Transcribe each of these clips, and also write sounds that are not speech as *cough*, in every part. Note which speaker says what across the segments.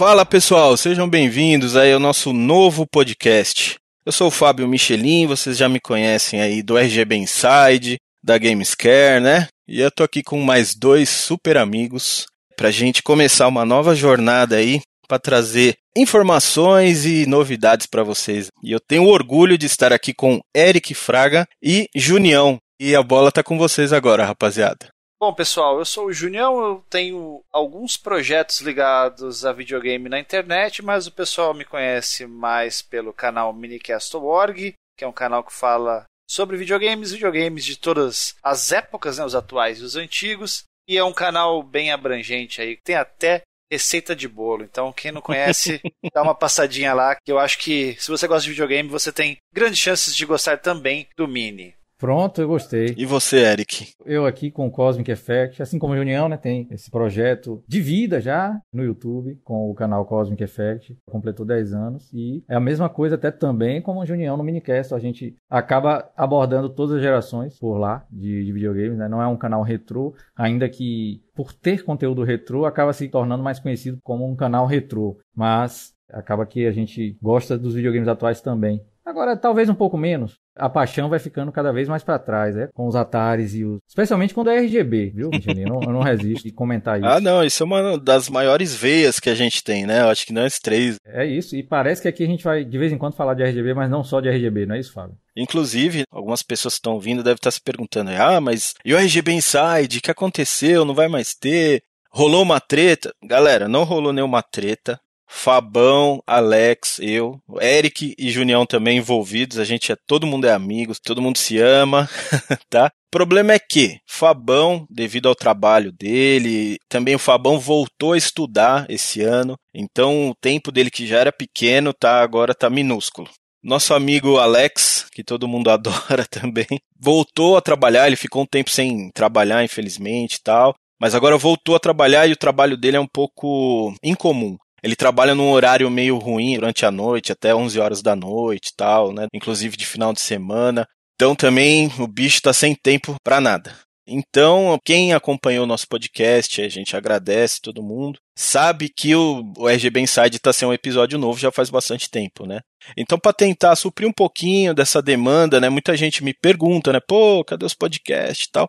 Speaker 1: Fala pessoal, sejam bem-vindos aí ao nosso novo podcast. Eu sou o Fábio Michelin, vocês já me conhecem aí do RGB Inside, da Gamescare, né? E eu tô aqui com mais dois super amigos pra gente começar uma nova jornada aí para trazer informações e novidades para vocês. E eu tenho orgulho de estar aqui com Eric Fraga e Junião. E a bola tá com vocês agora, rapaziada.
Speaker 2: Bom, pessoal, eu sou o Junião, eu tenho alguns projetos ligados a videogame na internet, mas o pessoal me conhece mais pelo canal Minicast.org, que é um canal que fala sobre videogames, videogames de todas as épocas, né, os atuais e os antigos, e é um canal bem abrangente aí, tem até receita de bolo. Então, quem não conhece, *laughs* dá uma passadinha lá, que eu acho que se você gosta de videogame, você tem grandes chances de gostar também do Mini.
Speaker 1: Pronto, eu gostei. E você, Eric?
Speaker 2: Eu
Speaker 3: aqui com o Cosmic Effect, assim como a União, né, tem esse projeto de vida já no YouTube com o canal Cosmic Effect, completou 10 anos e é a mesma coisa até também como a União no Minicast, a gente acaba abordando todas as gerações por lá de, de videogames, né? Não é um canal retrô, ainda que por ter conteúdo retrô acaba se tornando mais conhecido como um canal retrô, mas acaba que a gente gosta dos videogames atuais também. Agora, talvez um pouco menos. A paixão vai ficando cada vez mais para trás, né? Com os atares e os. Especialmente quando é RGB, viu, eu, não, eu não resisto de comentar isso. Ah,
Speaker 1: não, isso é uma das maiores veias que a gente tem, né? Eu acho que não é três. É isso, e parece que aqui a gente vai de vez em quando falar
Speaker 3: de RGB, mas não só
Speaker 1: de RGB, não é isso, Fábio? Inclusive, algumas pessoas que estão vindo devem estar se perguntando: ah, mas e o RGB Inside? O que aconteceu? Não vai mais ter? Rolou uma treta? Galera, não rolou nenhuma treta. Fabão, Alex, eu, Eric e Junião também envolvidos. A gente é todo mundo é amigo, todo mundo se ama, *laughs* tá? O problema é que Fabão, devido ao trabalho dele, também o Fabão voltou a estudar esse ano, então o tempo dele que já era pequeno, tá, agora tá minúsculo. Nosso amigo Alex, que todo mundo *laughs* adora também, voltou a trabalhar, ele ficou um tempo sem trabalhar, infelizmente, tal, mas agora voltou a trabalhar e o trabalho dele é um pouco incomum. Ele trabalha num horário meio ruim durante a noite, até 11 horas da noite e tal, né? Inclusive de final de semana. Então também o bicho tá sem tempo para nada. Então, quem acompanhou nosso podcast, a gente agradece todo mundo, sabe que o, o RGB Inside está sendo um episódio novo já faz bastante tempo, né? Então, para tentar suprir um pouquinho dessa demanda, né? Muita gente me pergunta, né? Pô, cadê os podcasts e tal?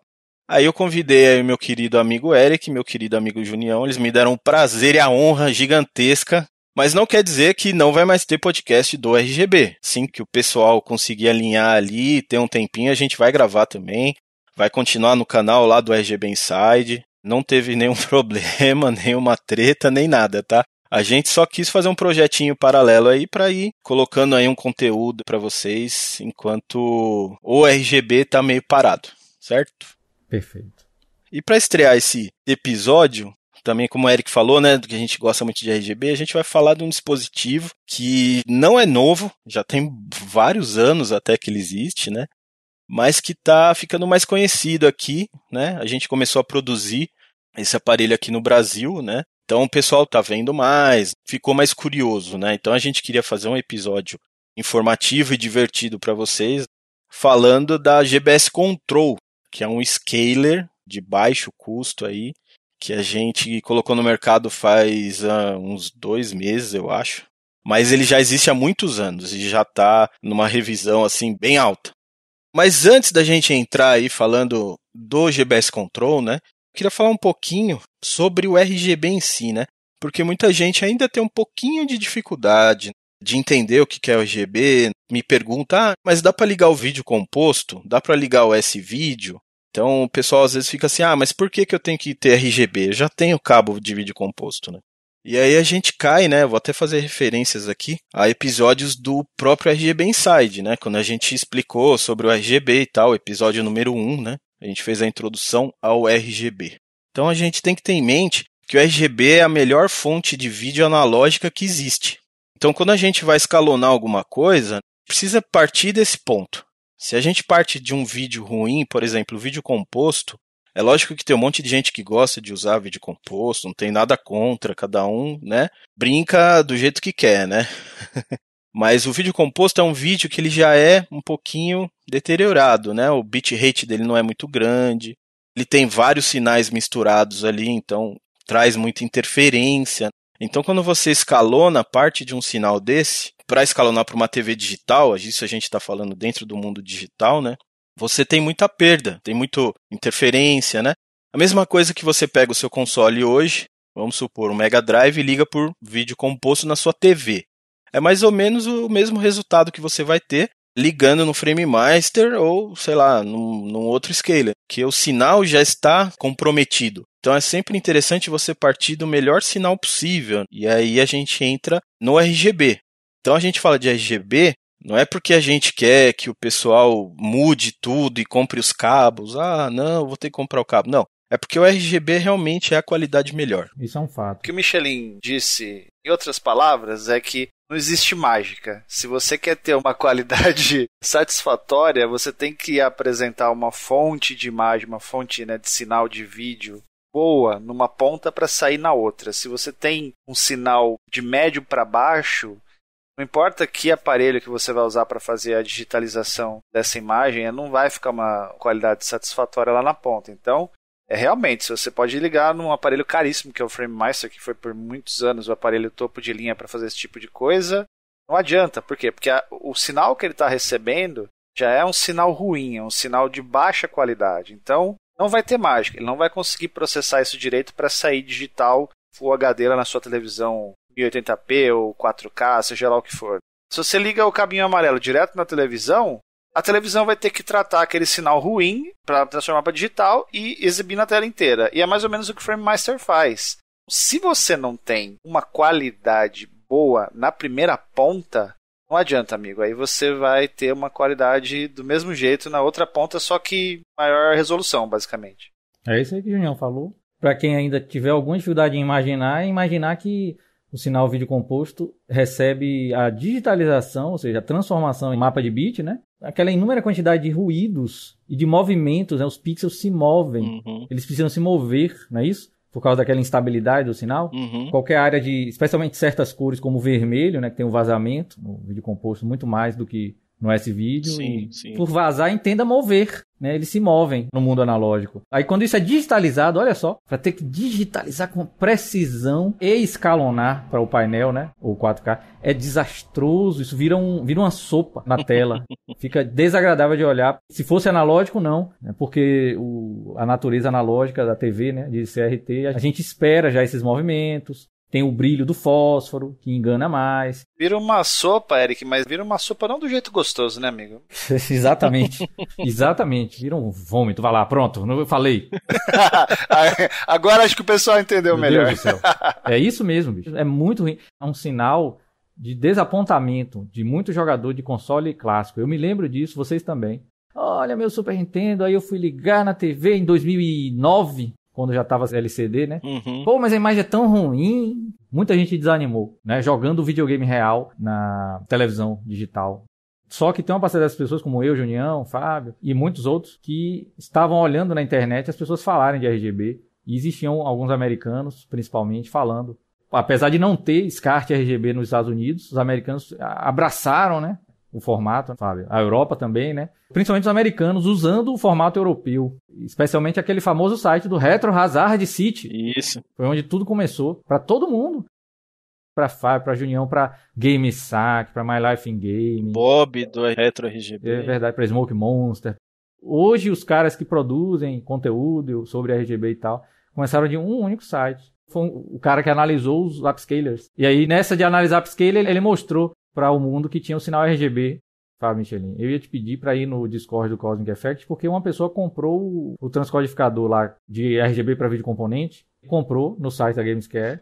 Speaker 1: Aí eu convidei aí meu querido amigo Eric, meu querido amigo Junião, eles me deram o um prazer e a honra gigantesca mas não quer dizer que não vai mais ter podcast do RGB. Sim, que o pessoal conseguir alinhar ali, ter um tempinho, a gente vai gravar também. Vai continuar no canal lá do RGB Inside. Não teve nenhum *laughs* problema, nenhuma treta, nem nada, tá? A gente só quis fazer um projetinho paralelo aí para ir colocando aí um conteúdo para vocês enquanto o RGB tá meio parado, certo? Perfeito. E para estrear esse episódio, também como o Eric falou, né, do que a gente gosta muito de RGB, a gente vai falar de um dispositivo que não é novo, já tem vários anos até que ele existe, né? Mas que está ficando mais conhecido aqui, né? A gente começou a produzir esse aparelho aqui no Brasil, né? Então o pessoal tá vendo mais, ficou mais curioso, né? Então a gente queria fazer um episódio informativo e divertido para vocês, falando da GBS Control, que é um scaler de baixo custo aí, que a gente colocou no mercado faz uh, uns dois meses, eu acho. Mas ele já existe há muitos anos e já está numa revisão assim bem alta. Mas antes da gente entrar aí falando do GBS Control, né? Eu queria falar um pouquinho sobre o RGB em si, né? Porque muita gente ainda tem um pouquinho de dificuldade de entender o que é o RGB, me pergunta, ah, mas dá para ligar o vídeo composto? Dá para ligar o S-vídeo? Então o pessoal às vezes fica assim, ah, mas por que, que eu tenho que ter RGB? Eu já tenho cabo de vídeo composto, né? E aí a gente cai, né? Vou até fazer referências aqui a episódios do próprio RGB Inside, né? Quando a gente explicou sobre o RGB e tal, episódio número 1, né? A gente fez a introdução ao RGB. Então a gente tem que ter em mente que o RGB é a melhor fonte de vídeo analógica que existe. Então, quando a gente vai escalonar alguma coisa, precisa partir desse ponto. Se a gente parte de um vídeo ruim, por exemplo, vídeo composto, é lógico que tem um monte de gente que gosta de usar vídeo composto, não tem nada contra, cada um, né, brinca do jeito que quer, né? *laughs* Mas o vídeo composto é um vídeo que ele já é um pouquinho deteriorado, né? O bitrate dele não é muito grande, ele tem vários sinais misturados ali, então traz muita interferência. Então, quando você escalona parte de um sinal desse, para escalonar para uma TV digital, isso a gente está falando dentro do mundo digital, né? Você tem muita perda, tem muita interferência, né? A mesma coisa que você pega o seu console hoje, vamos supor, um Mega Drive e liga por vídeo composto na sua TV. É mais ou menos o mesmo resultado que você vai ter ligando no Frame Master ou, sei lá, num, num outro scaler, que o sinal já está comprometido. Então é sempre interessante você partir do melhor sinal possível. E aí a gente entra no RGB. Então a gente fala de RGB, não é porque a gente quer que o pessoal mude tudo e compre os cabos. Ah, não, vou ter que comprar o cabo. Não. É porque o RGB realmente é a qualidade melhor. Isso é um fato. O
Speaker 2: que o Michelin disse, em outras palavras, é que não existe mágica. Se você quer ter uma *laughs* qualidade satisfatória, você tem que apresentar uma fonte de imagem, uma fonte né, de sinal de vídeo boa numa ponta para sair na outra. Se você tem um sinal de médio para baixo, não importa que aparelho que você vai usar para fazer a digitalização dessa imagem, não vai ficar uma qualidade satisfatória lá na ponta. Então, é realmente, você pode ligar num aparelho caríssimo que é o FrameMaster, que foi por muitos anos o aparelho topo de linha para fazer esse tipo de coisa, não adianta. Por quê? Porque a, o sinal que ele está recebendo já é um sinal ruim, é um sinal de baixa qualidade. Então, não vai ter mágica. Ele não vai conseguir processar isso direito para sair digital Full HD lá na sua televisão 1080p ou 4K, seja lá o que for. Se você liga o cabinho amarelo direto na televisão, a televisão vai ter que tratar aquele sinal ruim para transformar para digital e exibir na tela inteira. E é mais ou menos o que o Frame Master faz. Se você não tem uma qualidade boa na primeira ponta, não adianta, amigo. Aí você vai ter uma qualidade do mesmo jeito na outra ponta, só que maior resolução, basicamente.
Speaker 3: É isso aí que o Junião falou. Para quem ainda tiver alguma dificuldade em imaginar, é imaginar que o sinal vídeo composto recebe a digitalização, ou seja, a transformação em mapa de bit, né? Aquela inúmera quantidade de ruídos e de movimentos, né? Os pixels se movem, uhum. eles precisam se mover, não é isso? por causa daquela instabilidade do sinal. Uhum. Qualquer área de, especialmente certas cores como vermelho, né, que tem um vazamento no vídeo composto muito mais do que no S-Video. Sim, sim. Por vazar, entenda mover. Né, eles se movem no mundo analógico. Aí quando isso é digitalizado, olha só, para ter que digitalizar com precisão e escalonar para o painel, né, ou 4K, é desastroso. Isso vira, um, vira uma sopa na tela. *laughs* Fica desagradável de olhar. Se fosse analógico, não, né, porque o, a natureza analógica da TV, né, de CRT, a gente espera já esses movimentos, tem o brilho do fósforo, que engana mais.
Speaker 2: Vira uma sopa, Eric, mas vira uma sopa não do jeito gostoso, né, amigo?
Speaker 3: *laughs* Exatamente. Exatamente. Vira um vômito. Vai lá, pronto. eu falei.
Speaker 2: *laughs* Agora acho que o pessoal entendeu Meu melhor.
Speaker 3: É isso mesmo, bicho. É muito ruim. É um sinal de desapontamento de muito jogador de console clássico. Eu me lembro disso, vocês também. Olha meu Super Nintendo, aí eu fui ligar na TV em 2009 quando já tava LCD, né? Uhum. Pô, mas a imagem é tão ruim. Muita gente desanimou, né? Jogando videogame real na televisão digital. Só que tem uma parcela das pessoas, como eu, Junião, Fábio e muitos outros, que estavam olhando na internet as pessoas falarem de RGB. E existiam alguns americanos, principalmente, falando. Apesar de não ter SCART RGB nos Estados Unidos, os americanos abraçaram né, o formato, A Europa também, né? Principalmente os americanos usando o formato europeu, especialmente aquele famoso site do Retro Hazard City. Isso. Foi onde tudo começou para todo mundo. Para Fábio, para Junião, para GameSack, para My Life in Game. Bob do Retro RGB. É verdade, para Smoke Monster. Hoje os caras que produzem conteúdo sobre RGB e tal, começaram de um único site. Foi o cara que analisou os upscalers. E aí, nessa de analisar upscaler, ele mostrou para o mundo que tinha o sinal RGB. Fábio Michelin, eu ia te pedir para ir no Discord do Cosmic Effect, porque uma pessoa comprou o transcodificador lá de RGB para vídeo componente, comprou no site da Gamescare,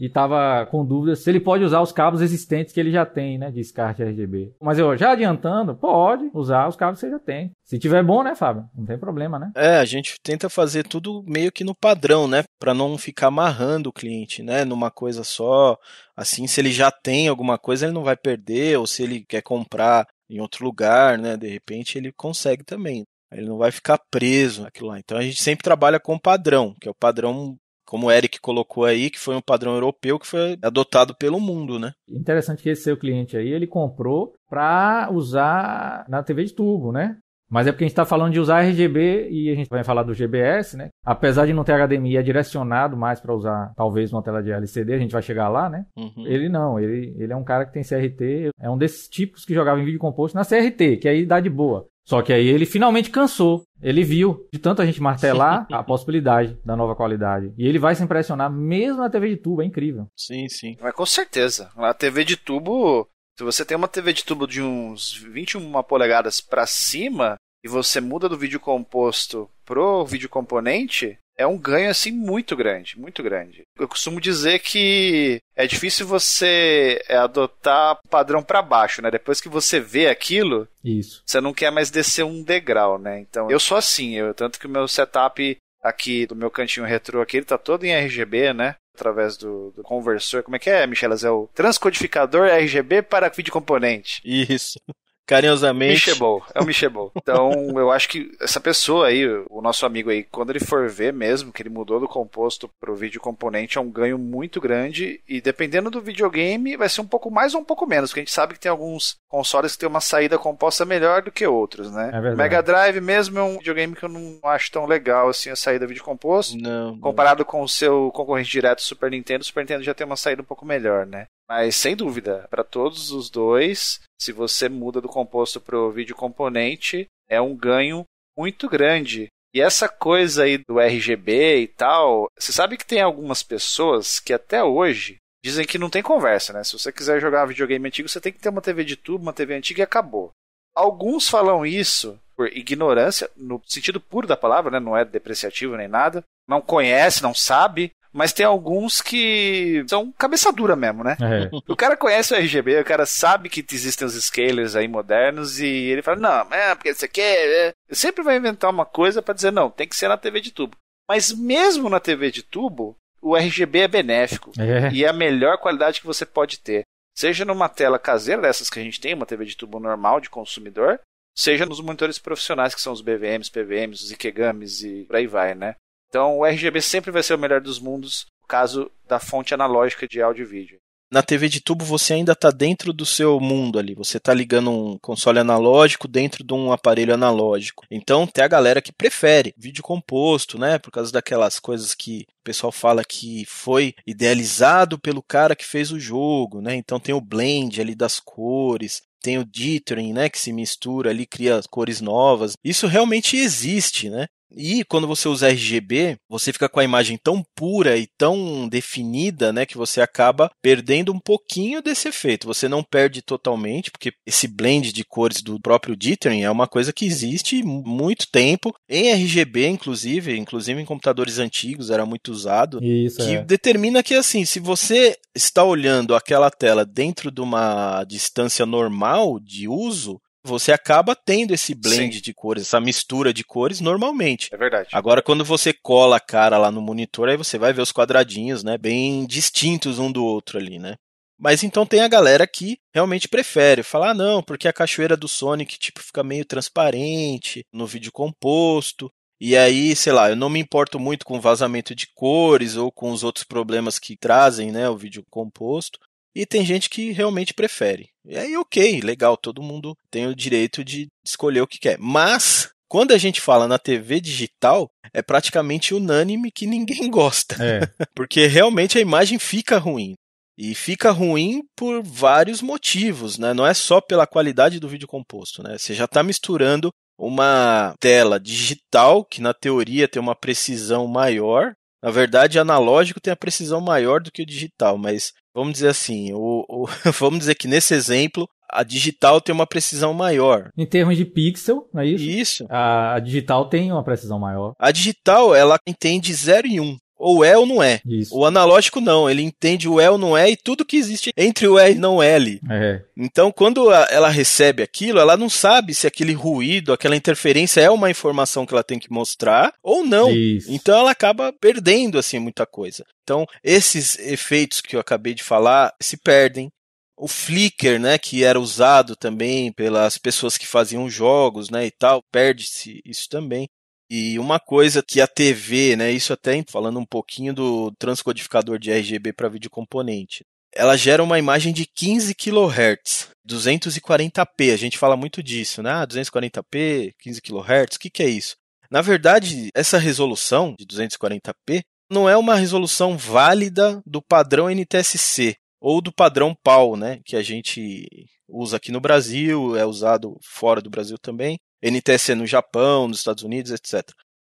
Speaker 3: e estava com dúvidas se ele pode usar os cabos existentes que ele já tem, né? De SCART RGB. Mas eu já adiantando, pode usar os cabos que você já tem. Se tiver bom, né, Fábio? Não tem problema, né?
Speaker 1: É, a gente tenta fazer tudo meio que no padrão, né? Para não ficar amarrando o cliente, né? Numa coisa só. Assim, se ele já tem alguma coisa, ele não vai perder, ou se ele quer comprar em outro lugar, né? De repente ele consegue também. Ele não vai ficar preso naquilo lá. Então a gente sempre trabalha com padrão, que é o padrão como o Eric colocou aí, que foi um padrão europeu que foi adotado pelo mundo, né?
Speaker 3: Interessante que esse seu cliente aí, ele comprou para usar na TV de tubo, né? Mas é porque a gente está falando de usar RGB e a gente vai falar do GBS, né? Apesar de não ter HDMI, é direcionado mais para usar talvez uma tela de LCD, a gente vai chegar lá, né? Uhum. Ele não, ele, ele é um cara que tem CRT, é um desses tipos que jogava em vídeo composto na CRT, que é aí dá de boa. Só que aí ele finalmente cansou. Ele viu de tanta gente martelar *laughs* a possibilidade da nova qualidade. E ele vai se impressionar mesmo na TV de tubo, é incrível. Sim,
Speaker 2: sim. Mas com certeza. A TV de tubo, se você tem uma TV de tubo de uns 21 polegadas para cima e você muda do vídeo composto pro vídeo componente, é um ganho assim muito grande, muito grande. Eu costumo dizer que é difícil você é, adotar padrão para baixo, né? Depois que você vê aquilo, Isso. você não quer mais descer um degrau, né? Então, eu sou assim, eu tanto que o meu setup aqui do meu cantinho retrô aqui, ele tá todo em RGB, né? através do, do, conversor. Como é que é, Michelas? É o transcodificador RGB para vídeo componente. Isso carinhosamente. Michebol, é o Michebol. Então, eu acho que essa pessoa aí, o nosso amigo aí, quando ele for ver mesmo que ele mudou do composto pro vídeo componente, é um ganho muito grande e dependendo do videogame, vai ser um pouco mais ou um pouco menos, porque a gente sabe que tem alguns consoles que tem uma saída composta melhor do que outros, né? É Mega Drive mesmo é um videogame que eu não acho tão legal assim a saída vídeo composto. Não. Comparado não. com o seu concorrente direto Super Nintendo, o Super Nintendo já tem uma saída um pouco melhor, né? Mas sem dúvida, para todos os dois, se você muda do composto para o vídeo componente, é um ganho muito grande. E essa coisa aí do RGB e tal, você sabe que tem algumas pessoas que até hoje dizem que não tem conversa, né? Se você quiser jogar videogame antigo, você tem que ter uma TV de tubo, uma TV antiga e acabou. Alguns falam isso por ignorância, no sentido puro da palavra, né? Não é depreciativo nem nada. Não conhece, não sabe mas tem alguns que são cabeça dura mesmo, né? É. O cara conhece o RGB, o cara sabe que existem os scalers aí modernos e ele fala, não, é porque você quer... É, é. Sempre vai inventar uma coisa para dizer, não, tem que ser na TV de tubo. Mas mesmo na TV de tubo, o RGB é benéfico é. e é a melhor qualidade que você pode ter. Seja numa tela caseira dessas que a gente tem, uma TV de tubo normal de consumidor, seja nos monitores profissionais que são os BVMs, PVMs, os Ikegamis e por aí vai, né? Então o RGB sempre vai ser o melhor dos mundos, no caso da fonte analógica de áudio e vídeo.
Speaker 1: Na TV de tubo você ainda está dentro do seu mundo ali, você está ligando um console analógico dentro de um aparelho analógico. Então tem a galera que prefere vídeo composto, né? Por causa daquelas coisas que o pessoal fala que foi idealizado pelo cara que fez o jogo, né? Então tem o blend ali das cores, tem o dithering, né, que se mistura ali, cria cores novas. Isso realmente existe, né? E quando você usa RGB, você fica com a imagem tão pura e tão definida, né, que você acaba perdendo um pouquinho desse efeito. Você não perde totalmente, porque esse blend de cores do próprio dithering é uma coisa que existe muito tempo em RGB, inclusive, inclusive em computadores antigos era muito usado, Isso, que é. determina que assim, se você está olhando aquela tela dentro de uma distância normal de uso, você acaba tendo esse blend Sim. de cores, essa mistura de cores normalmente. É verdade. Agora, quando você cola a cara lá no monitor, aí você vai ver os quadradinhos, né? Bem distintos um do outro ali, né? Mas então tem a galera que realmente prefere falar, ah, não, porque a cachoeira do Sonic tipo fica meio transparente no vídeo composto. E aí, sei lá, eu não me importo muito com vazamento de cores ou com os outros problemas que trazem, né, o vídeo composto e tem gente que realmente prefere. E aí, ok, legal, todo mundo tem o direito de escolher o que quer. Mas, quando a gente fala na TV digital, é praticamente unânime que ninguém *laughs* gosta. É. *laughs* Porque realmente a imagem fica ruim. E fica ruim por vários motivos, né? Não é só pela qualidade do vídeo composto, né? Você já está misturando uma tela digital, que na teoria tem uma precisão maior, na verdade, analógico tem a precisão maior do que o digital, mas vamos dizer assim, o, o, *laughs* vamos dizer que nesse exemplo a digital tem uma precisão maior. Em termos de pixel, não é isso? Isso. A, a digital tem uma precisão maior. A digital, ela entende 0 e 1. Um ou é ou não é. Isso. O analógico não, ele entende o é ou não é e tudo que existe entre o é e não é É. Então, quando a, ela recebe aquilo, ela não sabe se aquele ruído, aquela interferência é uma informação que ela tem que mostrar ou não. Isso. Então, ela acaba perdendo assim muita coisa. Então, esses efeitos que eu acabei de falar se perdem o flicker, né, que era usado também pelas pessoas que faziam jogos, né, e tal, perde-se isso também. E uma coisa que a TV, né, isso até falando um pouquinho do transcodificador de RGB para vídeo componente, ela gera uma imagem de 15 kHz, 240p. A gente fala muito disso, né? Ah, 240p, 15 kHz, o que, que é isso? Na verdade, essa resolução de 240p não é uma resolução válida do padrão NTSC ou do padrão PAL, né, que a gente usa aqui no Brasil, é usado fora do Brasil também, NTSC no Japão, nos Estados Unidos, etc.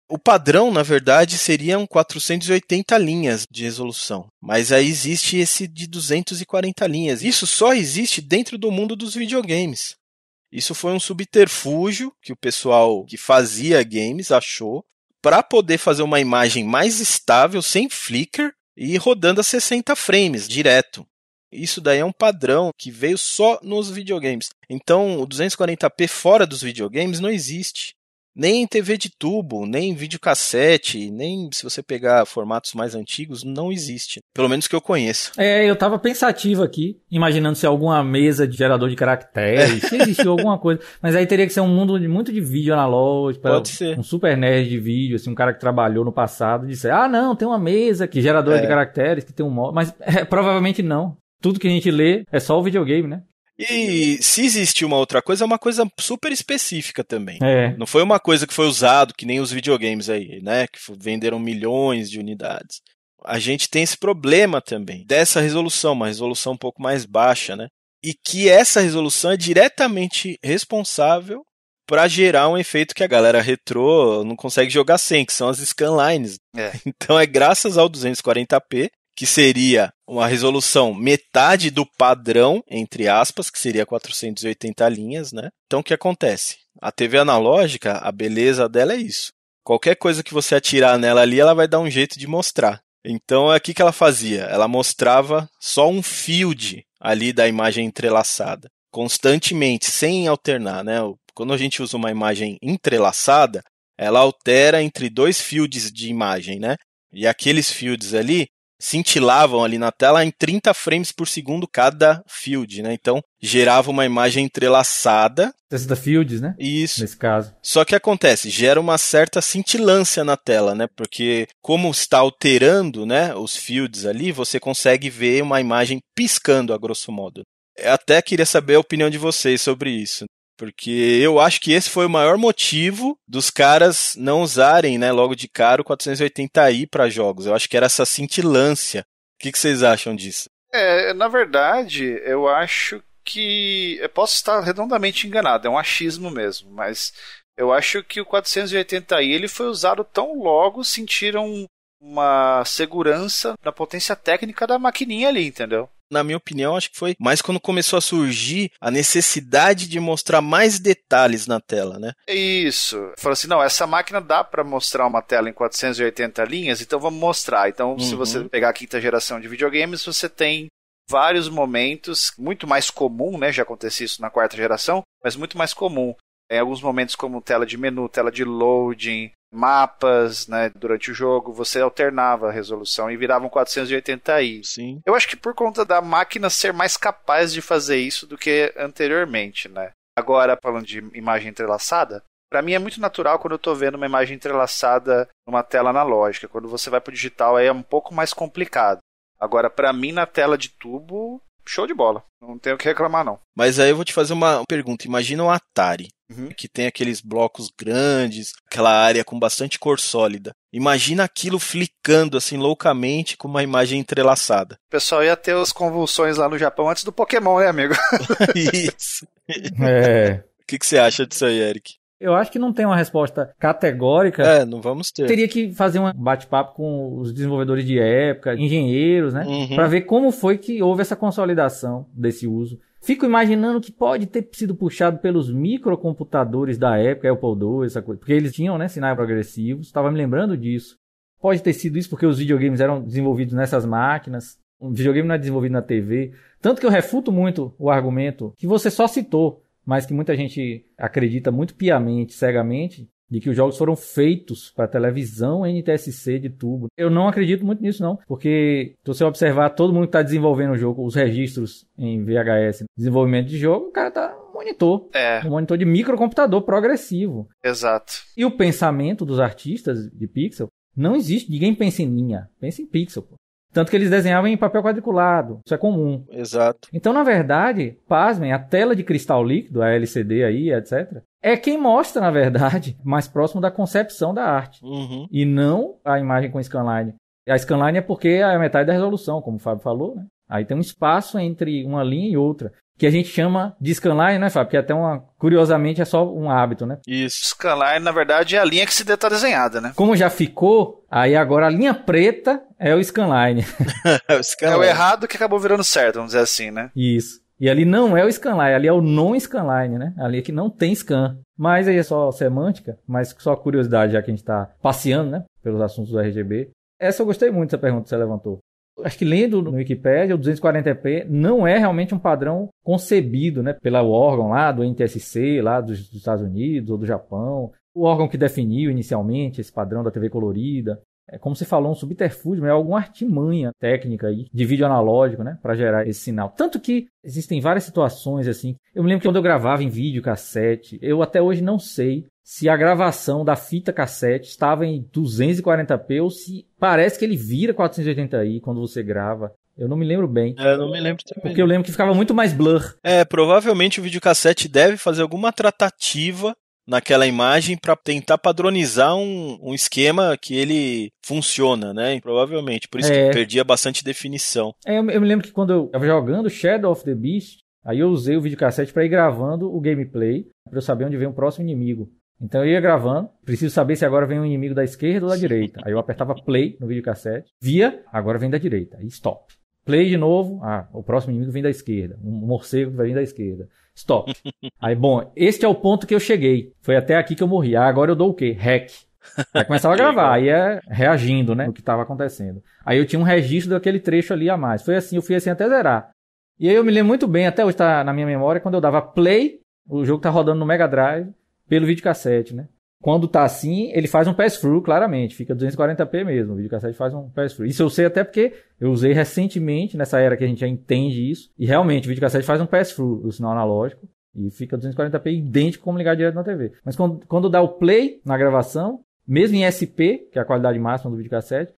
Speaker 1: O padrão, na verdade, seriam 480 linhas de resolução, mas aí existe esse de 240 linhas. Isso só existe dentro do mundo dos videogames. Isso foi um subterfúgio que o pessoal que fazia games achou para poder fazer uma imagem mais estável, sem flicker e rodando a 60 frames direto. Isso daí é um padrão que veio só nos videogames. Então, o 240p fora dos videogames não existe. Nem em TV de tubo, nem em videocassete, nem se você pegar formatos mais antigos, não existe. Pelo menos que eu conheço.
Speaker 3: É, eu tava pensativo aqui, imaginando se alguma mesa de gerador de caracteres, *laughs* se existiu alguma coisa. Mas aí teria que ser um mundo de, muito de vídeo analógico. Pode ser. Um super nerd de vídeo, assim, um cara que trabalhou no passado, disse, ah não, tem uma mesa que gerador é. de caracteres, que tem um... Mas é, provavelmente não tudo que a gente lê é só o videogame, né?
Speaker 1: E se existe uma outra coisa, é uma coisa super específica também. É. Não foi uma coisa que foi usado, que nem os videogames aí, né? Que venderam milhões de unidades. A gente tem esse problema também, dessa resolução, uma resolução um pouco mais baixa, né? E que essa resolução é diretamente responsável para gerar um efeito que a galera retrô não consegue jogar sem, que são as scanlines. É. *laughs* Então é graças ao 240p, que seria uma resolução metade do padrão, entre aspas, que seria 480 linhas, né? Então o que acontece? A TV analógica, a beleza dela é isso. Qualquer coisa que você atirar nela ali, ela vai dar um jeito de mostrar. Então é aqui que ela fazia, ela mostrava só um field ali da imagem entrelaçada, constantemente, sem alternar, né? Quando a gente usa uma imagem entrelaçada, ela altera entre dois fields de imagem, né? E aqueles fields ali, cintilavam ali na tela em 30 frames por segundo cada field, né? Então gerava uma imagem entrelaçada. 60 fields, né? Isso. Nesse caso. Só que acontece, gera uma certa cintilância na tela, né? Porque como está alterando, né, os fields ali, você consegue ver uma imagem piscando a grosso modo. Eu é, até queria saber a opinião de vocês sobre isso. Porque eu acho que esse foi o maior motivo dos caras não usarem, né, logo de cara o 480i para jogos. Eu acho que era essa cintilância. O que, que vocês acham disso?
Speaker 2: É, na verdade, eu acho que. Eu posso estar redondamente enganado, é um achismo mesmo, mas eu acho que o 480i ele foi usado tão logo sentiram uma segurança na potência técnica da maquininha ali, entendeu?
Speaker 1: na minha opinião, acho que foi mais quando começou a surgir a necessidade de mostrar mais detalhes na tela, né?
Speaker 2: Isso. Falou assim, não, essa máquina dá para mostrar uma tela em 480 linhas, então vamos mostrar. Então, uhum. se você pegar a quinta geração de videogames, você tem vários momentos, muito mais comum, né? Já acontecia isso na quarta geração, mas muito mais comum. Em alguns momentos como tela de menu, tela de loading, mapas, né, durante o jogo, você alternava a resolução e virava um 480i. Sim. Eu acho que por conta da máquina ser mais capaz de fazer isso do que anteriormente, né? Agora, falando de imagem entrelaçada, para mim é muito natural quando eu estou vendo uma imagem entrelaçada numa tela analógica. Quando você vai para digital aí é um pouco mais complicado. Agora, para mim, na tela de tubo, show de bola. Não tenho o que reclamar, não.
Speaker 1: Mas aí eu vou te fazer uma pergunta. Imagina o Atari. Uhum. que tem aqueles blocos grandes, aquela área com bastante cor sólida. Imagina aquilo flicando assim loucamente com uma imagem entrelaçada.
Speaker 2: O pessoal ia ter as convulsões lá no Japão antes do Pokémon, né, amigo? *laughs* Isso.
Speaker 3: É.
Speaker 2: O que, que você acha disso aí, Eric?
Speaker 3: Eu acho que não tem uma resposta categórica. É, não vamos ter. Teria que fazer um bate-papo com os desenvolvedores de época, engenheiros, né? Uhum. Para ver como foi que houve essa consolidação desse uso. Fico imaginando que pode ter sido puxado pelos microcomputadores da época, Apple II, essa coisa, porque eles tinham né, sinais progressivos, estava me lembrando disso. Pode ter sido isso porque os videogames eram desenvolvidos nessas máquinas, o videogame não é desenvolvido na TV. Tanto que eu refuto muito o argumento que você só citou, mas que muita gente acredita muito piamente, cegamente, de que os jogos foram feitos para televisão NTSC de tubo. Eu não acredito muito nisso não, porque se você observar todo mundo que está desenvolvendo o jogo, os registros em VHS, desenvolvimento de jogo, o cara tá monitor. É. Um monitor de microcomputador progressivo. Exato. E o pensamento dos artistas de pixel não existe. Ninguém pensa em linha, pensa em pixel. Pô. Tanto que eles desenhavam em papel quadriculado, isso é comum. Exato. Então, na verdade, pasmem, a tela de cristal líquido, a LCD aí, etc., é quem mostra, na verdade, *laughs* mais próximo da concepção da arte. Uhum. E não a imagem com scanline. A scanline é porque é a metade da resolução, como o Fábio falou, né? Aí tem um espaço entre uma linha e outra, que a gente chama de scanline, né, Fábio? Que até uma, curiosamente é só um hábito, né?
Speaker 2: Isso. Scanline, na verdade, é a linha que se está desenhada, né?
Speaker 3: Como já ficou, aí agora a linha preta é o scanline. *laughs*
Speaker 2: É, é, o scanline. é o errado que acabou virando certo, vamos dizer assim, né?
Speaker 3: Isso. E ali não é o scanline, ali é o non-scanline, né? Ali é que não tem scan. Mas aí é só semântica, mas só curiosidade, já que a gente está passeando, né? Pelos assuntos do RGB. Essa eu gostei muito dessa pergunta que você levantou. Acho que lendo no Wikipedia, o 240p não é realmente um padrão concebido, né? Pela órgão lá do NTSC, lá dos Estados Unidos ou do Japão. O órgão que definiu inicialmente esse padrão da TV colorida é, como você falou, um subterfúgio, mas é alguma artimanha técnica aí, de vídeo analógico, né, para gerar esse sinal. Tanto que existem várias situações assim. Eu me lembro que quando eu gravava em vídeo cassete, eu até hoje não sei se a gravação da fita cassete estava em 240p ou se parece que ele vira 480i quando você grava. Eu não me lembro bem. É,
Speaker 1: eu não me lembro também. Porque eu lembro
Speaker 3: que ficava muito mais blur.
Speaker 1: É, provavelmente o videocassete deve fazer alguma tratativa naquela imagem para tentar padronizar um, um, esquema que ele funciona, né? Provavelmente, por isso é. que perdia bastante definição.
Speaker 3: É, eu, eu, me lembro que quando eu estava jogando Shadow of the Beast, aí eu usei o videocassete para ir gravando o gameplay, para eu saber onde vem o próximo inimigo. Então eu ia gravando, preciso saber se agora vem um inimigo da esquerda ou da direita. Aí eu apertava play no videocassete, via, agora vem da direita, aí stop. Play de novo. Ah, o próximo inimigo vem da esquerda. Um morcego vai vir da esquerda. Stop. *laughs* Aí, bom, este é o ponto que eu cheguei. Foi até aqui que eu morri. Ah, agora eu dou o quê? Hack. Aí começava a *laughs* gravar, aí é reagindo, né? O que estava acontecendo. Aí eu tinha um registro daquele trecho ali a mais. Foi assim, eu fui assim até zerar. E aí eu me lembro muito bem, até hoje está na minha memória, quando eu dava play, o jogo tá rodando no Mega Drive, pelo videocassete, né? quando tá assim, ele faz um pass-through, claramente. Fica 240p mesmo. O videocassete faz um pass-through. Isso eu sei até porque eu usei recentemente, nessa era que a gente já entende isso. E realmente, o videocassete faz um pass-through, o sinal analógico. E fica 240p idêntico como ligar direto na TV. Mas quando, quando dá o play na gravação, mesmo em SP, que é a qualidade máxima do videocassete,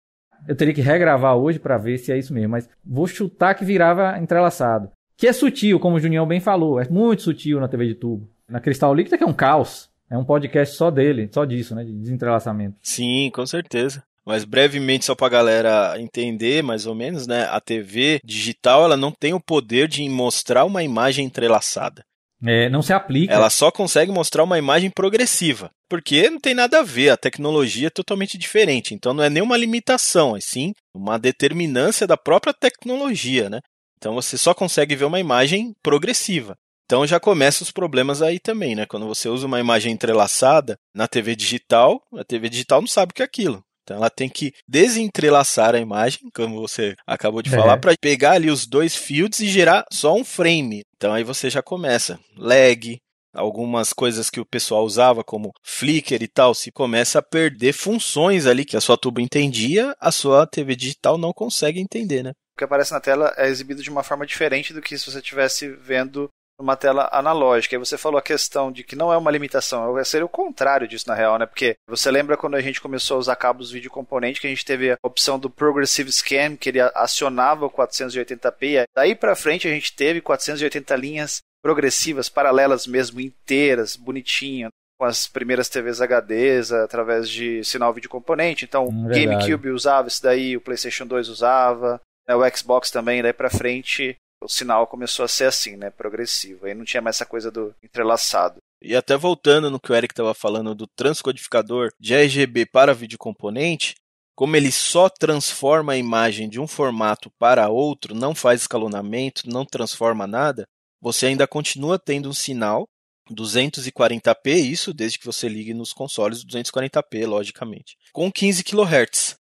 Speaker 3: eu teria que regravar hoje para ver se é isso mesmo. Mas vou chutar que virava entrelaçado. Que é sutil, como o Junião bem falou. É muito sutil na TV de tubo. Na cristal líquida, que é um caos é um podcast só dele, só disso, né? De desentrelaçamento.
Speaker 1: Sim, com certeza mas brevemente só para a galera entender mais ou menos, né? A TV digital ela não tem o poder de mostrar uma imagem entrelaçada.
Speaker 3: É, não se aplica. Ela
Speaker 1: só consegue mostrar uma imagem progressiva, porque não tem nada a ver, a tecnologia é totalmente diferente. Então não é nenhuma limitação, é sim uma determinância da própria tecnologia, né? Então você só consegue ver uma imagem progressiva. Então já começa os problemas aí também, né? Quando você usa uma imagem entrelaçada na TV digital, a TV digital não sabe o que é aquilo. Então ela tem que desentrelaçar a imagem, como você acabou de é. falar, é. para pegar ali os dois fields e gerar só um frame. Então aí você já começa. Lag, algumas coisas que o pessoal usava, como flicker e tal, se começa a perder funções ali que a sua tuba entendia, a sua TV digital não consegue entender, né?
Speaker 2: O que aparece na tela é exibido de uma forma diferente do que se você estivesse vendo uma tela analógica. E você falou a questão de que não é uma limitação, é é ser o contrário disso na real, né? Porque você lembra quando a gente começou a usar cabos vídeo componente que a gente teve a opção do Progressive Scan, que ele acionava o 480p. Daí para frente a gente teve 480 linhas progressivas, paralelas mesmo, inteiras, bonitinha com as primeiras TVs HDs através de sinal vídeo componente. Então, ah, o GameCube usava isso daí, o PlayStation 2 usava, né? o Xbox também, daí para frente o sinal começou a ser assim, né? Progressivo. Aí não tinha mais essa coisa do entrelaçado.
Speaker 1: E até voltando no que o Eric estava falando do transcodificador de RGB para vídeo componente, como ele só transforma a imagem de um formato para outro, não faz escalonamento, não transforma nada, você ainda continua tendo um sinal 240p, isso desde que você ligue nos consoles 240p, logicamente, com 15 kHz.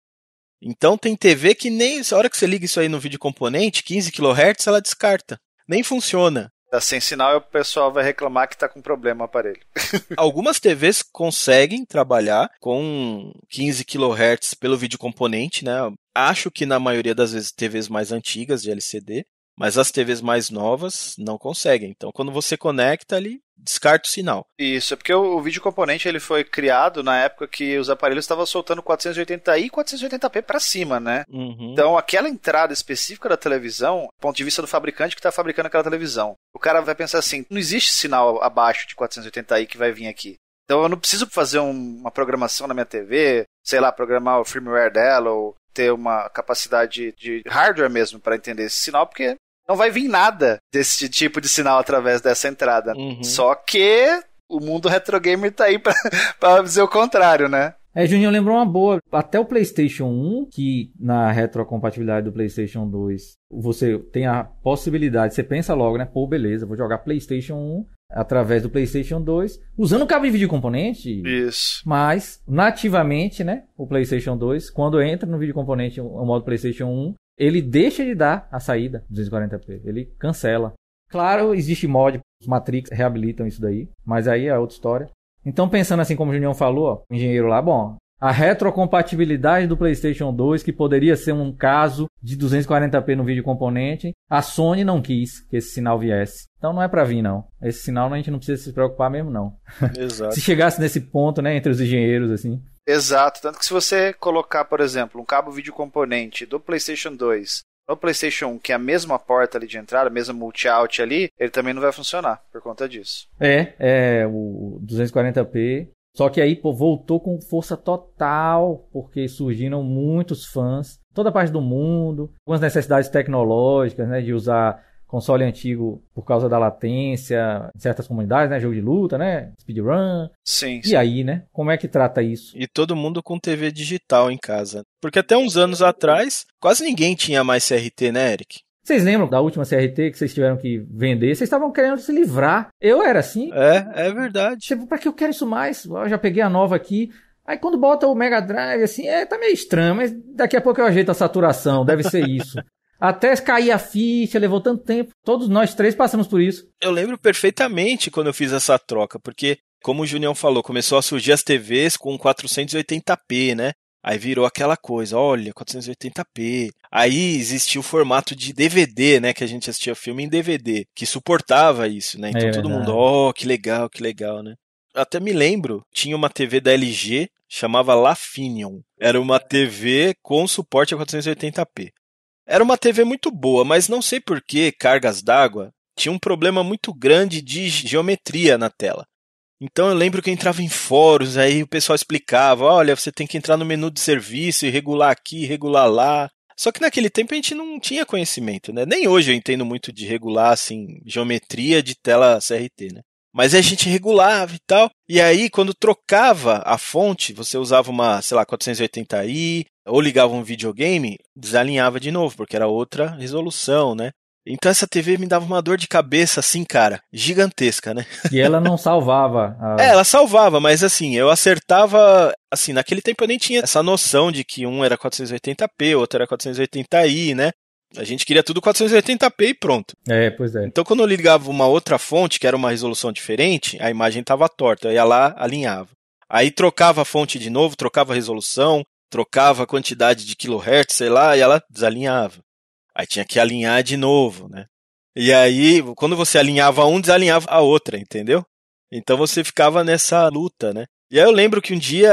Speaker 1: Então tem TV que nem. A hora que você liga isso aí no vídeo componente, 15 kHz, ela descarta. Nem funciona.
Speaker 2: Tá sem sinal e o pessoal vai reclamar que tá com problema o aparelho.
Speaker 1: *laughs* Algumas TVs conseguem trabalhar com 15 kHz pelo vídeo componente, né? Acho que na maioria das vezes TVs mais antigas de LCD mas as TVs mais novas não conseguem. Então, quando você conecta ali, descarta o sinal.
Speaker 2: Isso, é porque o, vídeo componente ele foi criado na época que os aparelhos estavam soltando 480i e 480p para cima, né? Uhum. Então, aquela entrada específica da televisão, do ponto de vista do fabricante que está fabricando aquela televisão, o cara vai pensar assim: não existe sinal abaixo de 480i que vai vir aqui. Então eu não preciso fazer um, uma programação na minha TV, sei lá, programar o firmware dela ou ter uma capacidade de hardware mesmo para entender esse sinal, porque não vai vir nada desse tipo de sinal através dessa entrada. Uhum. Só que o mundo retrogamer tá aí para *laughs* dizer o contrário, né?
Speaker 3: É, Juninho lembrou uma boa. Até o PlayStation 1, que na retrocompatibilidade do PlayStation 2, você tem a possibilidade, você pensa logo, né? Pô, beleza, vou jogar PlayStation 1 através do PlayStation 2, usando o cabo de vídeo componente. Isso. Mas, nativamente, né? O PlayStation 2, quando entra no vídeo componente o modo PlayStation 1, ele deixa de dar a saída 240p. Ele cancela. Claro, existe mod, os Matrix reabilitam isso daí, mas aí é outra história. Então, pensando assim como o Junião falou, o engenheiro lá, bom, a retrocompatibilidade do PlayStation 2, que poderia ser um caso de 240p no vídeo componente, a Sony não quis que esse sinal viesse. Então não é para vir não. Esse sinal a gente não precisa se preocupar mesmo não. *laughs* Exato. se chegasse nesse ponto, né, entre os engenheiros assim.
Speaker 2: Exato, tanto que se você colocar, por exemplo, um cabo vídeo componente do PlayStation 2 no PlayStation 1, que é a mesma porta ali de entrada, a mesma multi-out ali, ele também não vai funcionar por conta disso.
Speaker 3: É, é o 240p. Só que aí pô, voltou com força total, porque surgiram muitos fãs, toda parte do mundo, algumas necessidades tecnológicas, né, de usar console antigo por causa da latência em certas comunidades, né? Jogo de luta, né? Speedrun.
Speaker 1: Sim. E aí, né? Como é que trata isso? E todo mundo com TV digital em casa. Porque até uns anos atrás, quase ninguém tinha mais CRT, né, Eric? Vocês lembram da última
Speaker 3: CRT que vocês tiveram que vender? Vocês estavam querendo se livrar. Eu era assim. É, é verdade. Tipo, pra que eu quero isso mais? Eu já peguei a nova aqui. Aí quando bota o Mega Drive, assim, é, tá meio estranho, mas daqui a pouco eu ajeito a saturação, deve ser isso. *laughs* Até cair a ficha, levou tanto tempo. Todos nós três passamos por isso.
Speaker 1: Eu lembro perfeitamente quando eu fiz essa troca, porque, como o Junião falou, começou a surgir as TVs com 480p, né? Aí virou aquela coisa, olha, 480p. Aí existia o formato de DVD, né? Que a gente assistia filme em DVD, que suportava isso, né? Então é todo mundo, oh, que legal, que legal, né? Até me lembro, tinha uma TV da LG, chamava Lafinion. Era uma TV com suporte a 480p. Era uma TV muito boa, mas não sei por que Cargas d'Água tinha um problema muito grande de geometria na tela. Então eu lembro que eu entrava em fóruns, aí o pessoal explicava: olha, você tem que entrar no menu de serviço e regular aqui, regular lá. Só que naquele tempo a gente não tinha conhecimento, né? Nem hoje eu entendo muito de regular assim geometria de tela CRT, né? mas a é gente regulava e tal. E aí, quando trocava a fonte, você usava uma, sei lá, 480i, ou ligava um videogame, desalinhava de novo, porque era outra resolução, né? Então essa TV me dava uma dor de cabeça, assim, cara, gigantesca, né?
Speaker 3: E ela não *laughs* salvava. A...
Speaker 1: É, ela salvava, mas assim, eu acertava. Assim, naquele tempo eu nem tinha essa noção de que um era 480p, outro era 480i, né? A gente queria tudo 480p e pronto. É, pois é. Então, quando eu ligava uma outra fonte, que era uma resolução diferente, a imagem estava torta. Eu ia lá, alinhava. Aí trocava a fonte de novo, trocava a resolução, trocava a quantidade de kilohertz, sei lá, e ela desalinhava. Aí tinha que alinhar de novo, né? E aí, quando você alinhava um, desalinhava a outra, entendeu? Então você ficava nessa luta, né? E aí eu lembro que um dia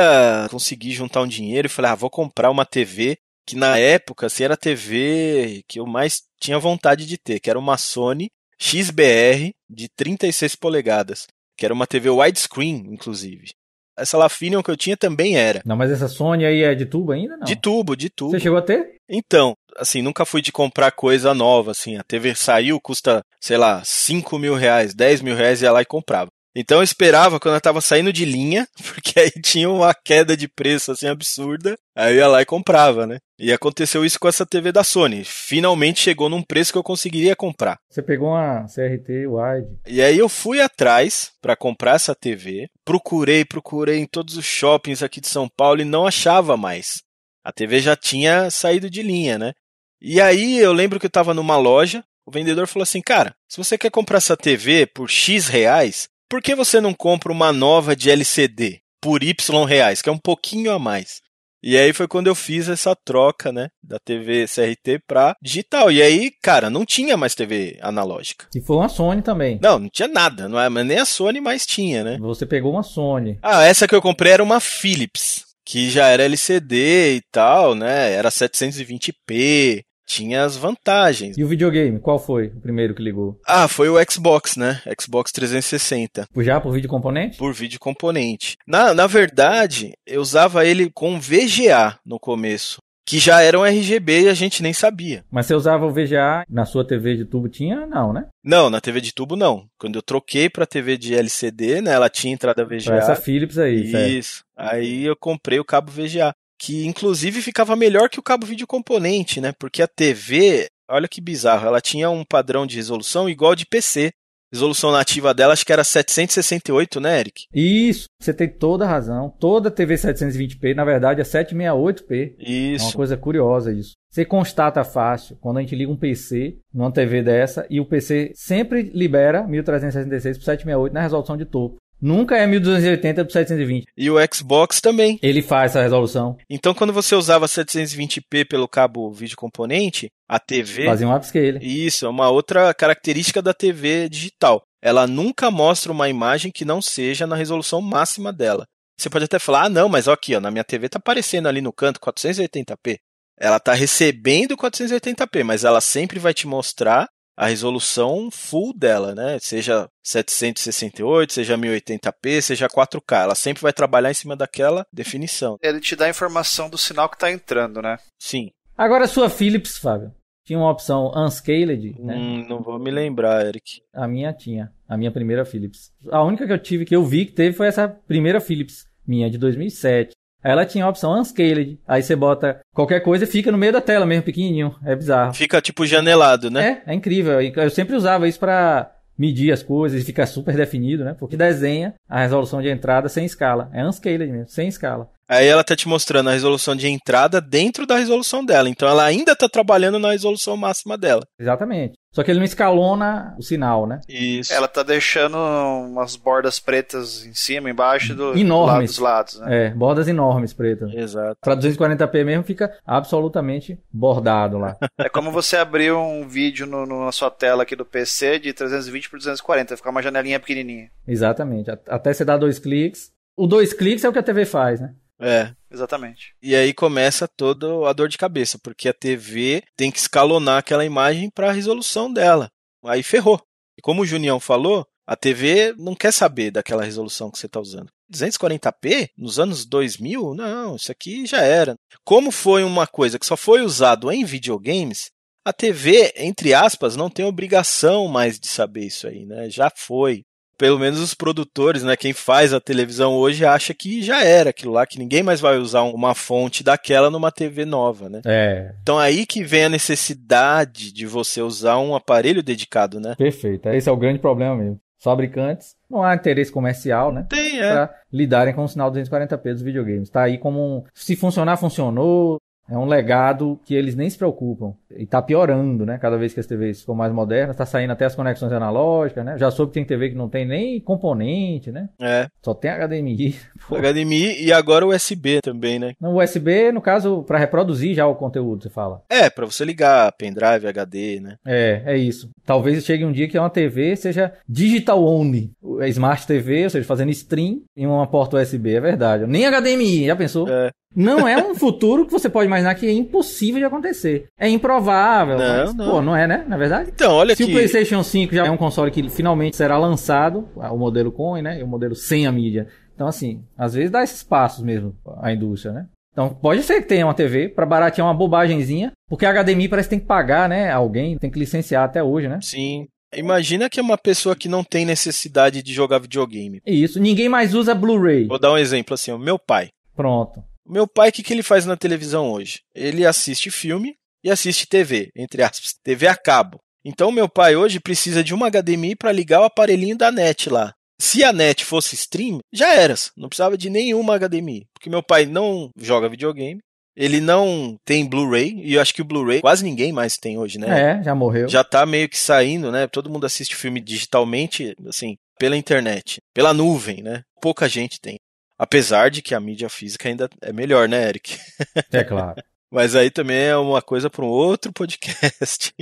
Speaker 1: consegui juntar um dinheiro e falei, ah, vou comprar uma TV que na época assim, era a TV que eu mais tinha vontade de ter, que era uma Sony XBR de 36 polegadas, que era uma TV widescreen, inclusive. Essa Lafinion que eu tinha também era. Não, mas essa Sony aí é de tubo ainda, não? De tubo, de tubo. Você chegou a ter? Então, assim, nunca fui de comprar coisa nova, assim. A TV saiu, custa, sei lá, 5 mil reais, 10 mil reais, ia lá e comprava. Então eu esperava quando eu tava saindo de linha, *laughs* porque aí tinha uma queda de preço assim absurda, aí eu ia lá e comprava, né? E aconteceu isso com essa TV da Sony. Finalmente chegou num preço que eu conseguiria comprar.
Speaker 3: Você pegou uma CRT wide.
Speaker 1: E aí eu fui atrás para comprar essa TV, procurei, procurei em todos os shoppings aqui de São Paulo e não achava mais. A TV já tinha saído de linha, né? E aí eu lembro que eu tava numa loja, o vendedor falou assim: "Cara, se você quer comprar essa TV por X reais, por que você não compra uma nova de LCD por Y reais, que é um pouquinho a mais? E aí foi quando eu fiz essa troca, né, da TV CRT pra digital. E aí, cara, não tinha mais TV analógica. E foi uma Sony também. Não, não tinha nada, não é, nem a Sony mais tinha, né? Você pegou uma Sony. Ah, essa que eu comprei era uma Philips, que já era LCD e tal, né? Era 720p tinha as vantagens.
Speaker 3: E o videogame, qual foi o
Speaker 1: primeiro que ligou? Ah, foi o Xbox, né? Xbox 360. Já por vídeo componente? Por vídeo componente. Na, na verdade, eu usava ele com VGA no começo que já era um RGB e a gente nem sabia.
Speaker 3: Mas você usava o VGA na sua TV de tubo tinha? Não, né?
Speaker 1: Não, na TV de tubo não. Quando eu troquei para TV de LCD, né, ela tinha entrada VGA. Pra essa Philips
Speaker 3: aí, Isso.
Speaker 1: Certo. Aí eu comprei o cabo VGA que inclusive ficava melhor que o cabo vídeo componente, né? Porque a TV, olha que bizarro, ela tinha um padrão de resolução igual de PC. Resolução nativa dela acho que era 768, né, Eric?
Speaker 3: Isso, você tem toda a razão. Toda TV 720p, na verdade, é 768p. Isso. É uma coisa curiosa isso. Você constata fácil quando a gente liga um PC numa TV dessa e o PC sempre libera 1366 por 768 na resolução de topo. Nunca é 1280 por 720.
Speaker 1: E o Xbox também.
Speaker 3: Ele faz essa resolução.
Speaker 1: Então, quando você usava 720p pelo cabo vídeo componente, a TV. Fazia um upscale. Isso, é uma outra característica da TV digital. Ela nunca mostra uma imagem que não seja na resolução máxima dela. Você pode até falar, ah, não, mas ó, aqui, ó, na minha TV tá aparecendo ali no canto 480p. Ela tá recebendo 480p, mas ela sempre vai te mostrar a resolução full dela, né? Seja 768, seja 1080p, seja 4K. Ela sempre vai trabalhar em cima daquela definição.
Speaker 2: Ele te dá a informação do sinal que está entrando,
Speaker 1: né? Sim.
Speaker 3: Agora a é sua Philips, Fábio. Tinha uma opção unscaled, né? Hum, não vou me lembrar, Eric. A minha tinha. A minha primeira Philips. A única que eu tive, que eu vi que teve, foi essa primeira Philips minha, de 2007. Ela tinha a opção Unscaled. Aí você bota qualquer coisa e fica no meio da tela mesmo, pequenininho. É bizarro.
Speaker 1: Fica tipo janelado, né?
Speaker 3: É, é incrível. Eu sempre usava isso para medir as coisas e ficar super definido, né? Porque desenha a resolução de entrada sem escala. É unscaled mesmo, sem escala.
Speaker 1: Aí ela tá te mostrando a resolução de entrada dentro da resolução dela. Então ela ainda tá trabalhando na resolução máxima dela. Exatamente. Só que ele não escalona o sinal, né?
Speaker 2: Isso. Ela tá deixando umas bordas pretas em cima, embaixo do enormes. lado dos lados, né? É,
Speaker 3: bordas enormes pretas. Exato. Para 240p mesmo fica absolutamente bordado lá. *laughs*
Speaker 2: É como você abrir um vídeo no, no, na sua tela aqui do PC de 320 por 240, ficar uma janelinha pequenininha.
Speaker 3: Exatamente. Até você dar dois cliques. O dois cliques é o que a TV faz, né?
Speaker 1: É.
Speaker 2: Exatamente. E aí começa toda
Speaker 1: a dor de cabeça, porque a TV tem que escalonar aquela imagem para a resolução dela. Aí ferrou. E como o Junião falou, a TV não quer saber daquela resolução que você está usando. 240p nos anos 2000? Não, isso aqui já era. Como foi uma coisa que só foi usado em videogames, a TV, entre aspas, não tem obrigação mais de saber isso aí, né? Já foi pelo menos os produtores, né, quem faz a televisão hoje acha que já era aquilo lá, que ninguém mais vai usar uma fonte daquela numa TV nova, né? É. Então aí que vem a necessidade de você usar um aparelho dedicado, né?
Speaker 3: Perfeito. Esse é o grande problema mesmo. Os fabricantes não há interesse comercial, né? Tem, é. Pra lidarem com o sinal 240p dos videogames. Tá aí como um, se funcionar, funcionou, é um legado que eles nem se preocupam. E tá piorando, né? Cada vez que as TVs ficam mais modernas, tá saindo até as conexões analógicas, né? Já soube que tem TV que não tem nem componente, né? É. Só tem HDMI. *laughs*
Speaker 1: Pô. HDMI e agora USB também, né?
Speaker 3: Não, USB, no caso, para reproduzir
Speaker 1: já o conteúdo, você fala. É, para você ligar pendrive, HD, né?
Speaker 3: É, é isso. Talvez chegue um dia que uma TV seja digital only. É smart TV, ou seja, fazendo stream em uma porta USB, é verdade. Nem HDMI, já pensou? É. Não é um futuro que você pode imaginar que é impossível de acontecer. É improvável. Não, mas, não. Pô, não é, né? Na é verdade. Então, olha Se o PlayStation 5 já é um console que finalmente será lançado, o modelo com, né? E o modelo sem a mídia. Então, assim, às vezes dá esses passos mesmo a indústria, né? Então, pode ser que tenha uma TV para baratear uma bobagemzinha, porque a HDMI parece que tem que pagar, né? Alguém tem que licenciar até hoje, né? Sim.
Speaker 1: Imagina que é uma pessoa que não tem necessidade de jogar videogame. Isso, ninguém mais usa Blu-ray. Vou dar um exemplo assim, o meu pai. Pronto. Meu pai, o que, que ele faz na televisão hoje? Ele assiste filme e assiste TV, entre aspas, TV a cabo. Então, meu pai hoje precisa de uma HDMI para ligar o aparelhinho da net lá. Se a net fosse stream, já era. Não precisava de nenhuma HDMI. Porque meu pai não joga videogame. Ele não tem Blu-ray. E eu acho que o Blu-ray quase ninguém mais tem hoje, né? É, já morreu. Já tá meio que saindo, né? Todo mundo assiste filme digitalmente, assim, pela internet, pela nuvem, né? Pouca gente tem. Apesar de que a mídia física ainda é melhor, né, Eric? *laughs* É claro. Mas aí também é uma coisa para um outro podcast.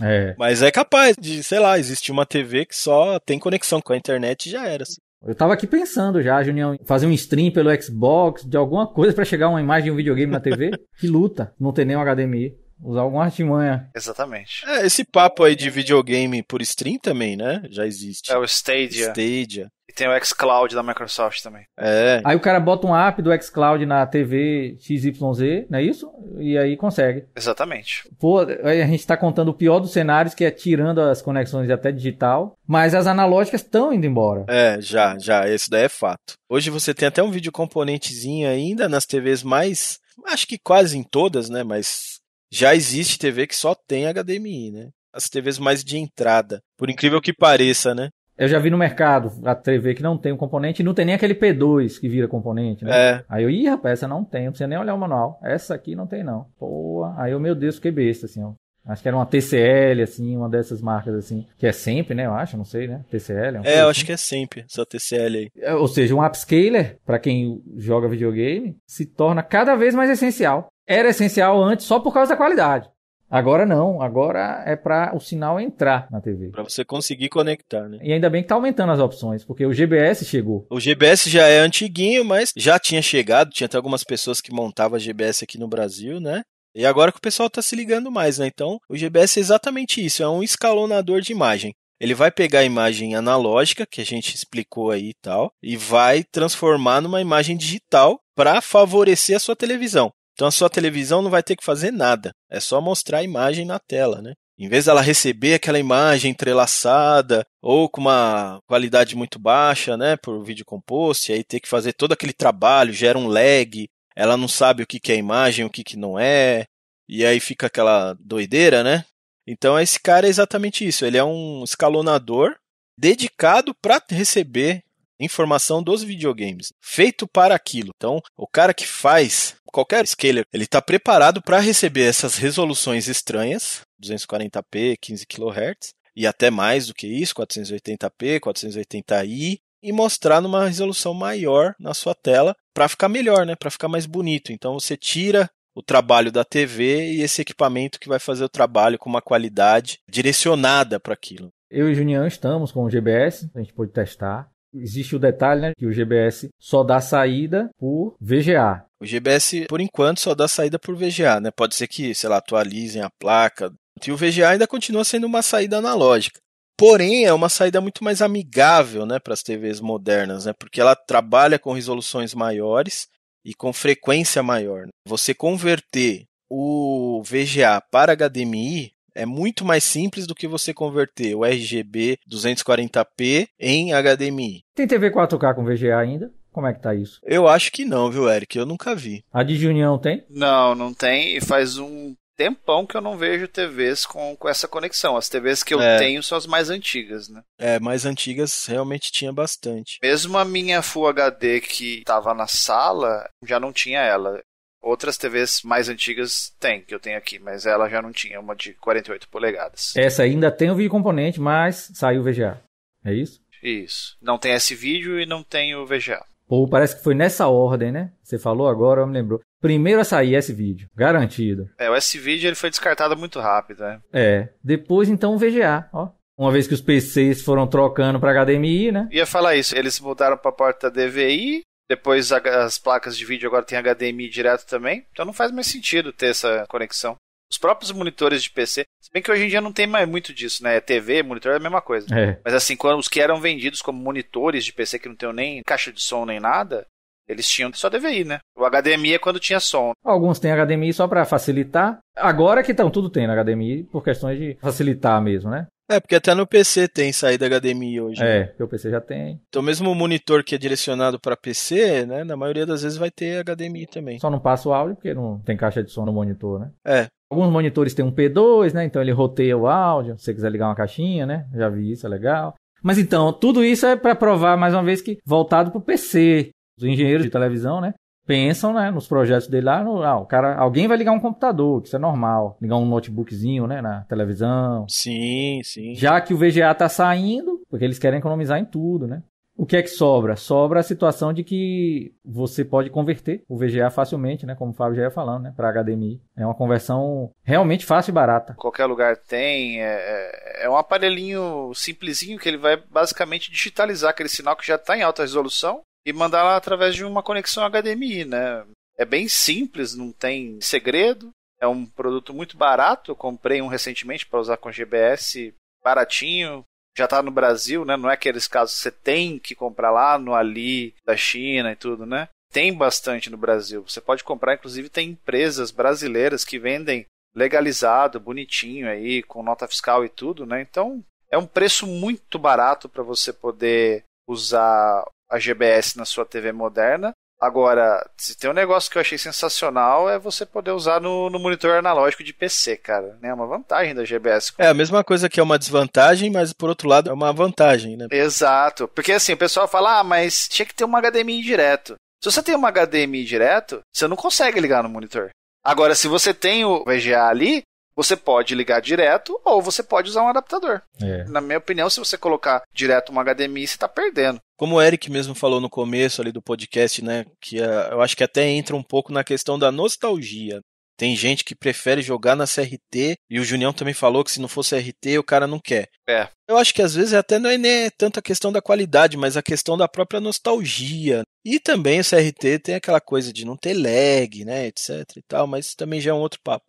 Speaker 1: É. *laughs* Mas é capaz de, sei lá, existe uma TV que só tem conexão com a internet e já era. Assim. Eu tava aqui pensando
Speaker 3: já, Junião, fazer um stream pelo Xbox, de alguma coisa para chegar uma imagem de um videogame na TV. *laughs* que luta, não tem nem HDMI. Usar alguma artimanha.
Speaker 2: Exatamente.
Speaker 1: É, esse papo aí de videogame por stream também, né?
Speaker 2: Já existe. É o Stadia. Stadia tem o xCloud da Microsoft também.
Speaker 3: É. Aí o cara bota um app do xCloud na TV XYZ, não é isso? E aí consegue.
Speaker 2: Exatamente.
Speaker 3: Pô, aí a gente está contando o pior dos cenários, que é tirando as conexões até digital, mas as analógicas estão indo embora.
Speaker 1: É, já, já. Esse daí é fato. Hoje você tem até um vídeo componentezinho ainda nas TVs mais. Acho que quase em todas, né? Mas já existe TV que só tem HDMI, né? As TVs mais de entrada. Por incrível que pareça, né?
Speaker 3: Eu já vi no mercado a TV que não tem o componente e não tem nem aquele P2 que vira componente, né? É. Aí eu, ih, rapaz, essa não tem, não precisa nem olhar o manual. Essa aqui não tem, não. Pô, aí eu, meu Deus, fiquei besta, assim, ó. Acho que era uma TCL, assim, uma dessas marcas, assim, que é sempre, né? Eu acho, não sei, né? TCL. É, é eu acho
Speaker 1: assim. que é sempre, essa TCL aí. É, ou seja,
Speaker 3: um upscaler, para quem joga videogame, se torna cada vez mais essencial. Era essencial antes só por causa da qualidade. Agora não, agora é para o sinal entrar na TV.
Speaker 1: Para você conseguir conectar, né?
Speaker 3: E ainda bem que tá aumentando as opções, porque o GBS chegou.
Speaker 1: O GBS já é antiguinho, mas já tinha chegado, tinha até algumas pessoas que montavam GBS aqui no Brasil, né? E agora que o pessoal está se ligando mais, né? Então, o GBS é exatamente isso, é um escalonador de imagem. Ele vai pegar a imagem analógica, que a gente explicou aí e tal, e vai transformar numa imagem digital para favorecer a sua televisão. Então a sua televisão não vai ter que fazer nada, é só mostrar a imagem na tela, né? Em vez dela receber aquela imagem entrelaçada ou com uma qualidade muito baixa, né, por vídeo composto, e aí ter que fazer todo aquele trabalho, gera um lag, ela não sabe o que, é imagem, o que, que não é, e aí fica aquela doideira, né? Então esse cara é exatamente isso, ele é um escalonador dedicado para receber informação dos videogames, feito para aquilo. Então, o cara que faz qualquer scaler, ele está preparado para receber essas resoluções estranhas, 240p, 15 kHz, e até mais do que isso, 480p, 480i, e mostrar numa resolução maior na sua tela para ficar melhor, né? Para ficar mais bonito. Então você tira o trabalho da TV e esse equipamento que vai fazer o trabalho com uma qualidade direcionada para aquilo.
Speaker 3: Eu e o Junião estamos com o GBS, a gente pôde testar. Existe o detalhe, né, que o GBS só dá saída por VGA.
Speaker 1: O GBS, por enquanto, só dá saída por VGA, né? Pode ser que, sei lá, atualizem a placa. E o VGA ainda continua sendo uma saída analógica. Porém, é uma saída muito mais amigável né, para as TVs modernas, né, porque ela trabalha com resoluções maiores e com frequência maior. Você converter o VGA para HDMI é muito mais simples do que você converter o RGB 240p em HDMI.
Speaker 3: Tem TV 4K com VGA ainda? Como é que tá isso?
Speaker 1: Eu acho que não, viu, Eric? Eu nunca vi.
Speaker 3: A de Junião tem?
Speaker 2: Não, não tem. E faz um tempão que eu não vejo TVs com, com essa conexão. As TVs que eu é. tenho são as mais antigas, né?
Speaker 1: É, mais antigas realmente tinha bastante.
Speaker 2: Mesmo a minha Full HD que estava na sala, já não tinha ela. Outras TVs mais antigas tem, que eu tenho aqui, mas ela já não tinha, uma de 48 polegadas. Essa
Speaker 3: ainda tem o vídeo componente, mas saiu o VGA. É isso?
Speaker 2: Isso. Não tem esse vídeo e não tem o VGA.
Speaker 3: Ou parece que foi nessa ordem, né? Você falou agora, eu me lembrou. Primeiro a sair esse vídeo, garantido.
Speaker 2: É, o esse vídeo ele foi descartado muito rápido, né?
Speaker 3: É. Depois então o VGA, ó. Uma vez que os PCs foram trocando para HDMI, né?
Speaker 2: Ia falar isso, eles mudaram para a porta DVI depois as placas de vídeo agora têm HDMI direto também, então não faz mais sentido ter essa conexão. Os próprios monitores de PC, se bem que hoje em dia não tem mais muito disso, né? É TV, monitor é a mesma coisa. É. Mas assim, quando os que eram vendidos como monitores de PC que não tinham nem caixa de som nem nada, eles tinham só DVI, né? O HDMI é quando tinha som.
Speaker 3: Alguns têm HDMI só para facilitar. Agora que estão, tudo tem HDMI por questões de facilitar mesmo, né?
Speaker 2: É, porque
Speaker 1: até no PC tem saída HDMI hoje. É, né? o PC já tem. Então, mesmo o monitor que é direcionado para PC, né, na maioria das vezes vai ter HDMI também.
Speaker 3: Só não passa o áudio porque não tem caixa de som no monitor, né? É. Alguns monitores têm um P2, né? Então ele roteia o áudio, se você quiser ligar uma caixinha, né? Já vi isso, é legal. Mas então, tudo isso é para provar mais uma vez que voltado para o PC. Os engenheiros de televisão, né? pensam né, nos projetos dele lá, no, ah, o cara, alguém vai ligar um computador, que isso é normal, ligar um notebookzinho, né, na televisão.
Speaker 1: Sim, sim.
Speaker 3: Já que o VGA está saindo, porque eles querem economizar em tudo, né? O que é que sobra? Sobra a situação de que você pode converter o VGA facilmente, né? Como o Fábio já ia falando, né? Para HDMI. É uma conversão realmente fácil e barata.
Speaker 2: Qualquer lugar tem. É, é, é um aparelhinho simplesinho que ele vai basicamente digitalizar aquele sinal que já está em alta resolução e mandar lá através de uma conexão HDMI, né? É bem simples, não tem segredo. É um produto muito barato. Eu comprei um recentemente para usar com GBS, baratinho. Já está no Brasil, né? Não é aqueles casos que você tem que comprar lá no Ali da China e tudo, né? Tem bastante no Brasil. Você pode comprar, inclusive tem empresas brasileiras que vendem legalizado, bonitinho aí, com nota fiscal e tudo, né? Então, é um preço muito barato para você poder usar a GBS na sua TV moderna. Agora, se tem um negócio que eu achei sensacional é você poder usar no, no monitor analógico de PC, cara. Né, é uma vantagem da GBS.
Speaker 1: É a mesma coisa que é uma desvantagem, mas por outro lado é uma vantagem, né?
Speaker 2: Exato. Porque assim, o pessoal fala, ah, mas tinha que ter um HDMI direto. Se você tem um HDMI direto, você não consegue ligar no monitor. Agora, se você tem o VGA ali, você pode ligar direto ou você pode usar um adaptador. É. Na minha opinião, se você colocar direto um HDMI, você está perdendo
Speaker 1: como o Eric mesmo falou no começo ali do podcast, né, que eh, eu acho que até entra um pouco na questão da nostalgia. Tem gente que prefere jogar na CRT e o Junião também falou que se não fosse RT o cara não quer. É. Eu acho que às vezes até não é né, tanto a questão da qualidade, mas a questão da própria nostalgia. E também o CRT tem aquela coisa de não ter lag, né, etc e tal, mas isso também já é um outro papo.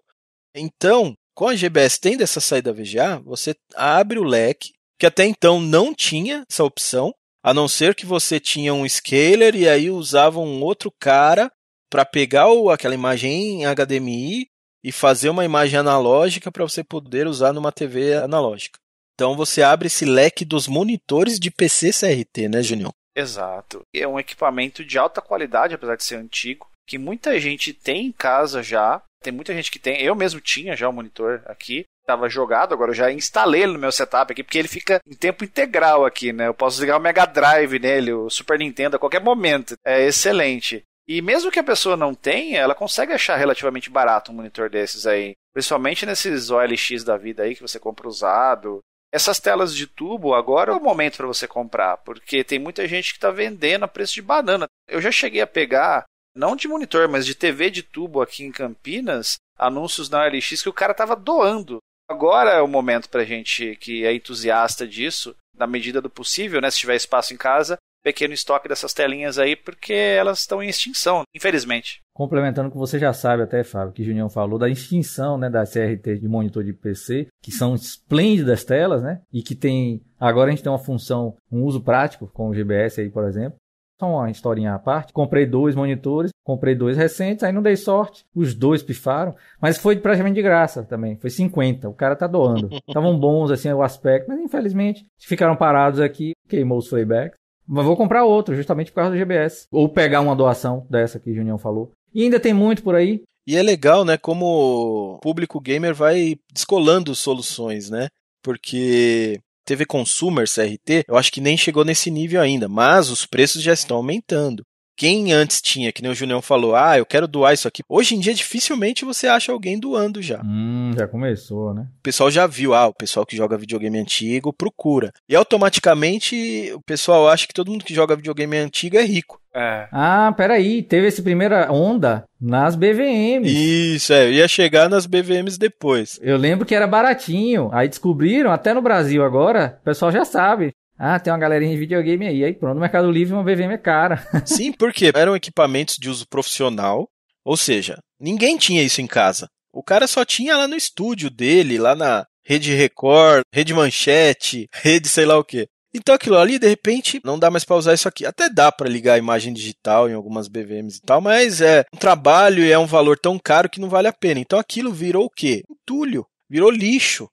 Speaker 1: Então, com a GBS tendo essa saída VGA, você abre o leque, que até então não tinha essa opção, a não ser que você tinha um scaler e aí usava um outro cara para pegar o, aquela imagem em HDMI e fazer uma imagem analógica para você poder usar numa TV analógica. Então você abre esse leque dos monitores de PC CRT, né, Junião?
Speaker 2: Exato. É um equipamento de alta qualidade, apesar de ser antigo, que muita gente tem em casa já. Tem muita gente que tem. Eu mesmo tinha já o um monitor aqui, estava jogado, agora eu já instalei ele no meu setup aqui, porque ele fica em tempo integral aqui, né? Eu posso ligar o Mega Drive nele, o Super Nintendo a qualquer momento. É excelente. E mesmo que a pessoa não tenha, ela consegue achar relativamente barato um monitor desses aí. Principalmente nesses OLX da vida aí que você compra usado. Essas telas de tubo agora é o momento para você comprar, porque tem muita gente que está vendendo a preço de banana. Eu já cheguei a pegar, não de monitor, mas de TV de tubo aqui em Campinas, anúncios na OLX que o cara estava doando Agora é o momento para gente que é entusiasta disso, na medida do possível, né? Se tiver espaço em casa, pequeno estoque dessas telinhas aí, porque elas estão em extinção, infelizmente.
Speaker 3: Complementando o que você já sabe até, Fábio, que o Junião falou da extinção né, da CRT de monitor de PC, que são esplêndidas telas, né? E que tem. Agora a gente tem uma função, um uso prático com o GBS aí, por exemplo, só uma historinha à parte. Comprei dois monitores, comprei dois recentes, aí não dei sorte. Os dois pifaram, mas foi praticamente de graça também. Foi 50, o cara tá doando. *laughs* Estavam bons, assim, o aspecto, mas infelizmente ficaram parados aqui, queimou os playbacks. Mas vou comprar outro, justamente por causa do GBS. Ou pegar uma doação dessa que o Junião falou.
Speaker 1: E ainda tem muito por aí. E é legal, né, como o público gamer vai descolando soluções, né? Porque TV Consumer CRT, eu acho que nem chegou nesse nível ainda, mas os preços já estão aumentando quem antes tinha, que nem o Julião falou, ah, eu quero doar isso aqui. Hoje em dia, dificilmente você acha alguém doando já. Hum, já começou, né? O pessoal já viu, ah, o pessoal que joga videogame antigo procura. E automaticamente o pessoal acha que todo mundo que joga videogame antigo é rico. É.
Speaker 3: Ah, peraí, teve essa primeira onda nas BVMs. Isso, é, ia chegar
Speaker 1: nas BVMs depois.
Speaker 3: Eu lembro que era baratinho, aí descobriram, até no Brasil agora, o pessoal já sabe. Ah, tem uma galerinha de videogame aí. Aí pronto, no Mercado Livre uma BVM é cara.
Speaker 1: *laughs* Sim, porque eram equipamentos de uso profissional, ou seja, ninguém tinha isso em casa. O cara só tinha lá no estúdio dele, lá na Rede Record, Rede Manchete, *laughs* Rede sei lá o quê. Então aquilo ali, de repente, não dá mais para usar isso aqui. Até dá para ligar a imagem digital em algumas BVMs e tal, mas é um trabalho e é um valor tão caro que não vale a pena. Então aquilo virou o quê? Entulho, virou lixo.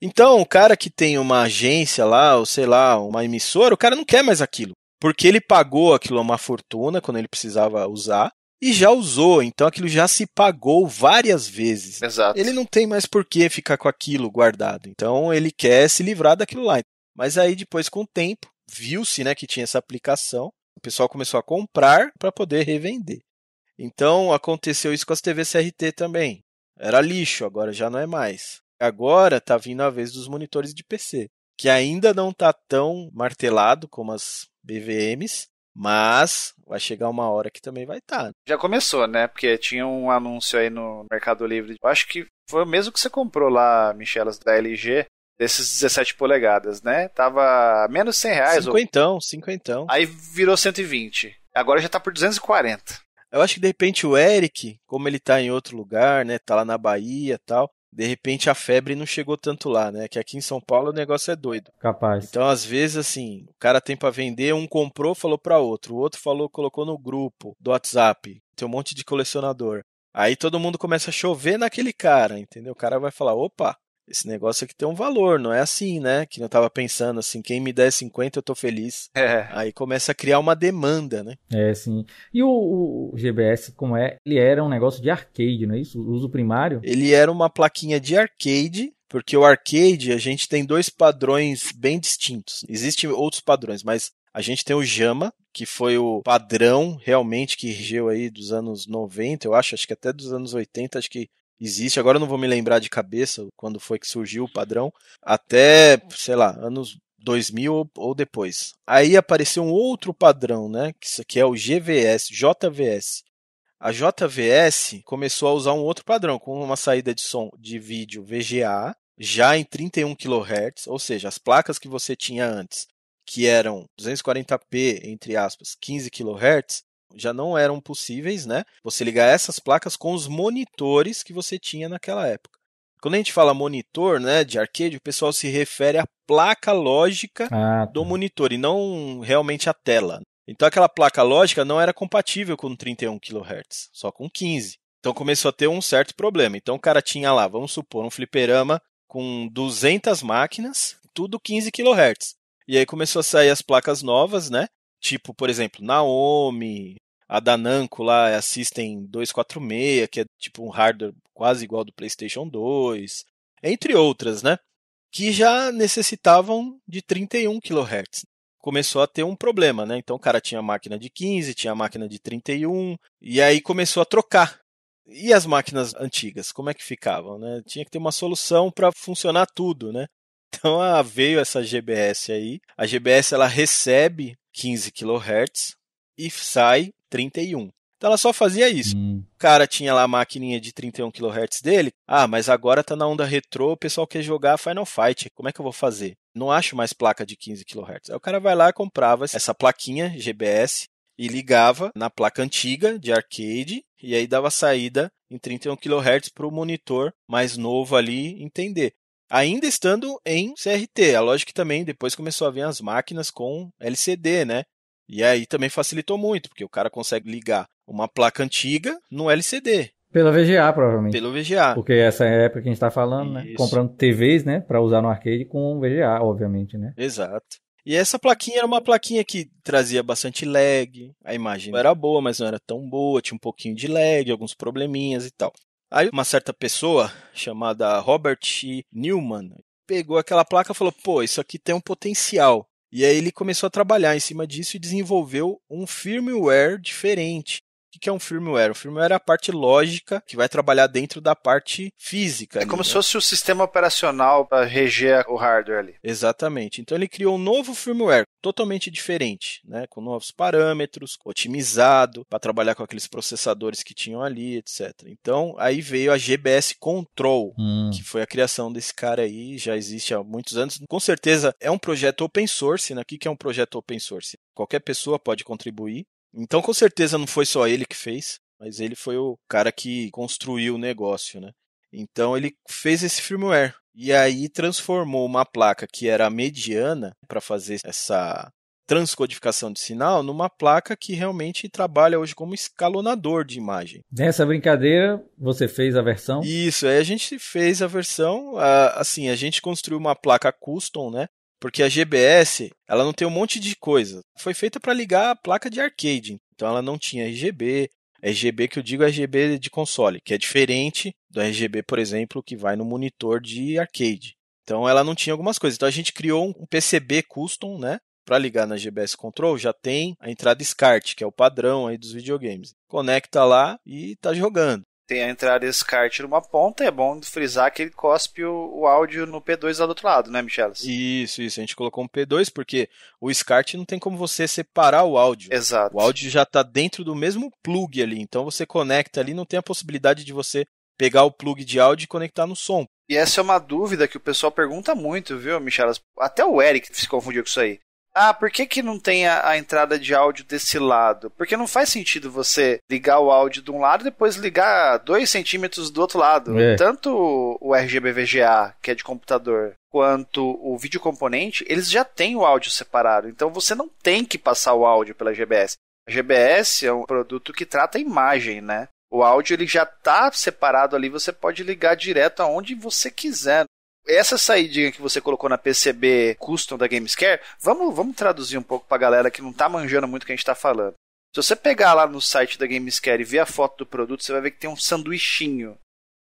Speaker 1: Então, o cara que tem uma agência lá, ou sei lá, uma emissora, o cara não quer mais aquilo. Porque ele pagou aquilo uma fortuna quando ele precisava usar e já usou, então aquilo já se pagou várias vezes. Exato. Ele não tem mais por que ficar com aquilo guardado. Então ele quer se livrar daquilo lá. Mas aí depois com o tempo, viu-se, né, que tinha essa aplicação, o pessoal começou a comprar para poder revender. Então aconteceu isso com as TVs CRT também. Era lixo, agora já não é mais. Agora está vindo a vez dos monitores de PC, que ainda não está tão martelado como as BVMs, mas vai chegar uma hora que também vai estar.
Speaker 2: Tá. Né? Já começou, né? Porque tinha um anúncio aí no Mercado Livre. Eu acho que foi o mesmo que você comprou lá, Michelas, da LG, desses 17 polegadas, né? Tava menos 100 reais. Cinquentão,
Speaker 1: ou... cinquentão. Aí
Speaker 2: virou 120. Agora já tá por 240.
Speaker 1: Eu acho que de repente o Eric, como ele tá em outro lugar, né? Tá lá na Bahia e tal de repente a febre não chegou tanto lá, né? Que aqui em São Paulo o negócio é doido. Capaz. Então, às vezes, assim, o cara tem para vender, um comprou, falou para outro, o outro falou, colocou no grupo do WhatsApp. Tem um monte de colecionador. Aí todo mundo começa a chover naquele cara, entendeu? O cara vai falar: opa, esse negócio aqui tem um valor, não é assim, né? Que eu tava pensando assim, quem me der 50 eu tô feliz. É. Aí começa a criar uma demanda, né?
Speaker 3: É, sim. E o, o, GBS, como é? Ele era um negócio de arcade, não é isso? O uso
Speaker 1: primário? Ele era uma plaquinha de arcade. Porque o arcade, a gente tem dois padrões bem distintos. Existem outros padrões, mas a gente tem o Jama, que foi o padrão realmente que regeu aí dos anos 90, eu acho, acho que até dos anos 80, acho que existe. Agora eu não vou me lembrar de cabeça quando foi que surgiu o padrão, até, sei lá, anos 2000 ou, depois. Aí apareceu um outro padrão, né, que, que é o GVS, JVS. A JVS começou a usar um outro padrão, com uma saída de som de vídeo VGA, já em 31 kHz, ou seja, as placas que você tinha antes, que eram 240p, entre aspas, 15 kHz, já não eram possíveis, né? Você ligar essas placas com os monitores que você tinha naquela época. Quando a gente fala monitor, né, de arcade, o pessoal se refere à placa lógica ah, tá. do monitor e não realmente à tela. Então aquela placa lógica não era compatível com 31 kHz, só com 15. Então começou a ter um certo problema. Então o cara tinha lá, vamos supor, um fliperama com 200 máquinas, tudo 15 kHz. E aí começou a sair as placas novas, né? Tipo, por exemplo, Naomi, a da lá assistem 246, que é tipo um hardware quase igual do PlayStation 2, entre outras, né? Que já necessitavam de 31 kHz. Começou a ter um problema, né? Então o cara tinha máquina de 15, tinha máquina de 31, e aí começou a trocar. E as máquinas antigas, como é que ficavam, né? Tinha que ter uma solução para funcionar tudo, né? *laughs* Então ah, veio essa GBS aí. A GBS ela recebe 15 kHz e sai 31. Então ela só fazia isso. Hum. O cara tinha lá a maquininha de 31 kHz dele. Ah, mas agora tá na onda retrô, o pessoal quer jogar Final Fight. Como é que eu vou fazer? Não acho mais placa de 15 kHz. Aí o cara vai lá, comprava essa plaquinha GBS e ligava na placa antiga de arcade e aí dava saída em 31 kHz para o monitor mais novo ali entender ainda estando em CRT. A lógica também depois começou a vir as máquinas com LCD, né? E aí também facilitou muito, porque o cara consegue ligar uma placa antiga no LCD.
Speaker 3: Pela VGA, provavelmente. Pelo VGA. Porque essa é a época que a gente está falando, né? Comprando TVs, né? Para usar no arcade com VGA, obviamente, né?
Speaker 1: Exato. E essa plaquinha era uma plaquinha que trazia bastante lag, a imagem era boa, mas não era tão boa, tinha um pouquinho de lag, alguns probleminhas e tal. Aí uma certa pessoa chamada Robert Newman pegou aquela placa e falou: pô, isso aqui tem um potencial. E aí ele começou a trabalhar em cima disso e desenvolveu um firmware diferente o que é um firmware? O firmware é a parte lógica que vai trabalhar dentro da parte física. É ali, como né? se fosse
Speaker 2: o sistema operacional para reger o hardware ali. Exatamente.
Speaker 1: Então ele criou um novo firmware totalmente diferente, né? com novos parâmetros, otimizado para trabalhar com aqueles processadores que tinham ali, etc. Então aí veio a GBS Control, hum. que foi a criação desse cara aí, já existe há muitos anos. Com certeza é um projeto open source, né? O que é um projeto open source? Qualquer pessoa pode contribuir então, com certeza, não foi só ele que fez, mas ele foi o cara que construiu o negócio, né? Então, ele fez esse firmware. E aí transformou uma placa que era mediana para fazer essa transcodificação de sinal numa placa que realmente trabalha hoje como escalonador de imagem.
Speaker 3: Nessa brincadeira, você fez a versão?
Speaker 1: Isso, aí a gente fez a versão, ah, assim, a gente construiu uma placa custom, né, porque a GBS ela não tem um monte de coisa. Foi feita para ligar a placa de arcade, então ela não tinha RGB. RGB é que eu digo é RGB de console, que é diferente do RGB, por exemplo, que vai no monitor de arcade. Então ela não tinha algumas coisas. Então a gente criou um PCB custom, né? Para ligar na GBS Control já tem a entrada SCART, que é o padrão aí dos videogames. Conecta lá e tá jogando
Speaker 2: tem a entrada SCART numa ponta, é bom frisar que ele cospe o, o áudio no P2 lá do outro lado, né, Michelas?
Speaker 1: Isso, isso. A gente colocou um P2 porque o SCART não tem como você separar o áudio. Exato. O áudio já está dentro do mesmo plug ali, então você conecta ali, não tem a possibilidade de você pegar o plug
Speaker 2: de áudio e conectar no som. E essa é uma dúvida que o pessoal pergunta muito, viu, Michelas? Até o Eric se confundiu com isso aí ah, por que, que não tem a, a, entrada de áudio desse lado? Porque não faz sentido você ligar o áudio de um lado e depois ligar dois centímetros do outro lado. É. Tanto o RGB VGA, que é de computador, quanto o vídeo componente, eles já têm o áudio separado. Então você não tem que passar o áudio pela GBS. A GBS é um produto que trata a imagem, né? O áudio ele já está separado ali, você pode ligar direto aonde você quiser essa saída que você colocou na PCB custom da Gamescare, vamos, vamos traduzir um pouco pra galera que não tá manjando muito o que a gente tá falando. Se você pegar lá no site da Gamescare e ver a foto do produto, você vai ver que tem um sanduichinho.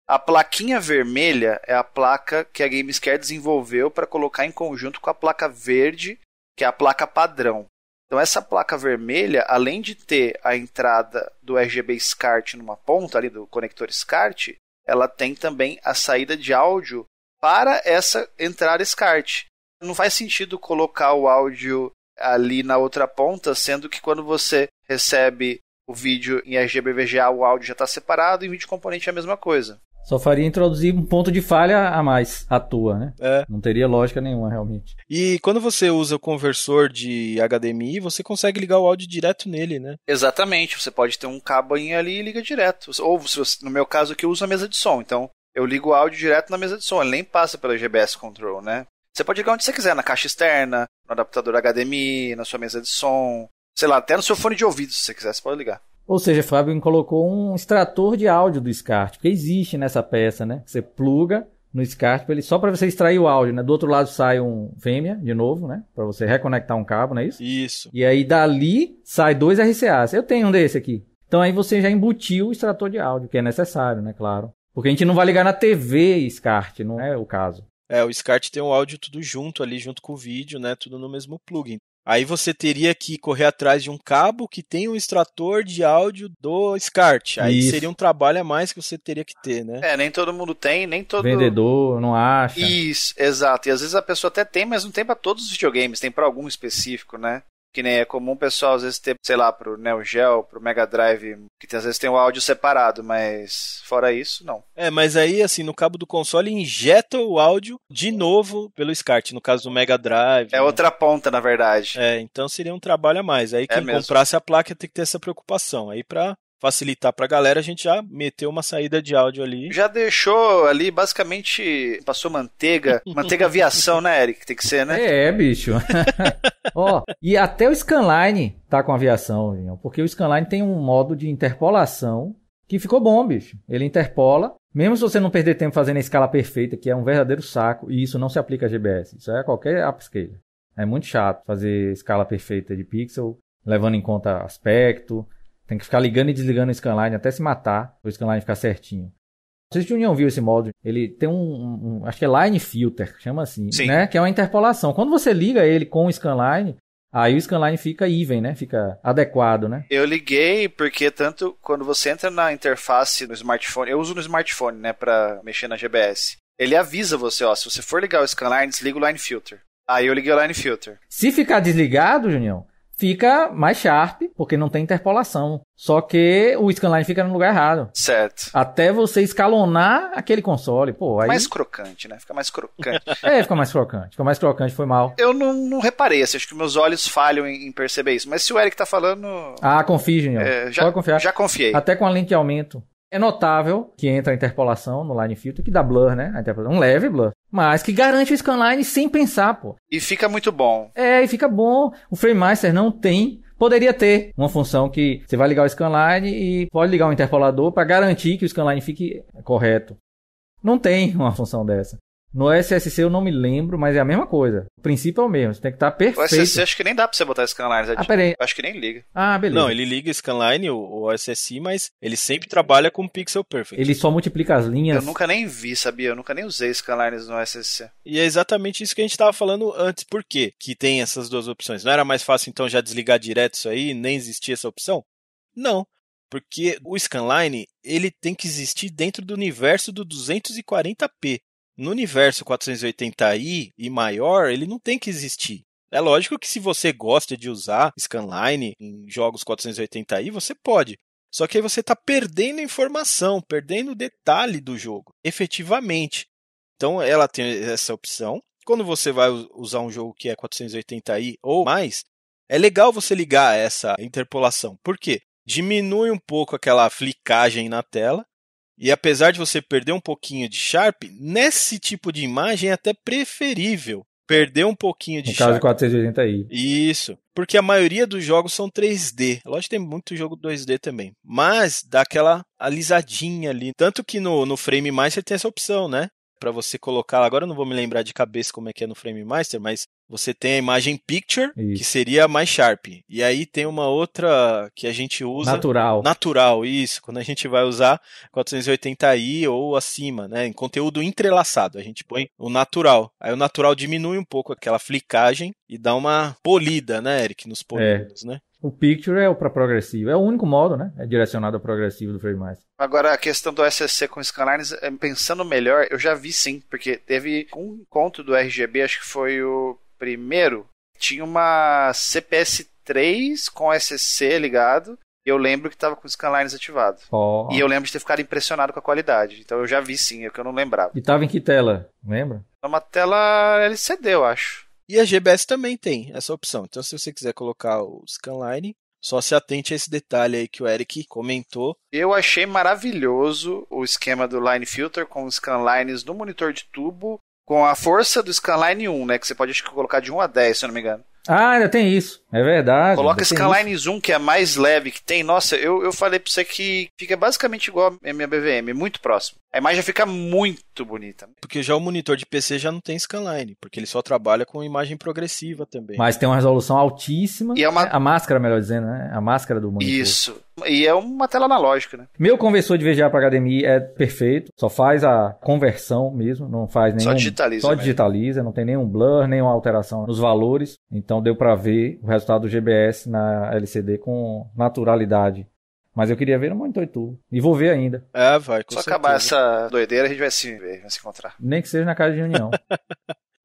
Speaker 2: A plaquinha vermelha é a placa que a Gamescare desenvolveu para colocar em conjunto com a placa verde, que é a placa padrão. Então essa placa vermelha, além de ter a entrada do RGB SCART numa ponta ali do conector SCART, ela tem também a saída de áudio para essa entrada SCART. Não faz sentido colocar o áudio ali na outra ponta, sendo que quando você recebe o vídeo em RGBVGA, o áudio já está separado e em vídeo componente é a mesma coisa.
Speaker 3: Só faria introduzir um ponto de falha a mais à tua, né? É. Não teria lógica nenhuma, realmente.
Speaker 1: E quando você usa o conversor de HDMI, você consegue ligar o áudio direto nele, né?
Speaker 2: Exatamente. Você pode ter um cabo ali e liga direto. Ou, no meu caso aqui, eu uso a mesa de som. Então, eu ligo o áudio direto na mesa de som, ele nem passa pelo GBS Control, né? Você pode ligar onde você quiser, na caixa externa, no adaptador HDMI, na sua mesa de som, sei lá, até no seu fone de ouvido, se você quiser, você pode ligar.
Speaker 3: Ou seja, Fábio colocou um extrator de áudio do SCART, porque existe nessa peça, né? Você pluga no SCART ele, só para você extrair o áudio, né? Do outro lado sai um fêmea, de novo, né? Para você reconectar um cabo, não é isso? Isso. E aí dali sai dois RCAs. Eu tenho um desse aqui. Então aí você já embutiu o extrator de áudio, que é necessário, né? Claro. Porque a gente não vai ligar na TV SCART, não é o caso.
Speaker 1: É, o SCART tem o áudio tudo junto ali, junto com o vídeo, né? Tudo no mesmo plugin. Aí você teria que correr atrás de um cabo que tem um extrator de áudio do SCART. Aí Isso. seria um trabalho a mais que você teria que ter, né? É,
Speaker 2: nem todo mundo tem, nem todo. Vendedor, não acha. Isso, exato. E às vezes a pessoa até tem, mas não tem para todos os videogames, tem para algum específico, né? Que nem é comum o pessoal às vezes ter, sei lá, pro Neo Geo, pro Mega Drive, que às vezes tem o áudio separado, mas fora isso, não.
Speaker 1: É, mas aí, assim, no cabo do console injeta o áudio de novo pelo SCART, no caso do Mega Drive. É né? outra ponta, na verdade. É, então seria um trabalho a mais. Aí é quem é comprasse a placa tem que ter essa preocupação. Aí para facilitar para a galera, a gente já meteu uma saída de áudio ali.
Speaker 2: Já deixou ali, basicamente, passou manteiga, *laughs* manteiga aviação, né, Eric? Tem que ser, né? É,
Speaker 3: bicho. *laughs* Ó, e até o Scanline tá com aviação, porque o Scanline tem um modo de interpolação que ficou bom, bicho. Ele interpola, mesmo se você não perder tempo fazendo a escala perfeita, que é um verdadeiro saco, e isso não se aplica a GBS, isso é a qualquer upscaler. É muito chato fazer escala perfeita de pixel, levando em conta aspecto, tem que ficar ligando e desligando o scanline até se matar, para o scanline ficar certinho. Não sei se o União viu esse módulo. Ele tem um, um, um, Acho que é line filter, chama assim. Sim. né? Que é uma interpolação. Quando você liga ele com o scanline, aí o scanline fica even, né? Fica adequado, né?
Speaker 2: Eu liguei porque tanto quando você entra na interface no smartphone, eu uso no smartphone, né, para mexer na GBS. Ele avisa você, ó, se você for ligar o scanline, desliga o line filter. Aí eu liguei o line filter.
Speaker 3: Se ficar desligado, Junião, fica mais sharp, porque não tem interpolação. Só que o scanline fica no lugar errado. Certo. Até você escalonar aquele console, pô. Aí... Mais
Speaker 2: crocante, né? Fica mais crocante. *laughs* é, fica
Speaker 3: mais crocante. Fica mais crocante, foi mal.
Speaker 2: Eu não, não reparei, assim, acho que meus olhos falham em, em, perceber isso. Mas se o Eric tá falando. Ah, confie, Junior. É, já, Pode confiar. Já confiei. Até
Speaker 3: com a lente de aumento. É notável que entra a interpolação no line filter, que dá blur, né? Um leve blur. Mas que garante o scanline sem pensar, pô.
Speaker 2: E fica muito bom.
Speaker 3: É, e fica bom. O FrameMaster não tem poderia ter uma função que você vai ligar o scanline e pode ligar o interpolador para garantir que o scanline fique correto. Não tem uma função dessa. No SSC eu não me lembro, mas é a mesma coisa. O princípio é o mesmo, você tem que estar tá perfeito. O SSC
Speaker 2: acho que nem dá pra você botar scanlines. É ah, peraí. Acho que nem liga. Ah, beleza. Não, ele liga
Speaker 1: scanline, o, SSI, mas ele sempre trabalha com pixel perfect. Ele
Speaker 3: só multiplica as linhas. Eu nunca
Speaker 2: nem vi, sabia? Eu nunca nem usei scanlines no SSC.
Speaker 1: E é exatamente isso que a gente tava falando antes. Por quê? Que tem essas duas opções. Não era mais fácil, então, já desligar direto isso aí? Nem existia essa opção? Não. Porque o scanline, ele tem que existir dentro do universo do 240p no universo 480i e maior, ele não tem que existir. É lógico que se você gosta de usar scanline em jogos 480i, você pode. Só que aí você está perdendo informação, perdendo detalhe do jogo, efetivamente. Então ela tem essa opção. Quando você vai usar um jogo que é 480i ou mais, é legal você ligar essa interpolação. Por quê? Diminui um pouco aquela flicagem na tela e apesar de você perder um pouquinho de Sharp, nesse tipo de imagem é até preferível perder um pouquinho de no caso de
Speaker 3: 480i.
Speaker 1: Isso. Porque a maioria dos jogos são 3D. Lógico que tem muito jogo 2D também. Mas dá aquela alisadinha ali. Tanto que no, no Frame Master tem essa opção, né? Para você colocar. Agora eu não vou me lembrar de cabeça como é que é no Frame Master, mas você tem a imagem picture, isso. que seria mais sharp. E aí tem uma outra que a gente usa. Natural. Natural, isso. Quando a gente vai usar 480i ou acima, né? Em conteúdo entrelaçado. A gente põe o natural. Aí o natural diminui um pouco aquela flicagem e dá uma polida, né, Eric? Nos é. polígonos, é. né?
Speaker 3: O Picture é o para progressivo. É o único modo, né? É direcionado ao progressivo do mais
Speaker 2: Agora, a questão do SSC com scanlines, é, pensando melhor, eu já vi sim, porque teve um encontro do RGB, acho que foi o primeiro, tinha uma CPS 3 com SSC ligado. Eu lembro que estava com o Scanlines ativado. Oh. E eu lembro de ter ficado impressionado com a qualidade. Então eu já vi sim, é que eu não lembrava.
Speaker 3: E tava em que tela? Lembra?
Speaker 2: É uma tela LCD, eu acho. E a
Speaker 1: GBS também tem essa opção. Então, se você quiser colocar o Scanline, só se atente a esse detalhe aí que o Eric comentou.
Speaker 2: Eu achei maravilhoso o esquema do Line Filter com os scanlines no monitor de tubo com a força do Scanline 1, né? Que você pode colocar de 1 a 10, se eu não me engano.
Speaker 3: Ah, ainda tem isso. É verdade. Coloca Skyline
Speaker 2: Zoom, que é a mais leve que tem. Nossa, eu, eu falei pra você que fica basicamente igual a minha BVM, muito próximo a imagem fica muito bonita.
Speaker 1: Porque já o monitor de PC já não tem scanline, porque ele só trabalha com imagem
Speaker 2: progressiva também. Mas tem
Speaker 3: uma resolução altíssima. E é uma... A máscara, melhor dizendo, né? A máscara do monitor. Isso.
Speaker 2: E é uma tela analógica, né?
Speaker 3: Meu conversor de VGA para HDMI é perfeito, só faz a conversão mesmo, não faz nenhum... Só digitaliza. Só digitaliza, mesmo. não tem nenhum blur, nenhuma alteração nos valores, então deu para ver o resultado do GBS na LCD com naturalidade. Mas eu queria ver o Monitor Itu. E vou ver ainda.
Speaker 2: É, vai. Com Só certeza. acabar essa doideira, a gente vai se ver, vai se encontrar.
Speaker 3: Nem que seja na casa de reunião. *laughs*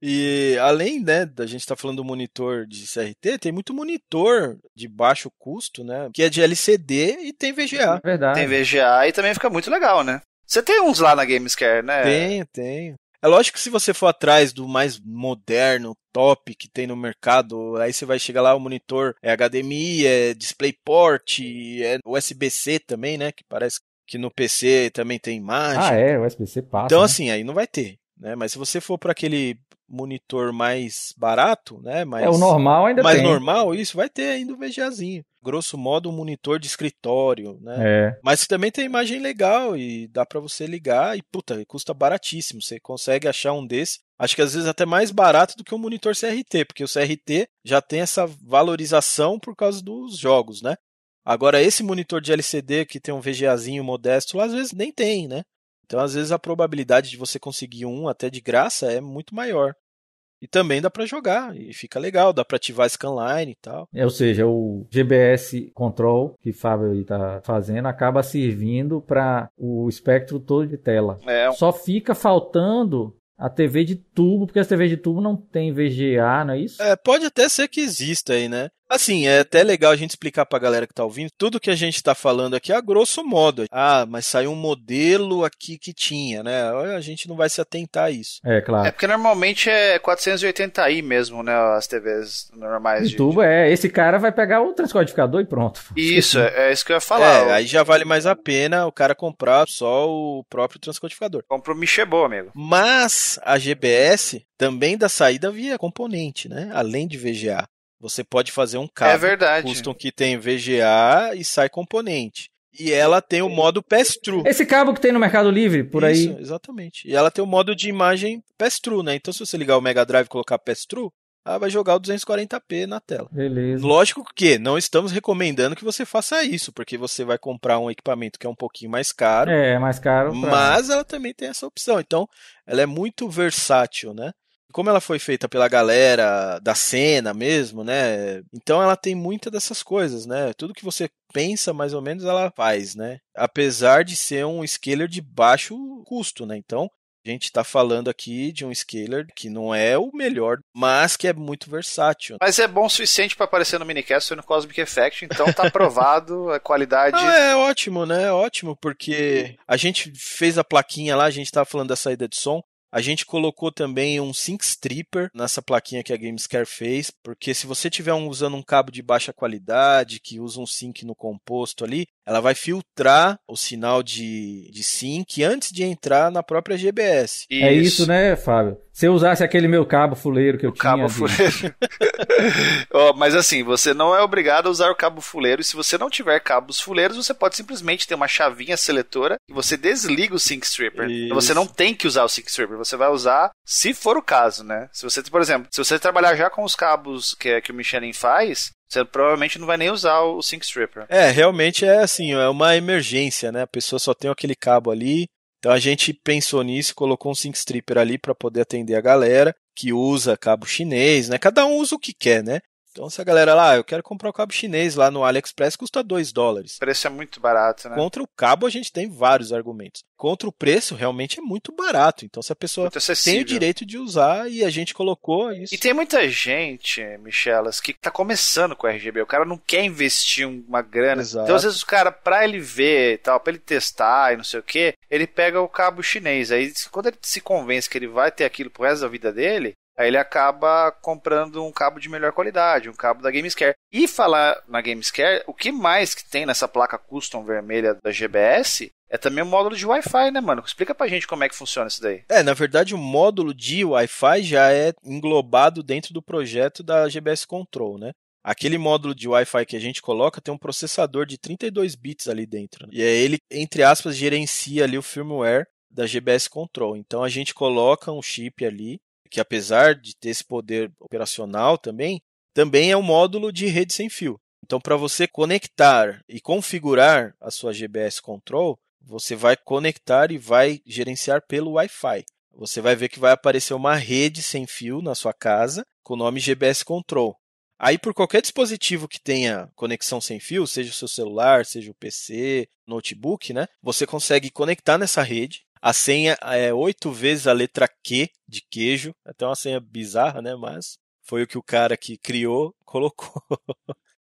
Speaker 2: E além né, da gente estar tá
Speaker 1: falando do monitor de CRT, tem muito monitor de baixo custo, né? Que é de LCD
Speaker 2: e tem VGA. É verdade. Tem VGA e também fica muito legal, né? Você tem uns lá na Gamescare, né? Tenho,
Speaker 1: tenho. É lógico que se você for atrás do mais moderno, top que tem no mercado, aí você vai chegar lá, o monitor é HDMI, é DisplayPort, é USB-C também, né? Que parece que no PC também tem imagem. Ah,
Speaker 3: é, USB-C passa. Então, né?
Speaker 1: assim, aí não vai ter. Né? Mas se você for para aquele monitor mais barato, né? Mais, é o normal ainda mais tem. normal, isso vai ter ainda o VGAzinho grosso modo, um monitor de escritório, né? É. Mas também tem imagem legal e dá para você ligar e, puta, custa baratíssimo. Você consegue achar um desse. Acho que às vezes até mais barato do que um monitor CRT, porque o CRT já tem essa valorização por causa dos jogos, né? Agora, esse monitor de LCD que tem um VGAzinho modesto, às vezes nem tem, né? Então, às vezes, a probabilidade de você conseguir um até de graça é muito maior. E também dá para jogar e fica legal, dá para ativar scanline e tal. É,
Speaker 3: ou seja, o GBS Control que o Fábio está fazendo acaba servindo para o espectro todo de tela. É. Só fica faltando a TV de tubo, porque as TVs de tubo não tem VGA, não é isso?
Speaker 1: É, pode até ser que exista aí, né? Assim, é até legal a gente explicar para a galera que está ouvindo, tudo que a gente está falando aqui a grosso modo. Ah, mas saiu um modelo aqui que tinha, né?
Speaker 2: A gente não vai se atentar a isso. É, claro. É porque normalmente é 480i mesmo, né? As TVs normais. De,
Speaker 3: tubo, é. Esse cara vai pegar o transcodificador e pronto.
Speaker 2: Isso, é, é, isso que eu ia falar. É, aí
Speaker 1: já vale mais a pena o cara comprar só o próprio transcodificador. Compra o Michebo amigo. Mas a GBS também da saída via componente, né? Além de VGA. Você pode fazer um cabo, é verdade. custom que tem VGA e sai componente. E ela tem o modo pass-through. Esse cabo que tem no Mercado Livre, por Isso, aí. exatamente. E ela tem o modo de imagem pass-through, né? Então, se você ligar o Mega Drive e colocar pass-through, ela vai jogar o 240p na tela. Beleza. Lógico que não estamos recomendando que você faça isso, porque você vai comprar um equipamento que é um pouquinho mais caro. É,
Speaker 3: mais caro. Pra... Mas
Speaker 1: ela também tem essa opção. Então, ela é muito versátil, né? como ela foi feita pela galera da cena mesmo, né? Então ela tem muita dessas coisas, né? Tudo que você pensa, mais ou menos, ela faz, né? Apesar de ser um scaler de baixo custo, né? Então, a gente está falando aqui de um scaler que não é o melhor, mas que é muito versátil.
Speaker 2: Mas é bom o suficiente para aparecer no minicast e no Cosmic Effect, então tá *laughs* aprovado a qualidade. Ah,
Speaker 1: é ótimo, né? É ótimo, porque a gente fez a plaquinha lá, a gente estava falando da saída de som. A gente colocou também um sync stripper nessa plaquinha que a Gamescare fez, porque se você tiver um, usando um cabo de baixa qualidade, que usa um sync no composto ali, ela vai filtrar o sinal de, de sync antes de entrar na própria
Speaker 2: GBS. É isso. É isso,
Speaker 3: né, Fábio? Se eu usasse aquele meu cabo fuleiro que eu o tinha. Cabo ali. fuleiro.
Speaker 2: oh, *laughs* mas assim, você não é obrigado a usar o cabo fuleiro. E se você não tiver cabos fuleiros, você pode simplesmente ter uma chavinha seletora e você desliga o Sync Stripper. Então, você não tem que usar o Sync Stripper. Você vai usar se for o caso, né? Se você, por exemplo, se você trabalhar já com os cabos que, é, que o Michelin faz, você provavelmente não vai nem usar o Sync Stripper. É,
Speaker 1: realmente é assim, é uma emergência, né? A pessoa só tem aquele cabo ali. Então a gente pensou nisso, colocou um Sync Stripper ali para poder atender a galera que usa cabo chinês, né? Cada um usa o que quer, né? Então, se a galera lá, ah, eu quero comprar o um cabo chinês lá no AliExpress, custa 2 dólares. O
Speaker 2: preço é muito barato, né? Contra o
Speaker 1: cabo, a gente tem vários argumentos. Contra o preço, realmente é muito barato. Então, se a pessoa tem o direito de usar e a gente colocou isso.
Speaker 2: E tem muita gente, Michelas, que tá começando com o RGB. O cara não quer investir uma grana. Exato. Então, às vezes, o cara, pra ele ver e tal, pra ele testar e não sei o que, ele pega o cabo chinês. Aí, quando ele se convence que ele vai ter aquilo pro resto da vida dele, Aí ele acaba comprando um cabo de melhor qualidade, um cabo da Gamescare. E falar na Gamescare, o que mais que tem nessa placa custom vermelha da GBS é também o módulo de Wi-Fi, né, mano? Explica pra gente como é que funciona isso daí.
Speaker 1: É, na verdade, o módulo de Wi-Fi já é englobado dentro do projeto da GBS Control, né? Aquele módulo de Wi-Fi que a gente coloca tem um processador de 32 bits ali dentro. Né? E é ele, entre aspas, gerencia ali o firmware da GBS Control. Então a gente coloca um chip ali que apesar de ter esse poder operacional também, também é um módulo de rede sem fio. Então, para você conectar e configurar a sua GBS Control, você vai conectar e vai gerenciar pelo Wi-Fi. Você vai ver que vai aparecer uma rede sem fio na sua casa com o nome GBS Control. Aí, por qualquer dispositivo que tenha conexão sem fio, seja o seu celular, seja o PC, notebook, né? Você consegue conectar nessa rede a senha é oito vezes a letra Q de queijo. É até uma senha bizarra, né? Mas foi o que o cara que criou *laughs* colocou.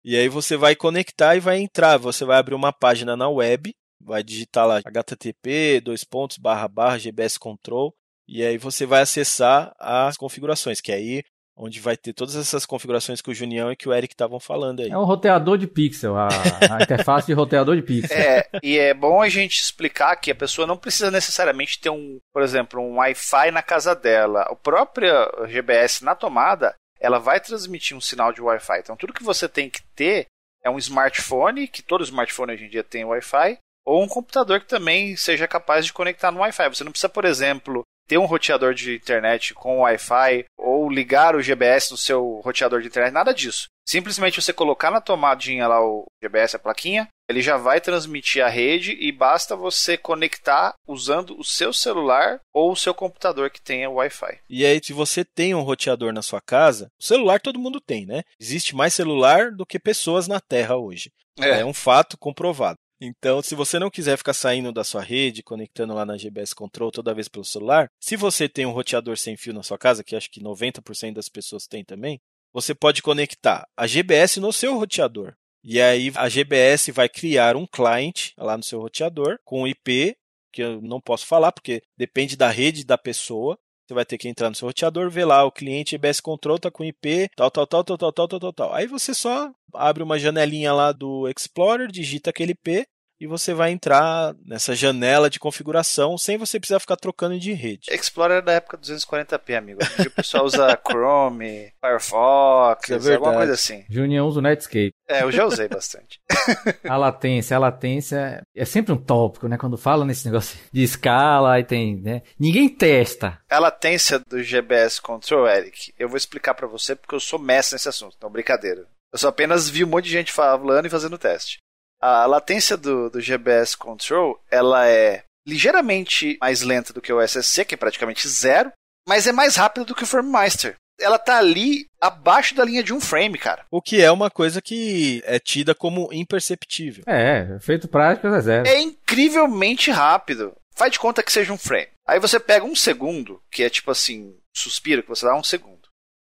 Speaker 1: e aí você vai conectar e vai entrar. Você vai abrir uma página na web, vai digitar lá http dois pontos barra barra gbscontrol control e aí você vai acessar as configurações, que aí onde vai ter todas essas
Speaker 2: configurações que o Junião e que o Eric estavam falando aí. É
Speaker 3: um roteador de pixel, a, a *laughs* interface de roteador de pixel. É,
Speaker 2: e é bom a gente explicar que a pessoa não precisa necessariamente ter um, por exemplo, um Wi-Fi na casa dela. O próprio GBS na tomada, ela vai transmitir um sinal de Wi-Fi. Então tudo que você tem que ter é um smartphone, que todo smartphone hoje em dia tem Wi-Fi, ou um computador que também seja capaz de conectar no Wi-Fi. Você não precisa, por exemplo, ter um roteador de internet com Wi-Fi ou ligar o GBS no seu roteador de internet, nada disso. Simplesmente você colocar na tomadinha lá o GBS, a plaquinha, ele já vai transmitir a rede e basta você conectar usando o seu celular ou o seu computador que tenha Wi-Fi.
Speaker 1: E aí, se você tem um roteador na sua casa, celular todo mundo tem, né? Existe mais celular do que pessoas na Terra hoje. É, é um fato comprovado. Então, se você não quiser ficar saindo da sua rede, conectando lá na GBS Control toda vez pelo celular, se você tem um roteador sem fio na sua casa, que acho que 90% das pessoas têm também, você pode conectar a GBS no seu roteador. E aí a GBS vai criar um client lá no seu roteador com IP, que eu não posso falar porque depende da rede da pessoa, você vai ter que entrar no seu roteador, ver lá, o cliente EBS Control está com IP, tal, tal, tal, tal, tal, tal, tal, tal. Aí você só abre uma janelinha lá do Explorer, digita aquele IP e você vai entrar nessa janela de configuração sem você precisar ficar trocando de rede.
Speaker 2: Explorer é da época 240p, amigo. o pessoal usa *laughs* Chrome, Firefox, é verdade. alguma coisa assim.
Speaker 3: Junião usa o Netscape. É, eu já usei bastante. *laughs* a latência, a latência é sempre um tópico, né? Quando fala nesse negócio de escala, aí tem, né? Ninguém testa.
Speaker 2: A latência do GBS Control, Eric, eu vou explicar para você porque eu sou mestre nesse assunto, então brincadeira. Eu só apenas vi um monte de gente falando e fazendo teste a latência do, do GBS Control ela é ligeiramente mais lenta do que o SSC, que é praticamente zero, mas é mais rápida do que o Frame Master. Ela tá ali abaixo da linha de um frame, cara. O que é uma coisa que é tida como imperceptível. É, feito prático é zero. É incrivelmente rápido. Faz de conta que seja um frame. Aí você pega um segundo, que é tipo assim, suspiro, que você dá um segundo.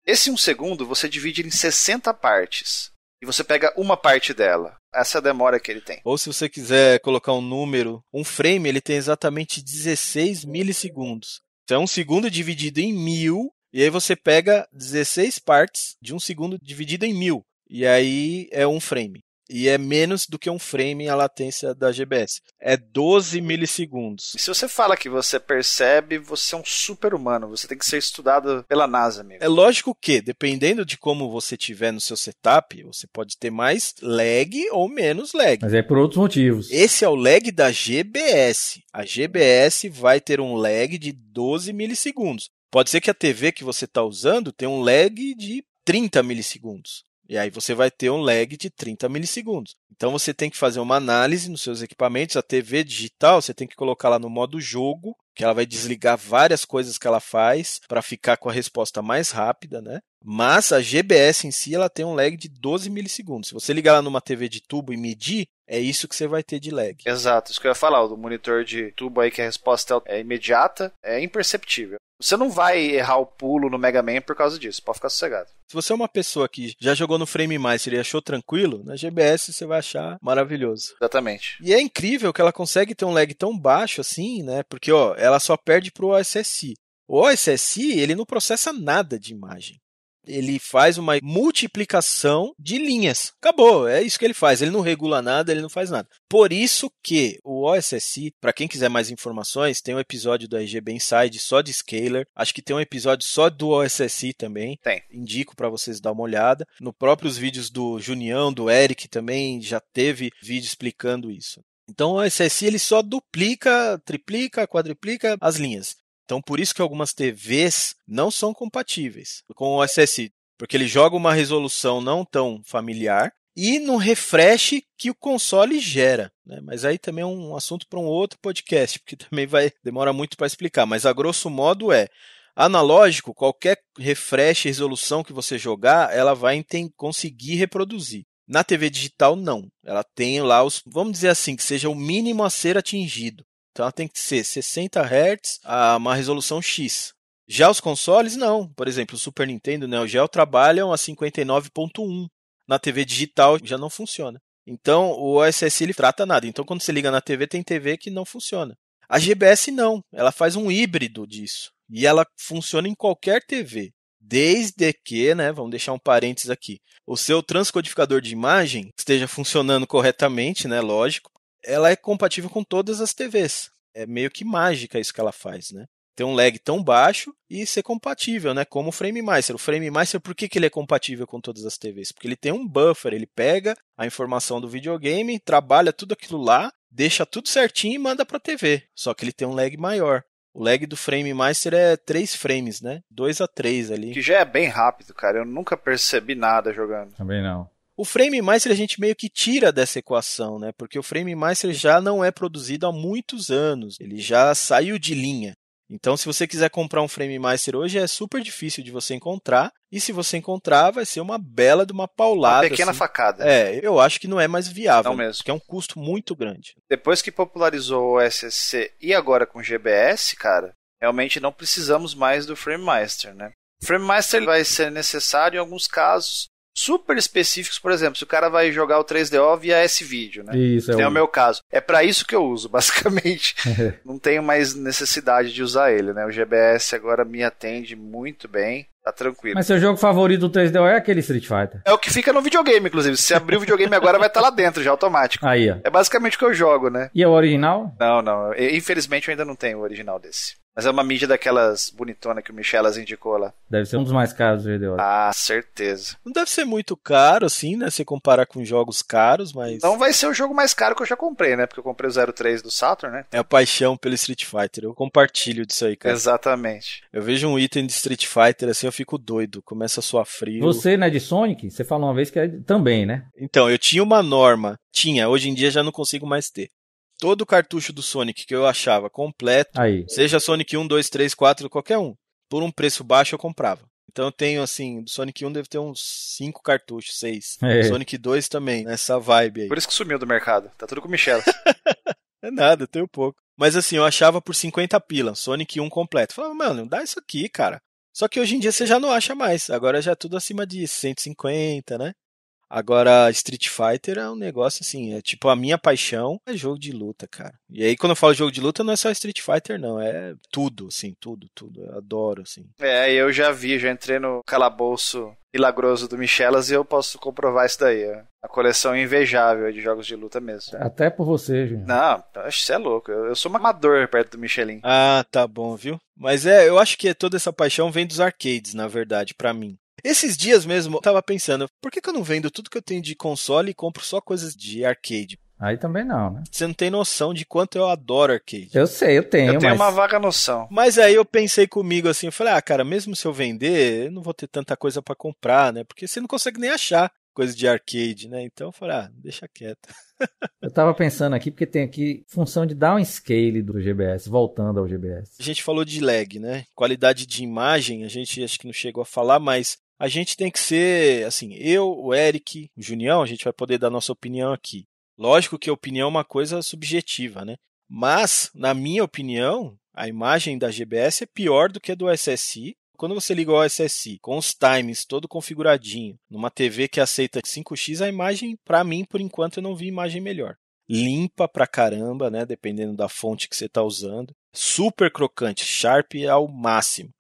Speaker 2: Esse um segundo você divide em 60 partes. E você pega uma parte dela essa demora que ele tem. Ou
Speaker 1: se você quiser colocar um número, um frame ele tem exatamente 16 milissegundos. Então, um segundo dividido em mil, e aí você pega 16 partes de um segundo dividido em mil. E aí é um frame e é menos do que um frame a latência da GBS. É 12 milissegundos.
Speaker 2: E se você fala que você percebe, você é um super humano. Você tem que ser estudado pela NASA, amigo.
Speaker 1: É lógico que, dependendo de como você tiver no seu setup, você pode ter mais lag ou menos lag. Mas é por outros motivos. Esse é o lag da GBS. A GBS vai ter um lag de 12 milissegundos. Pode ser que a TV que você está usando tenha um lag de 30 milissegundos. E aí você vai ter um lag de 30 milissegundos. Então você tem que fazer uma análise nos seus equipamentos. A TV digital, você tem que colocar lá no modo jogo, que ela vai desligar várias coisas que ela faz para ficar com a resposta mais rápida, né? Mas a GBS em si ela tem um lag de 12 milissegundos. Se você ligar lá numa TV de tubo e medir, é isso que você vai ter de lag.
Speaker 2: Exato, isso que eu ia falar. O monitor de tubo aí que a resposta é imediata é imperceptível. Você não vai errar o pulo no Mega Man por causa disso, pode ficar sossegado.
Speaker 1: Se você é uma pessoa que já jogou no frame mais e achou tranquilo, na GBS você vai achar maravilhoso. Exatamente. E é incrível que ela consegue ter um lag tão baixo assim, né? Porque ó, ela só perde pro OSSI. O OSSI, ele não processa nada de imagem ele faz uma multiplicação de linhas. Acabou, é isso que ele faz. Ele não regula nada, ele não faz nada. Por isso que o OSSI, para quem quiser mais informações, tem um episódio do RGB Inside só de scaler. Acho que tem um episódio só do OSSI também. Tem. Indico para vocês dar uma olhada. No próprios vídeos do Junião, do Eric também já teve vídeo explicando isso. Então o OSSI ele só duplica, triplica, quadriplica as linhas. Então, por isso que algumas TVs não são compatíveis com o SSD, porque ele joga uma resolução não tão familiar e no refresh que o console gera. Né? Mas aí também é um assunto para um outro podcast, *laughs* porque também vai demora muito para explicar. Mas a grosso modo é analógico, qualquer refresh, resolução que você jogar, ela vai conseguir reproduzir. Na TV digital, não. Ela tem lá os, vamos dizer assim, que seja o mínimo a ser atingido. Então ela tem que ser 60 Hz a uma resolução X. Já os consoles, não. Por exemplo, o Super Nintendo né, o Neo Geo trabalham a 59.1. Na TV digital já não funciona. Então o OSS ele trata nada. Então quando você liga na TV, tem TV que não funciona. A GBS não. Ela faz um híbrido disso. E ela funciona em qualquer TV. Desde que, né, vamos deixar um parênteses aqui, o seu transcodificador de imagem esteja funcionando corretamente, né, lógico, ela é compatível com todas as TVs. É meio que mágica isso que ela faz, né? Ter um lag tão baixo e ser compatível, né? Como o master O master por que, que ele é compatível com todas as TVs? Porque ele tem um buffer, ele pega a informação do videogame, trabalha tudo aquilo lá, deixa tudo certinho e manda para a TV. Só que ele tem um lag maior. O lag do frame master é 3 frames, né?
Speaker 2: 2 a 3 ali. Que já é bem rápido, cara. Eu nunca percebi nada jogando. Também não.
Speaker 1: O frame master a gente meio que tira dessa equação, né? Porque o frame master já não é produzido há muitos anos, ele já saiu de linha. Então, se você quiser comprar um frame master hoje, é super difícil de você encontrar. E se você encontrar, vai ser uma bela de uma paulada. Uma pequena assim. facada. É, eu acho que não é mais viável. Não mesmo. Porque é um custo muito
Speaker 2: grande. Depois que popularizou o SSC e agora com o GBS, cara, realmente não precisamos mais do frame master, né? O frame master vai ser necessário em alguns casos, super específicos, por exemplo, se o cara vai jogar o 3DO via S-Video, né? Isso, é, é o meu caso. É para isso que eu uso, *laughs* basicamente. É. Não tenho mais necessidade de usar ele, né? O GBS agora me atende muito bem. Tá tranquilo. Mas seu
Speaker 3: jogo favorito do 3DO é aquele Street Fighter?
Speaker 2: É o que fica no videogame, inclusive. Se abrir o videogame agora, vai estar tá lá dentro já, é automático. Aí, ó. É basicamente o que eu jogo, né? E é o original? Não, não. Infelizmente eu ainda não tenho o original desse. Mas é uma mídia daquelas bonitona que o Michelas indicou lá.
Speaker 1: Deve ser um dos mais caros do GDO. Ah,
Speaker 2: certeza.
Speaker 1: Não deve ser muito caro, assim, né? Se comparar com jogos caros, mas.
Speaker 2: Não vai ser o jogo mais caro que eu já comprei, né? Porque eu comprei o 03 do Saturn, né?
Speaker 1: É a paixão pelo Street Fighter. Eu compartilho disso aí, cara. Exatamente. Eu vejo um item de Street Fighter assim, eu fico doido. Começa a suar frio. Você, né, de
Speaker 3: Sonic? Você falou uma vez que é também, né?
Speaker 1: Então, eu tinha uma norma. Tinha, hoje em dia já não consigo mais ter todo o cartucho do Sonic que eu achava completo, Aí. seja Sonic 1, 2, 3, 4, qualquer um, por um preço baixo eu comprava. Então eu tenho assim, do Sonic 1 deve ter uns 5 cartuchos, 6. É. Sonic 2 também, nessa vibe aí. Por isso que sumiu do mercado. Tá tudo com Michela. *laughs* é nada, eu tenho pouco. Mas assim, eu achava por 50 pila, Sonic 1 completo. falava, mano, dá isso aqui, cara. Só que hoje em dia você já não acha mais. Agora já é tudo acima de 150, né? Agora, Street Fighter é um negócio assim, é tipo a minha paixão é jogo de luta, cara. E aí, quando eu falo jogo de luta, não é só Street Fighter, não. É tudo, assim, tudo, tudo. Eu adoro, assim.
Speaker 2: É, eu já vi, já entrei no calabouço milagroso do Michelas e eu posso comprovar isso daí. Ó. É a coleção invejável de jogos de luta mesmo. Até por você, gente. Não, você é louco. Eu, eu sou um amador perto do Michelin.
Speaker 1: Ah, tá bom, viu? Mas é, eu acho que toda essa paixão vem dos arcades, na verdade, para mim. Esses dias mesmo, eu tava pensando, por que, que eu não vendo tudo que eu tenho de console e compro só coisas de arcade? Aí também
Speaker 3: não,
Speaker 2: né?
Speaker 1: Você não tem noção de quanto eu adoro arcade.
Speaker 2: Eu sei, eu tenho. Eu tenho mas... uma vaga noção.
Speaker 1: Mas aí eu pensei comigo assim, eu falei, ah, cara, mesmo se eu vender, eu não vou ter tanta coisa para comprar, né? Porque você não consegue nem achar coisa de arcade, né? Então eu falei, ah, deixa quieto.
Speaker 3: *laughs* eu tava pensando aqui, porque tem aqui função de downscale do GBS, voltando ao GBS.
Speaker 1: A gente falou de lag, né? Qualidade de imagem, a gente acho que não chegou a falar, mas a gente tem que ser, assim, eu, o Eric, o Junião, a gente vai poder dar nossa opinião aqui. Lógico que a opinião é uma coisa subjetiva, né? Mas, na minha opinião, a imagem da GBS é pior do que a do SSI. Quando você liga o SSI com os timings todo configuradinho, numa TV que aceita 5x, a imagem, para mim, por enquanto, eu não vi imagem melhor. Limpa pra caramba, né? Dependendo da fonte que você está usando. Super crocante, sharp é ao máximo.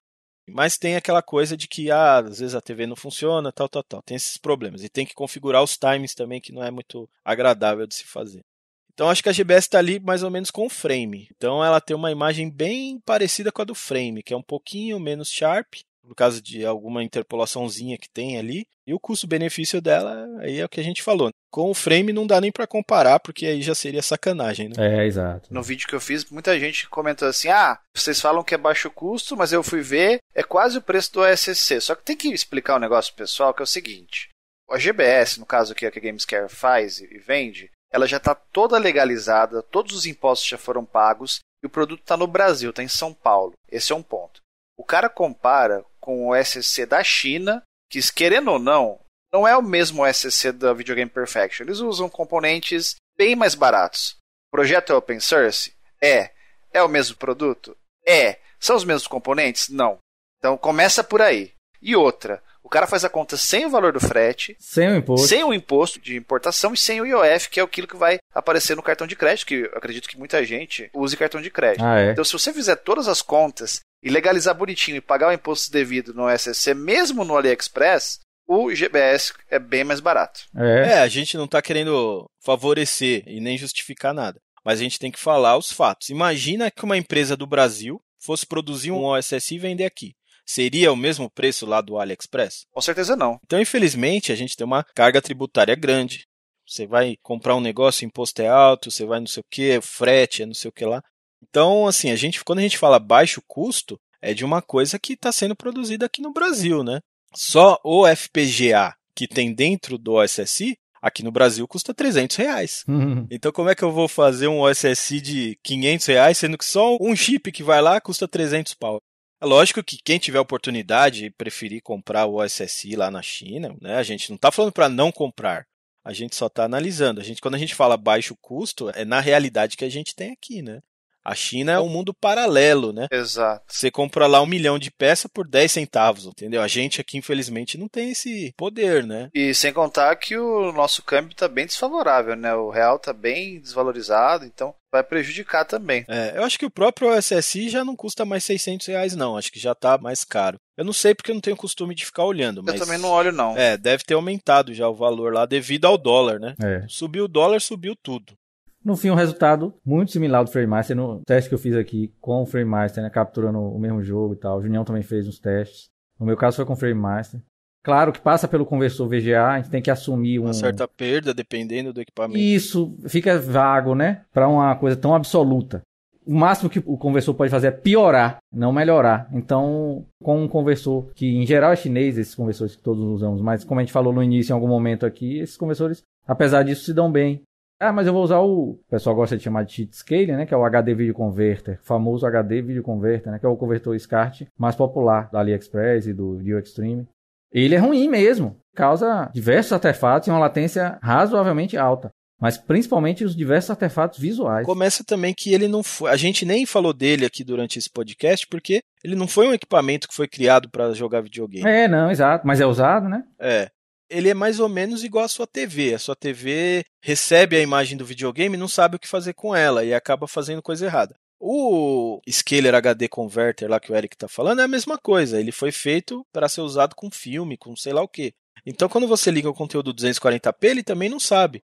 Speaker 1: Mas tem aquela coisa de que ah, às vezes a TV não funciona, tal, tal, tal. Tem esses problemas. E tem que configurar os times também, que não é muito agradável de se fazer. Então acho que a GBS está ali mais ou menos com o frame. Então ela tem uma imagem bem parecida com a do frame, que é um pouquinho menos sharp, por causa de alguma interpolaçãozinha que tem ali. E o custo-benefício dela aí é o que a gente falou. Né? Com o frame não dá nem para comparar, porque aí já seria sacanagem, né? É, exato.
Speaker 2: No vídeo que eu fiz, muita gente comentou assim: "Ah, vocês falam que é baixo custo, mas eu fui ver, é quase o preço do SSC. Só que tem que explicar um negócio pessoal que é o seguinte: a GBS, no caso é que a Gamescare faz e vende, ela já está toda legalizada, todos os impostos já foram pagos e o produto está no Brasil, está em São Paulo. Esse é um ponto. O cara compara com o SSC da China, que querendo ou não, não é o mesmo SSC da Video Game Perfection. Eles usam componentes bem mais baratos. O projeto é open source? É. É o mesmo produto? É. São os mesmos componentes? Não. Então começa por aí. E outra, o cara faz a conta sem o valor do frete, sem o imposto, sem o imposto de importação e sem o IOF, que é aquilo que vai aparecer no cartão de crédito, que acredito que muita gente use cartão de crédito. Ah, é? Então, se você fizer todas as contas e legalizar bonitinho e pagar o imposto devido no SSC, mesmo no AliExpress, o GBS é bem mais barato.
Speaker 1: É, é a gente não está querendo favorecer e nem justificar nada. Mas a gente tem que falar os fatos. Imagina que uma empresa do Brasil fosse produzir um OSS e vender aqui. Seria o mesmo preço lá do AliExpress? Com certeza não. Então, infelizmente, a gente tem uma carga tributária grande. Você vai comprar um negócio, o imposto é alto, você vai não sei o que, frete, é não sei o que lá. Então, assim, a gente, quando a gente fala baixo custo, é de uma coisa que está sendo produzida aqui no Brasil, né? Só o FPGA que tem dentro do OSSI, aqui no Brasil custa 300 reais. Uhum. Então como é que eu vou fazer um OSSI de 500 reais, sendo que só um chip que vai lá custa 300 pau? É lógico que quem tiver oportunidade e preferir comprar o OSSI lá na China, né? A gente não está falando para não comprar. A gente só está analisando. A gente, quando a gente fala baixo custo, é na realidade que a gente tem aqui, né? A China é um mundo paralelo, né? Exato. Você compra lá um milhão de peça por 10 centavos, entendeu? A gente aqui, infelizmente, não tem esse poder,
Speaker 2: né? E sem contar que o nosso câmbio está bem desfavorável, né? O real está bem desvalorizado, então vai prejudicar também.
Speaker 1: É, eu acho que o próprio SSI já não custa mais 600 reais, não. Acho que já está mais caro. Eu não sei porque eu não tenho costume de ficar olhando, mas... Eu também
Speaker 2: não olho, não. É,
Speaker 1: deve ter aumentado já o valor lá devido ao dólar, né? É. Subiu o dólar, subiu tudo. No
Speaker 3: fim, um resultado muito similar ao do Master. No teste que eu fiz aqui com o Frame né, capturando o mesmo jogo e tal. O Junião também fez uns testes. No meu caso foi com o Master. Claro que passa pelo conversor VGA, a gente tem que assumir um... uma certa
Speaker 1: perda dependendo do equipamento.
Speaker 3: Isso fica vago, né? Para uma coisa tão absoluta. O máximo que o conversor pode fazer é piorar, não melhorar. Então, com um conversor que em geral é chinês, esses conversores que todos usamos, mas como a gente falou no início em algum momento aqui, esses conversores, apesar disso, se dão bem. Ah, mas eu vou usar o. O pessoal gosta de chamar de cheat scaling, né? Que é o HD Video Converter, famoso HD Video Converter, né? Que é o convertor SCART mais popular da AliExpress e do Dio Extreme. Ele é ruim mesmo, causa diversos artefatos e uma latência razoavelmente alta mas principalmente os diversos artefatos
Speaker 1: visuais. Começa também que ele não foi, a gente nem falou dele aqui durante esse podcast, porque ele não foi um equipamento que foi criado para jogar videogame. É,
Speaker 3: não, exato, mas é usado, né?
Speaker 1: É ele é mais ou menos igual à sua TV. A sua TV recebe a imagem do videogame e não sabe o que fazer com ela e acaba fazendo coisa errada. O Scaler HD Converter lá que o Eric está falando é a mesma coisa. Ele foi feito para ser usado com filme, com sei lá o que. Então, quando você liga o conteúdo 240p, ele também não sabe.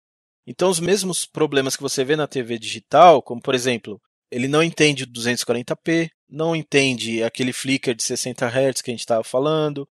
Speaker 1: Então, os mesmos problemas que você vê na TV digital, como por exemplo, ele não entende o 240p, não entende aquele flicker de 60 Hz que a gente estava falando,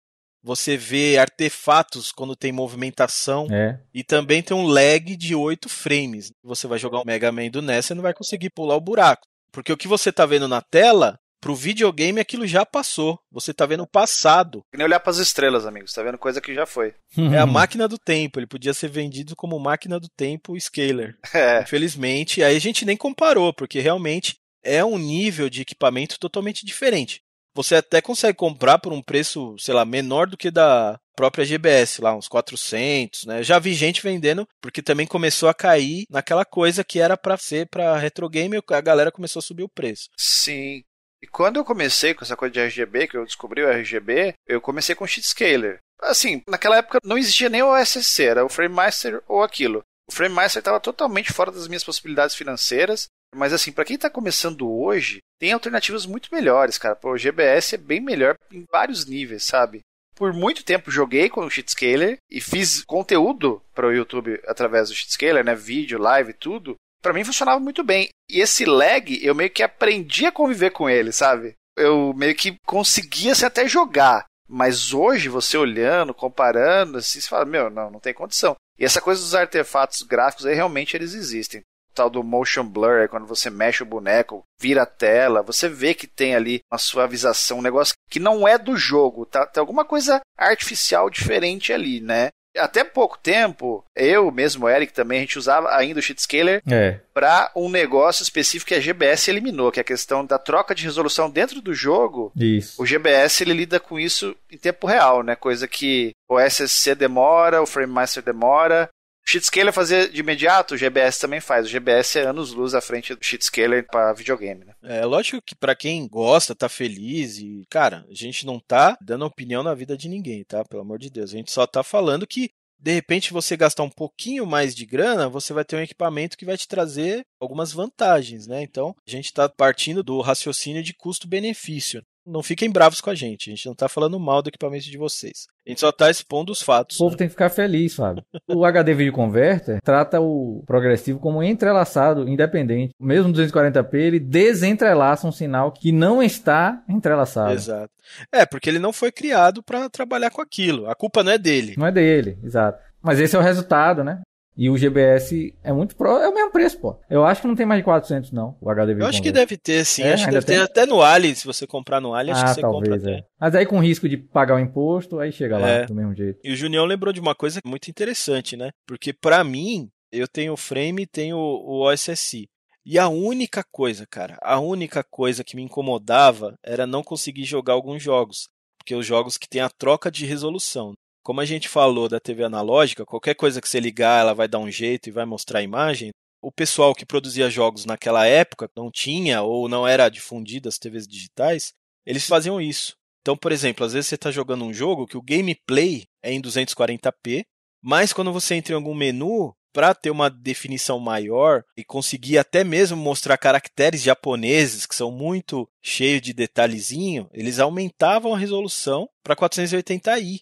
Speaker 1: você vê artefatos quando tem movimentação. É. E também tem um lag de 8 frames. Você vai jogar o Mega Man do NES, e não vai conseguir pular o buraco. Porque o que você está vendo na tela, pro videogame aquilo já passou. Você está vendo o passado. Que nem olhar para as estrelas, amigos. Está vendo coisa que já foi. *laughs* é a *laughs* máquina do tempo. Ele podia ser vendido como máquina do tempo scaler. *laughs* É. Infelizmente, aí a gente nem comparou, porque realmente é um nível de equipamento totalmente diferente você até consegue comprar por um preço, sei lá, menor do que da própria GBS, lá uns 400, né? já vi gente vendendo, porque também começou a cair naquela coisa que era para ser para retro game, a galera começou a subir o preço.
Speaker 2: Sim. E quando eu comecei com essa coisa de RGB, que eu descobri o RGB, eu comecei com scaler. Assim, naquela época não existia nem o SSC, era o Frame Master ou aquilo. O Frame Master estava totalmente fora das minhas possibilidades financeiras. Mas assim, para quem tá começando hoje, tem alternativas muito melhores, cara. O GBS é bem melhor em vários níveis, sabe? Por muito tempo joguei com o ShitScaler e fiz conteúdo para o YouTube através do ShitScaler né? Vídeo, live, tudo. Para mim funcionava muito bem. E esse lag, eu meio que aprendi a conviver com ele, sabe? Eu meio que conseguia assim, até jogar. Mas hoje, você olhando, comparando, assim, você fala, meu, não, não tem condição. E essa coisa dos artefatos gráficos aí, realmente eles existem tal do motion blur, é quando você mexe o boneco, vira a tela, você vê que tem ali uma suavização, um negócio que não é do jogo, tá? Tem alguma coisa artificial diferente ali, né? Até pouco tempo, eu mesmo, o Eric também, a gente usava ainda o Shit é. para um negócio específico que a GBS eliminou, que é a questão da troca de resolução dentro do jogo. Isso. O GBS ele lida com isso em tempo real, né? Coisa que o SSC demora, o Frame Master demora, Cheatscaler fazer de imediato, o GBS também faz. O GBS é anos-luz à frente do Cheatscaler para videogame, né?
Speaker 1: É, lógico que para quem gosta, tá feliz e, cara, a gente não tá dando opinião na vida de ninguém, tá? Pelo amor de Deus. A gente só tá falando que de repente você gastar um pouquinho mais de grana, você vai ter um equipamento que vai te trazer algumas vantagens, né? Então, a gente está partindo do raciocínio de custo-benefício não fiquem bravos com a gente. A gente não tá falando mal do equipamento de vocês. A gente só tá expondo os fatos. O povo né? tem que
Speaker 3: ficar feliz, Fábio. o HD Video Converter trata o progressivo como entrelaçado, independente. Mesmo 240p, ele desentrelaça um sinal que não está entrelaçado.
Speaker 1: Exato. É, porque ele não foi criado para trabalhar com aquilo. A culpa não é dele.
Speaker 3: Não é dele, exato. Mas esse é o resultado, né? E o GBS é muito pro, é o mesmo preço, pô. Eu acho que não tem mais de 400 não, o HDMI. Eu acho que deve
Speaker 1: ter sim, é, acho que deve tem? ter até no Ali, se você comprar no Ali, ah, acho que ah, você talvez, compra até. É.
Speaker 3: Mas aí com risco de pagar o imposto, aí chega lá é. do
Speaker 1: mesmo jeito. E o Junião lembrou de uma coisa muito interessante, né? Porque para mim, eu tenho o Frame e tenho o OSSI. E a única coisa, cara, a única coisa que me incomodava era não conseguir jogar alguns jogos, porque os jogos que tem a troca de resolução como a gente falou da TV analógica, qualquer coisa que você ligar, ela vai dar um jeito e vai mostrar a imagem. O pessoal que produzia jogos naquela época não tinha ou não era difundida as TVs digitais, eles faziam isso. Então, por exemplo, às vezes você está jogando um jogo que o gameplay é em 240p, mas quando você entra em algum menu, para ter uma definição maior e conseguir até mesmo mostrar caracteres japoneses que são muito cheios de detalhezinho, eles aumentavam a resolução para 480i.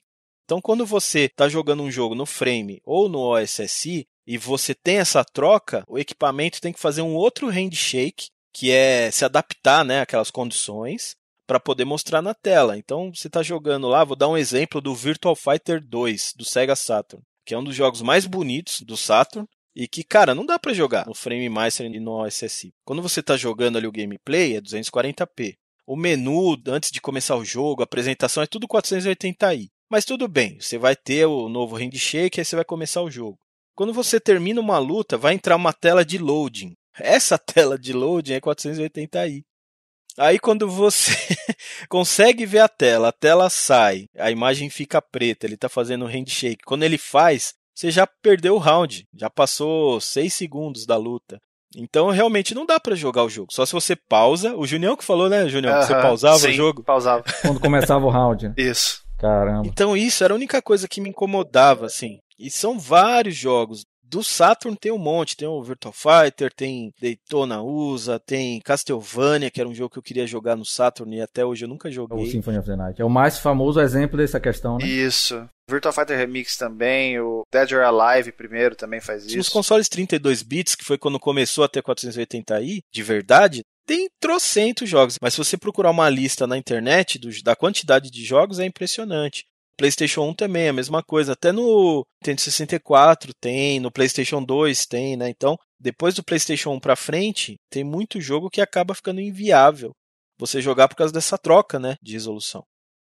Speaker 1: Então, quando você está jogando um jogo no Frame ou no OSSI e você tem essa troca, o equipamento tem que fazer um outro handshake, que é se adaptar né, àquelas condições para poder mostrar na tela. Então, você está jogando lá, vou dar um exemplo do Virtual Fighter 2 do Sega Saturn, que é um dos jogos mais bonitos do Saturn, e que, cara, não dá para jogar no Frame Master e no OSSI. Quando você está jogando ali o gameplay, é 240p. O menu, antes de começar o jogo, a apresentação, é tudo 480i. Mas tudo bem, você vai ter o novo handshake e você vai começar o jogo. Quando você termina uma luta, vai entrar uma tela de loading. *laughs* Essa tela de loading é 480i. Aí quando você *laughs* consegue ver a tela, a tela sai, a imagem fica preta, ele está fazendo o handshake. Quando ele faz, você já perdeu o round, já passou 6 segundos da luta. Então realmente não dá para jogar o jogo. Só se você pausa. O Junião que falou, né, Junião? Uh -huh, você pausava sim, o jogo? Pausava. Quando começava o round. Né? Isso. Caramba. Então isso era a única coisa que me incomodava, assim. E são vários jogos. Do Saturn tem um monte, tem o Virtual Fighter, tem Daytona USA, tem Castlevania, que era um jogo que eu queria jogar no Saturn e até hoje eu nunca joguei.
Speaker 2: O Symphony
Speaker 3: of the Night. É o mais famoso exemplo dessa questão, né?
Speaker 2: Isso. Virtual Fighter Remix também, o Dead or Alive primeiro também faz isso. Os
Speaker 1: consoles 32 bits, que foi quando começou a ter 480i, de verdade, tem trocentos jogos, mas se você procurar uma lista na internet do, da quantidade de jogos, é impressionante. PlayStation 1 também, é a mesma coisa. Até no Nintendo 64 tem, no PlayStation 2 tem, né? Então, depois do PlayStation 1 para frente, tem muito jogo que acaba ficando inviável você jogar por causa dessa troca, né, de resolução.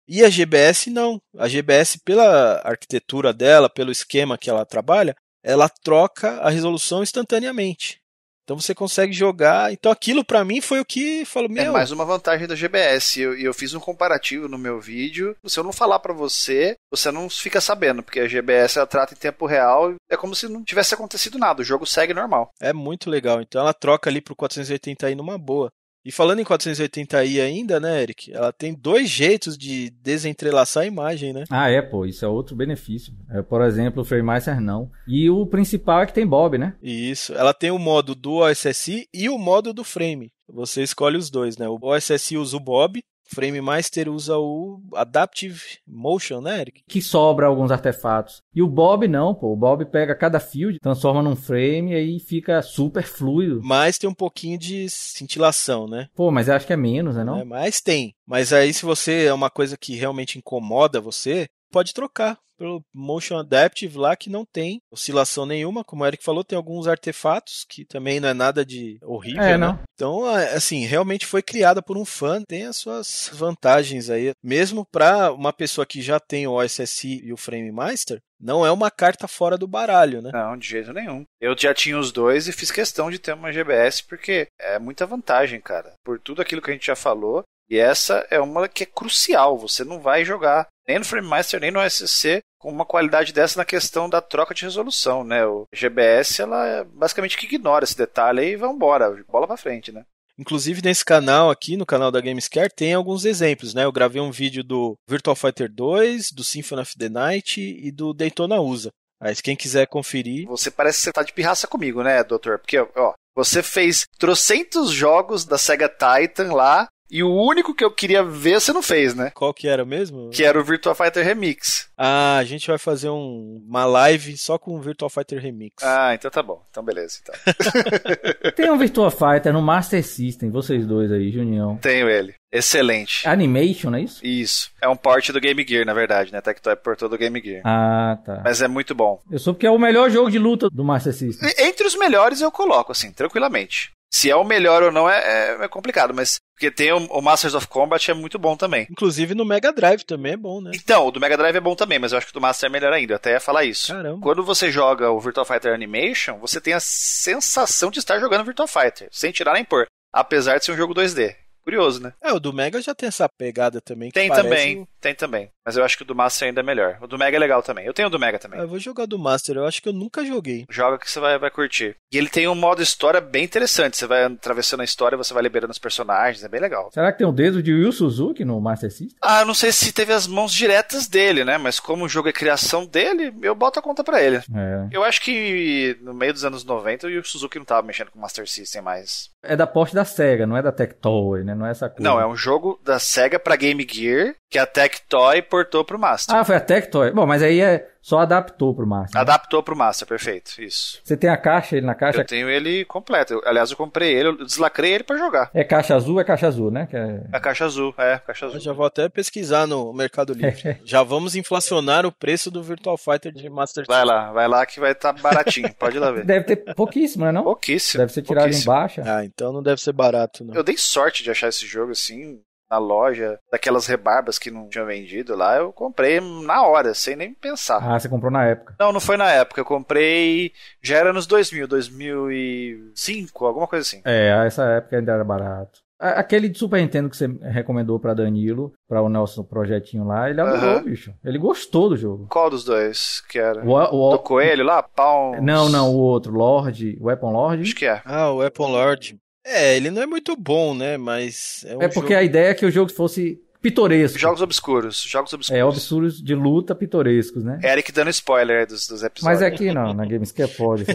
Speaker 1: E a GBS não. A GBS pela arquitetura dela, pelo esquema que ela trabalha, ela troca a resolução instantaneamente. Então você consegue jogar. Então aquilo para mim foi o que falou é meu. É mais
Speaker 2: uma vantagem da GBS. E eu, eu, fiz um comparativo no meu vídeo. Se eu não falar para você, você não fica sabendo, porque a GBS ela trata em tempo real. É como se não tivesse acontecido nada. O jogo segue normal.
Speaker 1: É muito legal. Então ela troca ali pro 480 aí numa boa. E falando em 480i ainda, né, Eric? Ela tem dois jeitos de desentrelaçar a imagem, né?
Speaker 3: Ah, é, pô, isso é outro benefício. É, por exemplo, o FrameMeister não. E o principal é que tem Bob, né?
Speaker 1: Isso. Ela tem o modo do OSSI e o modo do Frame. Você escolhe os dois, né? O OSSI usa o Bob Frame Master usa o Adaptive Motion, né, Eric?
Speaker 3: Que sobra alguns artefatos. E o Bob não, pô. O Bob pega cada field, transforma num frame e aí fica super fluido. Mas
Speaker 1: tem um pouquinho de cintilação, né?
Speaker 3: Pô, mas eu acho que é menos, né não? É, mas tem.
Speaker 1: Mas aí se você é uma coisa que realmente incomoda você, pode trocar pelo Motion Adaptive lá que não tem oscilação nenhuma, como o Eric falou, tem alguns artefatos que também não é nada de horrível, é, né? Então, assim, realmente foi criada por um fã, tem as suas vantagens aí, mesmo para uma pessoa que já tem o OSSI e o Frame Master, não é uma carta fora do baralho, né? Não, de jeito nenhum.
Speaker 2: Eu já tinha os dois e fiz questão de ter uma GBS porque é muita vantagem, cara. Por tudo aquilo que a gente já falou, e essa é uma que é crucial. Você não vai jogar nem no FrameMaster, nem no SCC, com uma qualidade dessa na questão da troca de resolução, né? O GBS, ela basicamente ignora esse detalhe e vambora, bola pra frente, né?
Speaker 1: Inclusive nesse canal aqui, no canal da Gamescare, tem alguns exemplos, né? Eu gravei um vídeo do Virtual Fighter 2, do Symphony of the Night e do Daytona USA.
Speaker 2: Mas quem quiser conferir... Você parece que você tá de pirraça comigo, né, doutor? Porque, ó, você fez trocentos jogos da Sega Titan lá, e o único que eu queria ver você não fez, né? Qual que era mesmo? Que era o Virtua Fighter Remix.
Speaker 1: Ah, a gente vai fazer um, uma live só
Speaker 2: com o Virtua Fighter Remix. Ah, então tá bom. Então beleza. Então.
Speaker 1: *laughs* Tem um
Speaker 3: Virtua Fighter no Master System, vocês dois aí, Junião.
Speaker 2: Tenho ele. Excelente.
Speaker 3: Animation, não
Speaker 2: é isso? Isso. É um port do Game Gear, na verdade, né? Tectoy é portou do Game Gear. Ah, tá. Mas é muito bom.
Speaker 3: Eu sou porque é o melhor jogo de luta do Master System.
Speaker 2: Entre os melhores eu coloco, assim, tranquilamente. Se é o melhor ou não é, é, é complicado, mas porque tem o, o, Masters of Combat é muito bom também.
Speaker 1: Inclusive no Mega Drive também é bom, né?
Speaker 2: Então, o do Mega Drive é bom também, mas eu acho que o do Master é melhor ainda, eu até ia falar isso. Caramba. Quando você joga o Virtual Fighter Animation, você tem a sensação de estar jogando Virtual Fighter, sem tirar nem pôr, apesar de ser um jogo 2D. Curioso, né?
Speaker 1: É, o do Mega já tem essa pegada
Speaker 2: também. Tem também, tem também. Mas eu acho que o do Master ainda é melhor. O do Mega é legal também. Eu tenho o do Mega também. Ah, eu vou jogar do Master, eu acho que eu nunca joguei. Joga que você vai, vai curtir. E ele tem um modo história bem interessante. Você vai atravessando a história, você vai liberando os personagens, é bem legal.
Speaker 3: Será que tem um dedo de Will Suzuki no Master
Speaker 2: System? Ah, não sei se teve as mãos diretas dele, né? Mas como o jogo é criação dele, eu boto a conta para ele. É. Eu acho que no meio dos anos 90 o Yu Suzuki não tava mexendo com o Master System mais.
Speaker 3: É da porte da SEGA, não é da Tectoy, né? Não é essa coisa. Não, é
Speaker 2: um jogo da SEGA pra Game Gear que a Tectoy portou pro Master.
Speaker 3: Ah, foi a Tectoy. Bom, mas aí é só adaptou pro Master.
Speaker 2: Né? Adaptou pro Master, perfeito, isso.
Speaker 3: Você tem a caixa, ele na caixa? Eu
Speaker 2: tenho ele completo. Eu, aliás, eu comprei ele, eu deslacrei ele para jogar.
Speaker 3: É caixa azul, é caixa azul, né? É...
Speaker 2: é... caixa azul, é, caixa azul. Eu já vou
Speaker 1: até pesquisar no Mercado Livre. *laughs* já vamos inflacionar o preço do Virtual Fighter de Master
Speaker 2: Vai lá, vai lá que vai estar tá baratinho, *laughs* pode ir lá ver. Deve
Speaker 3: ter pouquíssimo, né não? Pouquíssimo. Deve ser tirado em baixa. Ah, então não deve ser barato, não. Eu
Speaker 2: dei sorte de achar esse jogo, assim, na loja daquelas rebarbas que não tinham vendido lá, eu comprei na hora, sem nem pensar.
Speaker 3: Ah, você comprou na época?
Speaker 2: Não, não foi na época. Eu comprei. Já era nos 2000, 2005, alguma coisa assim. É, essa época ainda era barato.
Speaker 3: Aquele de Super Nintendo que você recomendou para Danilo, para o nosso projetinho lá, ele adorou, é uhum. bicho. Ele gostou do jogo.
Speaker 2: Qual dos dois que era? O, o, do coelho lá? Pounds? Não, não,
Speaker 3: o outro, Lord, Weapon Lord? Acho que
Speaker 2: é. Ah, o Weapon Lord. É, ele não é muito bom, né? Mas. É, um é porque jogo... a
Speaker 3: ideia é que o jogo fosse
Speaker 2: pitoresco. Jogos obscuros. Jogos obscuros. É,
Speaker 3: obscuros de luta pitorescos, né?
Speaker 2: Eric dando spoiler dos, dos episódios. Mas é aqui
Speaker 3: não, na é pode.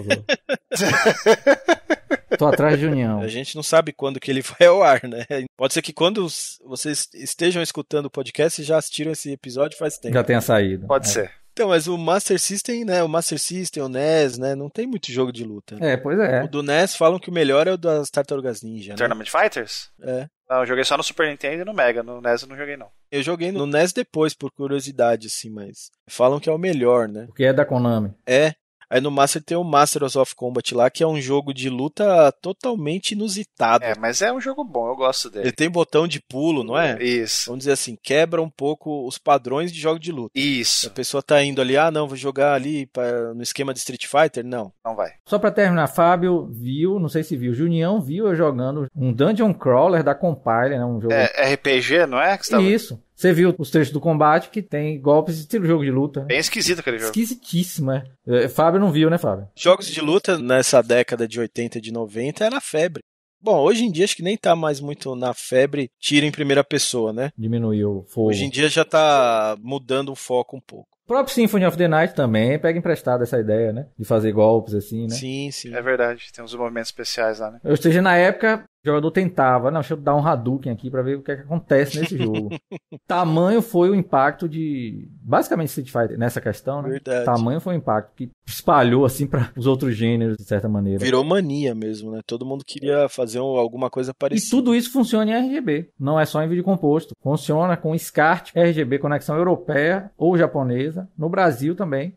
Speaker 3: Tô atrás de união. A
Speaker 1: gente não sabe quando que ele vai ao ar, né? Pode ser que quando vocês estejam escutando o podcast já assistiram esse episódio faz tempo. Já tenha saído. Pode é. ser. Então, mas o Master System, né? O Master System, o NES, né? Não tem muito jogo de luta. Né? É, pois é. O do NES falam que o melhor é o das Tartarugas Ninja. Né? Tournament
Speaker 2: né? Fighters? É. Não, ah, eu joguei só no Super Nintendo e no Mega. No NES eu não joguei, não.
Speaker 1: Eu joguei no NES depois, por curiosidade, assim, mas falam que é o melhor, né? Porque é da Konami. É, Aí no Master tem o Masters of Combat lá, que é um jogo de luta totalmente
Speaker 2: inusitado. É, mas é um jogo bom, eu gosto dele. Ele tem
Speaker 1: botão de pulo, não é? Isso. Vamos dizer assim, quebra um pouco os padrões de jogo de luta. Isso. A pessoa tá indo ali, ah, não, vou jogar ali pra, no esquema de Street Fighter. Não. Não vai.
Speaker 3: Só pra terminar, Fábio viu, não sei se viu, Junião viu eu jogando um Dungeon Crawler da Compiler, né? Um jogo. É
Speaker 2: RPG, não é? Tá Isso.
Speaker 3: Você viu os trechos do combate que tem golpes de jogo de luta. Né?
Speaker 2: Bem esquisito aquele jogo.
Speaker 3: Esquisitíssimo, é. é. Fábio não viu, né, Fábio?
Speaker 1: Jogos de luta nessa década de 80 e de 90 era febre. Bom, hoje em dia acho que nem tá mais muito na febre tiro em primeira pessoa, né? Diminuiu o fogo. Hoje em dia já tá mudando o foco um pouco.
Speaker 3: O próprio Symphony of the Night também pega emprestado essa ideia, né? De fazer golpes assim, né?
Speaker 2: Sim, sim. É verdade, tem uns movimentos especiais lá, né?
Speaker 3: Ou seja, na época o jogador tentava, não, deixa eu dar um Hadouken aqui para ver o que, é que acontece nesse jogo. *laughs* Tamanho foi o impacto de. Basicamente Street Fighter nessa questão, né? Verdade. Tamanho foi o impacto que espalhou assim para os outros gêneros, de certa maneira. Virou
Speaker 1: mania mesmo, né? Todo mundo queria é. fazer alguma coisa parecida. E
Speaker 3: tudo isso funciona em RGB, não é só em vídeo composto. Funciona com SCART, RGB, conexão europeia ou japonesa, no Brasil também.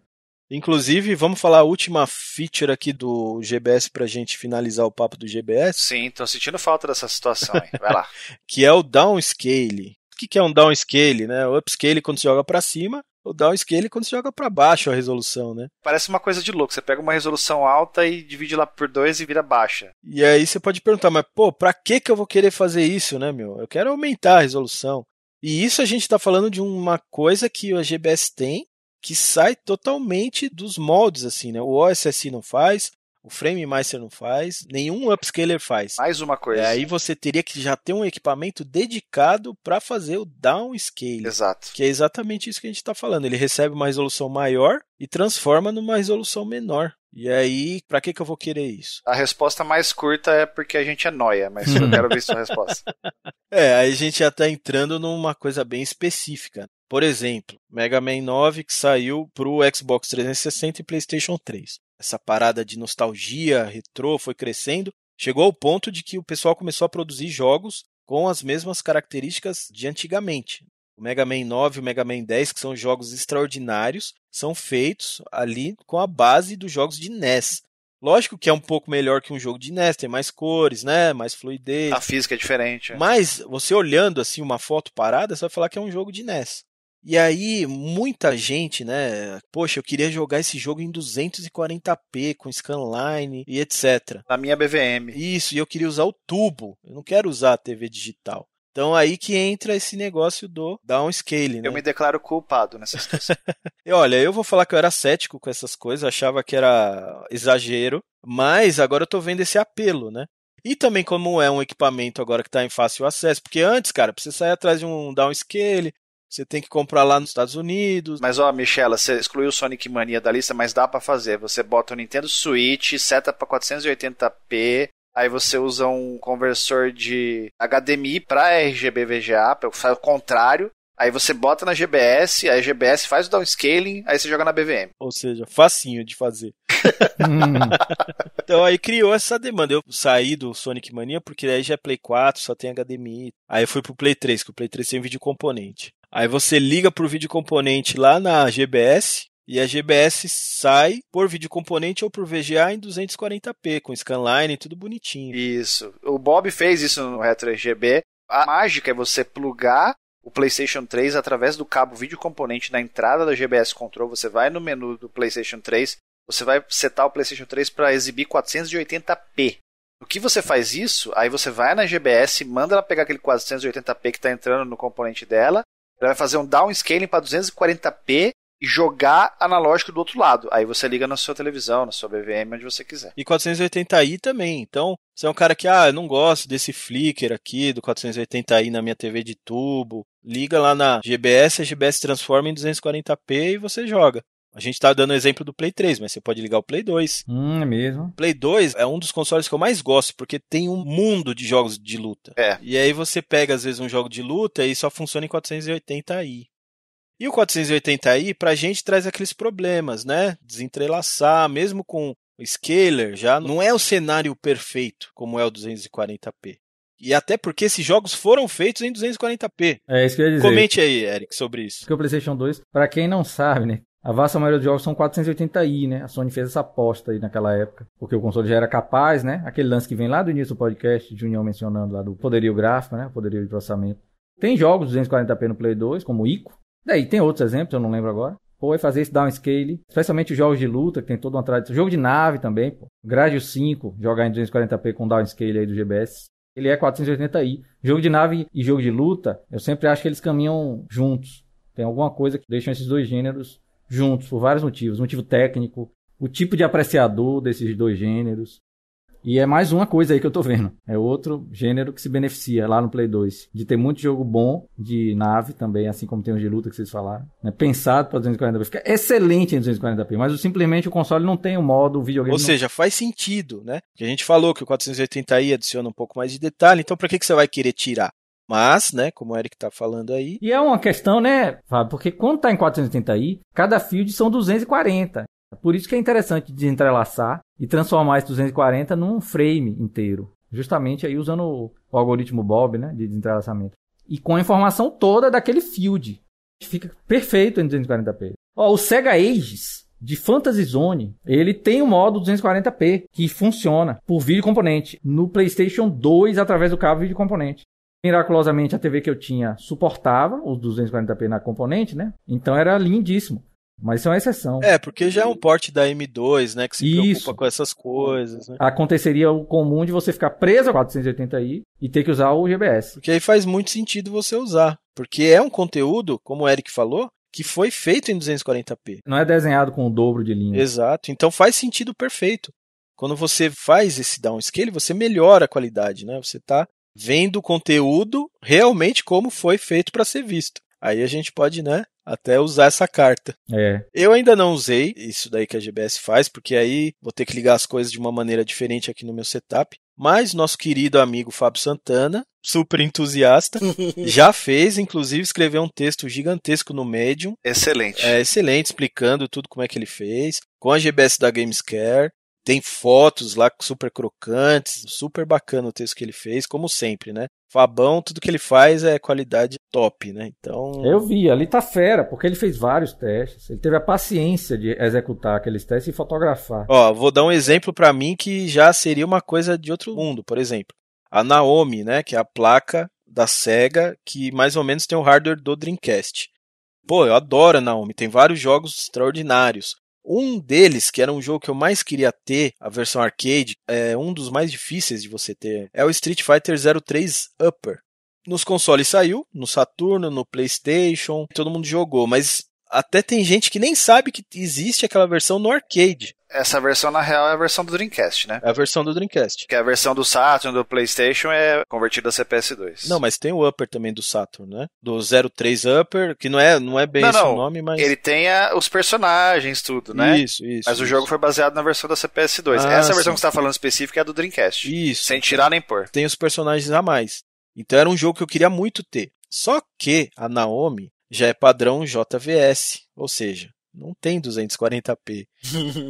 Speaker 1: Inclusive, vamos falar a última feature aqui do GBS pra gente finalizar o papo do GBS.
Speaker 2: Sim, tô sentindo falta dessa situação, hein? Vai lá.
Speaker 1: *laughs* que é o downscale. O que é um downscale, né? O upscale quando se joga para cima, o downscale quando se joga para baixo a resolução, né?
Speaker 2: Parece uma coisa de louco. Você pega uma resolução alta e divide lá por dois e vira baixa.
Speaker 1: E aí você pode perguntar, mas pô, pra que que eu vou querer fazer isso, né, meu? Eu quero aumentar a resolução. E isso a gente está falando de uma coisa que o GBS tem que sai totalmente dos moldes, assim, né? O OSS não faz, o Frame Master não faz, nenhum upscaler faz.
Speaker 2: Mais uma coisa. E aí
Speaker 1: você teria que já ter um equipamento dedicado para fazer o downscale. Exato. Que é exatamente isso que a gente está falando. Ele recebe uma resolução maior e transforma numa resolução menor. E aí, para que, que eu vou querer isso?
Speaker 2: A resposta mais curta é porque
Speaker 1: a gente é noia, mas eu *laughs* quero ver sua resposta. É, aí a gente já está entrando numa coisa bem específica. Por exemplo, Mega Man 9 que saiu para o Xbox 360 e PlayStation 3. Essa parada de nostalgia, retrô, foi crescendo, chegou ao ponto de que o pessoal começou a produzir jogos com as mesmas características de antigamente. O Mega Man 9 e o Mega Man 10, que são jogos extraordinários, são feitos ali com a base dos jogos de NES. Lógico que é um pouco melhor que um jogo de NES, tem mais cores, né? Mais fluidez.
Speaker 2: A física é diferente. É.
Speaker 1: Mas você olhando assim uma foto parada, você vai falar que é um jogo de NES. E aí, muita gente, né? Poxa, eu queria jogar esse jogo em 240p, com scanline e etc. Na minha BVM. Isso, e eu queria usar o tubo. Eu não quero usar a TV digital. Então aí que entra esse negócio do downscale,
Speaker 2: né? Eu me declaro culpado nessa situação.
Speaker 1: *laughs* olha, eu vou falar que eu era cético com essas coisas, achava que era exagero, mas agora eu tô vendo esse apelo, né? E também como é um equipamento agora que está em fácil acesso, porque antes, cara, pra você sair atrás de um downscale,
Speaker 2: você tem que comprar lá nos Estados Unidos. Mas ó, Michela, você excluiu o Sonic Mania da lista, mas dá para fazer. Você bota o Nintendo Switch, seta para 480p, Aí você usa um conversor de HDMI para RGB VGA, fazer o contrário. Aí você bota na GBS, aí a GBS faz o downscaling, aí você joga na BVM. Ou seja, facinho de
Speaker 1: fazer. *laughs*
Speaker 2: *laughs* então aí criou essa demanda. Eu
Speaker 1: saí do Sonic Mania porque aí já é Play 4, só tem HDMI. Aí eu fui pro Play 3, que o Play 3 tem vídeo componente. Aí você liga para o vídeo componente lá na GBS e a GBS sai por vídeo componente ou por VGA em 240p, com scanline, tudo bonitinho. Isso.
Speaker 2: O Bob fez isso no Retro RGB. A mágica é você plugar o PlayStation 3 através do cabo vídeo componente na entrada da GBS Control. Você vai no menu do PlayStation 3, você vai setar o PlayStation 3 para exibir 480p. O que você faz isso? Aí você vai na GBS, manda ela pegar aquele 480p que está entrando no componente dela, ela vai fazer um downscaling para 240p e jogar analógico do outro lado. Aí você liga na sua televisão, na sua BVM, onde você quiser. E
Speaker 1: 480i também. Então, você é um cara que, ah, eu não gosto desse flicker aqui do 480i na minha TV de tubo. Liga lá na GBS, a GBS transforma em 240p e você joga. A gente tá dando o exemplo do Play 3, mas você pode ligar o Play 2.
Speaker 3: Hum, é mesmo.
Speaker 1: Play 2 é um dos consoles que eu mais gosto, porque tem um mundo de jogos de luta. É. E aí você pega, às vezes, um jogo de luta e só funciona em 480i. E o 480i, pra gente, traz aqueles problemas, né? Desentrelaçar, mesmo com o Scaler, já não é o cenário perfeito como é o 240p. E até porque esses jogos foram feitos em 240p. É isso que eu ia dizer. Comente aí, Eric, sobre isso.
Speaker 3: Porque o PlayStation 2, para quem não sabe, né, a vasta maioria dos jogos são 480i, né? A Sony fez essa aposta aí naquela época, porque o console já era capaz, né? Aquele lance que vem lá do início do podcast, Junião mencionando lá do poderio gráfico, né? Poderio de processamento. Tem jogos 240p no Play 2, como Ico. Daí tem outros exemplos, eu não lembro agora. Pô, é fazer esse downscale, especialmente os jogos de luta, que tem toda uma tradição. Jogo de nave também, pô. Gradius 5, jogar em 240p com downscale aí do GBS. Ele é 480i. Jogo de nave e jogo de luta, eu sempre acho que eles caminham juntos. Tem alguma coisa que deixa esses dois gêneros juntos por vários motivos. Motivo técnico, o tipo de apreciador desses dois gêneros. E é mais uma coisa aí que eu tô vendo. É outro gênero que se beneficia lá no Play 2. De ter muito jogo bom de nave também, assim como tem os de luta que vocês falaram. Né? Pensado para 240p. Fica excelente em 240p, mas simplesmente o console não tem o modo, videogame. Ou não... seja,
Speaker 1: faz sentido, né? Que a gente falou que o 480i adiciona um pouco mais de detalhe, então para que, que você vai querer tirar? Mas, né, como o Eric tá falando aí.
Speaker 3: E é uma questão, né, Fábio? Porque quando tá em 480i, cada field são 240. Por isso que é interessante desentrelaçar e transformar esse 240 num frame inteiro. Justamente aí usando o, algoritmo Bob, né, de desentrelaçamento. E com a informação toda daquele field. Fica perfeito em 240p. Ó, o Sega Ages de Fantasy Zone, ele tem o um modo 240p que funciona por vídeo componente no PlayStation 2 através do cabo vídeo componente. Miraculosamente, a TV que eu tinha suportava os 240p na componente, né? Então era lindíssimo. Mas isso é uma exceção.
Speaker 1: É, porque já é um porte da M2, né? Que se isso. preocupa com essas coisas. Né?
Speaker 3: Aconteceria o comum de você ficar preso a
Speaker 1: 480i e ter que usar o GBS. Porque aí faz muito sentido você usar. Porque é um conteúdo, como o Eric falou, que foi feito em 240p. Não
Speaker 3: é desenhado com o dobro de
Speaker 1: linha. Exato. Então faz sentido perfeito. Quando você faz esse downscale, você melhora a qualidade, né? Você está vendo o conteúdo realmente como foi feito para ser visto. Aí a gente pode, né, até usar essa carta. É. Eu ainda não usei isso daí que a GBS faz, porque aí vou ter que ligar as coisas de uma maneira diferente aqui no meu setup. Mas nosso querido amigo Fábio Santana, super entusiasta, *laughs* já fez, inclusive, escreveu um texto gigantesco no Medium. Excelente. É, excelente, explicando tudo como é que ele fez, com a GBS da Gamescare tem fotos lá super crocantes, super bacana o texto que ele fez, como sempre, né? Fabão, tudo que ele faz é qualidade top, né? Então. Eu vi,
Speaker 3: ali tá fera, porque ele fez vários testes. Ele teve a paciência de executar aqueles testes e fotografar.
Speaker 1: Ó, vou dar um exemplo para mim que já seria uma coisa de outro mundo, por exemplo. A Naomi, né? Que é a placa da SEGA, que mais ou menos tem o hardware do Dreamcast. Pô, eu adoro a Naomi, tem vários jogos extraordinários. Um deles, que era um jogo que eu mais queria ter, a versão arcade, é um dos mais difíceis de você ter, é o Street Fighter 03 Upper. Nos consoles saiu, no Saturno, no PlayStation, todo mundo jogou, mas até tem gente que nem sabe que existe aquela versão no arcade.
Speaker 2: Essa versão, na real, é a versão do Dreamcast, né? É
Speaker 1: a versão do Dreamcast.
Speaker 2: Que é a versão do Saturn, do PlayStation, é convertida a CPS2.
Speaker 1: Não, mas tem o Upper também do Saturn, né? Do 03 Upper, que não é, não é bem não, esse não. nome, mas.
Speaker 2: Ele tem a, os personagens, tudo, né? Isso, isso. Mas isso. o jogo foi baseado na versão da CPS2. Ah, Essa sim. versão que você tá falando específica é a do Dreamcast. Isso. Sem tirar nem pôr.
Speaker 1: Tem os personagens a mais. Então era um jogo que eu queria muito ter. Só que a Naomi já é padrão JVS, ou seja, não tem 240p.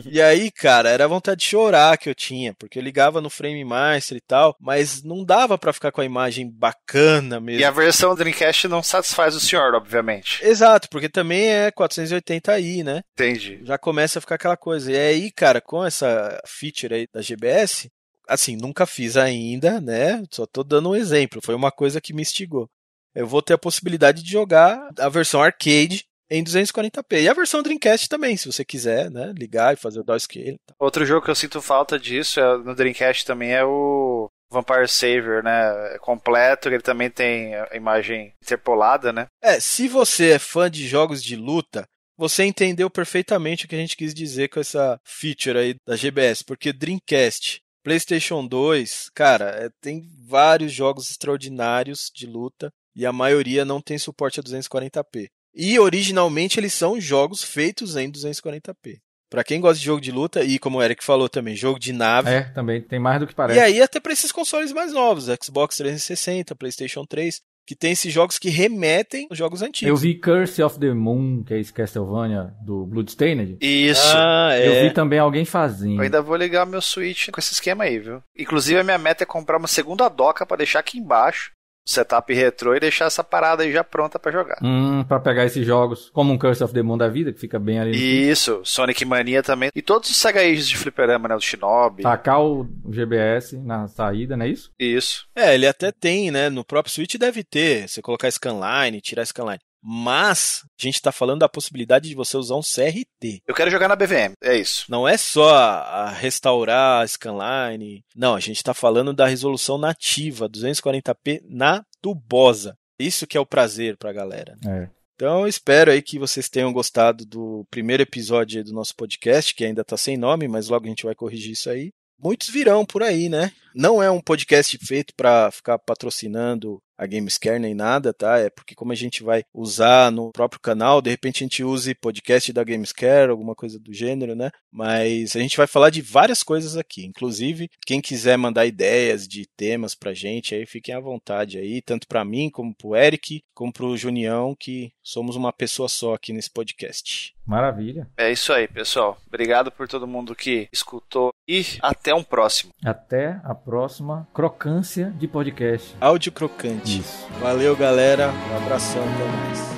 Speaker 1: e aí, cara, era vontade de chorar que eu tinha, porque eu ligava no Frame Master e tal, mas
Speaker 2: não dava para ficar com a imagem bacana mesmo. E a versão Dreamcast não satisfaz o senhor, obviamente.
Speaker 1: Exato, porque também é 480i, né? Entendi. Já começa a ficar aquela coisa. E aí, cara, com essa feature aí da GBS, assim, nunca fiz ainda, né? Só tô dando um exemplo, foi uma coisa que me instigou. Eu vou ter a possibilidade de jogar a versão arcade em 240p. E a versão Dreamcast também, se você quiser, né? Ligar e fazer o downscale. Tá.
Speaker 2: Outro jogo que eu sinto falta disso é, no Dreamcast também é o Vampire Savior, né? É completo, ele também tem a imagem interpolada, né? É, se
Speaker 1: você é fã de jogos de luta, você entendeu perfeitamente o que a gente quis dizer com essa feature aí da GBS, porque Dreamcast, PlayStation 2, cara, é, tem vários jogos extraordinários de luta e a maioria não tem suporte a 240p. E originalmente eles são jogos feitos em 240p. Para quem gosta de jogo de luta e como o Eric falou também, jogo de nave. É, também tem mais do que parece. E aí até para esses consoles mais novos, Xbox 360, PlayStation 3, que tem esses jogos que remetem aos jogos antigos. Eu vi
Speaker 3: Curse of the Moon, que é esse Castlevania do Bloodstained.
Speaker 2: Isso. Ah, é. Eu vi é.
Speaker 3: também alguém fazendo. Eu ainda
Speaker 2: vou ligar meu Switch com esse esquema aí, viu? Inclusive a minha meta é comprar uma segunda doca para deixar aqui embaixo setup retrô e deixar essa parada aí já pronta para jogar.
Speaker 3: Hum, para pegar esses jogos, como um Curse of the Moon da vida, que fica bem ali.
Speaker 2: Isso, Sonic Mania também. E todos os Sega Ages de fliperama, né, o Shinobi.
Speaker 3: Tacar o GBS na saída, não é isso?
Speaker 1: Isso. É, ele até tem, né, no próprio Switch deve ter, você colocar Scanline, tirar Scanline. Mas a gente está falando da possibilidade de você usar um CRT. Eu quero jogar na BVM, é isso. Não é só restaurar a scanline. Não, a gente está falando da resolução nativa, 240p na tubosa. Isso que é o prazer para a galera. É. Então, espero aí que vocês tenham gostado do primeiro episódio do nosso podcast, que ainda está sem nome, mas logo a gente vai corrigir isso aí. Muitos virão por aí, né? Não é um podcast feito para ficar patrocinando a Gamescare nem nada, tá? É porque como a gente vai usar no próprio canal, de repente a gente use podcast da Gamescare, alguma coisa do gênero, né? Mas a gente vai falar de várias coisas aqui, inclusive quem quiser mandar ideias de temas pra gente, aí fiquem à vontade aí, tanto para mim como pro Eric, como pro Junião, que somos uma pessoa só aqui nesse podcast.
Speaker 2: Maravilha. É isso aí, pessoal. Obrigado por todo mundo que escutou e até um próximo.
Speaker 1: Até a próxima crocância de podcast. Áudio crocante. Isso.
Speaker 2: Valeu, galera. Um abração, até mais.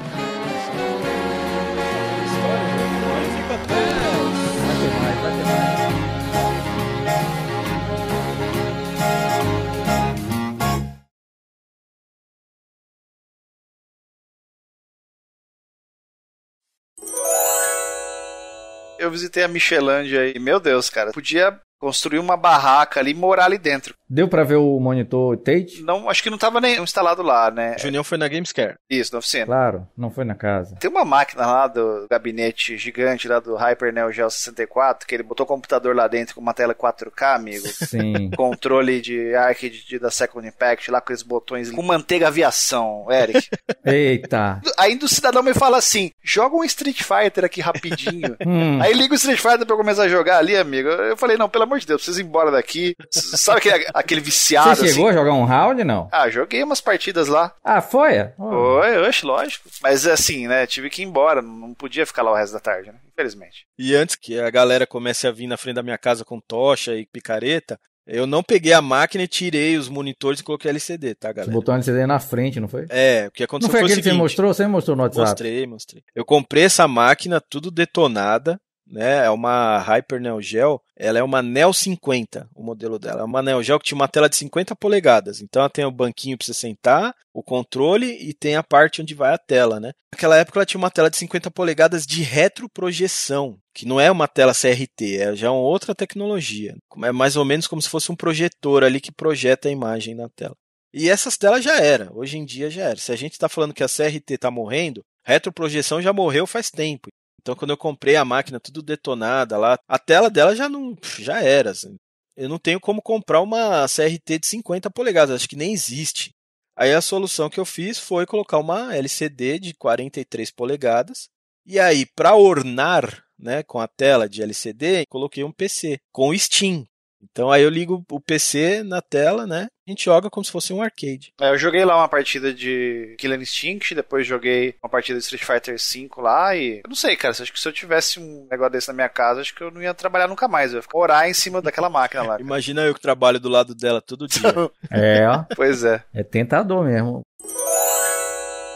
Speaker 2: eu visitei a Michelândia e, meu Deus, cara, podia construir uma barraca ali e morar ali dentro.
Speaker 3: Deu pra ver o monitor Tate?
Speaker 2: Não, acho que não tava nem instalado lá, né? Junião foi na Gamescare. Isso, na oficina.
Speaker 3: Claro, não foi na casa.
Speaker 2: Tem uma máquina lá do gabinete gigante lá do Hyper Neo Geo 64, que ele botou o computador lá dentro com uma tela 4K, amigo. Sim. *laughs* Controle de arcade da Second Impact lá com esses botões com manteiga aviação, Eric. *laughs*
Speaker 3: Eita.
Speaker 2: Ainda o cidadão me fala assim, joga um Street Fighter aqui rapidinho. *laughs* hum. Aí liga o Street Fighter pra eu começar a jogar ali, amigo. Eu falei, não, pelo amor de Deus, preciso ir embora daqui. Sabe a aquele viciado. Você chegou
Speaker 3: assim. a jogar um round, não?
Speaker 2: Ah, joguei umas partidas lá. Ah, foi? Foi, oxe, lógico. Mas assim, né, tive que ir embora, não podia ficar lá o resto da tarde, né? Infelizmente. E antes que a galera comece
Speaker 1: a vir na frente da minha casa com tocha e picareta, eu não peguei a máquina e tirei os monitores e coloquei LCD, tá, galera? Você
Speaker 3: botou um LCD na frente, não foi?
Speaker 1: É, o que aconteceu não foi, foi o seguinte... que você
Speaker 3: mostrou? Você mostrou no WhatsApp? Mostrei,
Speaker 1: mostrei. Eu comprei essa máquina, tudo detonada, né? É uma Hyper Neo Geo, ela é uma Neo 50, o modelo dela. É uma Neo Geo que tinha uma tela de 50 polegadas. Então ela tem o banquinho para você sentar, o controle e tem a parte onde vai a tela, né? Naquela época ela tinha uma tela de 50 polegadas de retroprojeção, que não é uma tela CRT, é já uma outra tecnologia. É mais ou menos como se fosse um projetor ali que projeta a imagem na tela. E essas telas já era, hoje em dia já era. Se a gente está falando que a CRT está morrendo, retroprojeção já morreu faz tempo. Então, quando eu comprei a máquina, tudo detonada lá, a tela dela já não já era. Assim. Eu não tenho como comprar uma CRT de 50 polegadas, acho que nem existe. Aí a solução que eu fiz foi colocar uma LCD de 43 polegadas. E aí, para ornar né, com a tela de LCD, coloquei um PC com Steam. Então aí eu ligo o PC na tela, né? A gente joga como se fosse um arcade.
Speaker 2: É, eu joguei lá uma partida de Killer Instinct, depois joguei uma partida de Street Fighter V lá e. Eu não sei, cara. Acho que se eu tivesse um negócio desse na minha casa, acho que eu não ia trabalhar nunca mais. Eu ia ficar orar em cima daquela máquina lá. Imagina eu que trabalho do lado dela todo dia. Então,
Speaker 1: *laughs* é,
Speaker 3: ó. *laughs* Pois é. É tentador mesmo.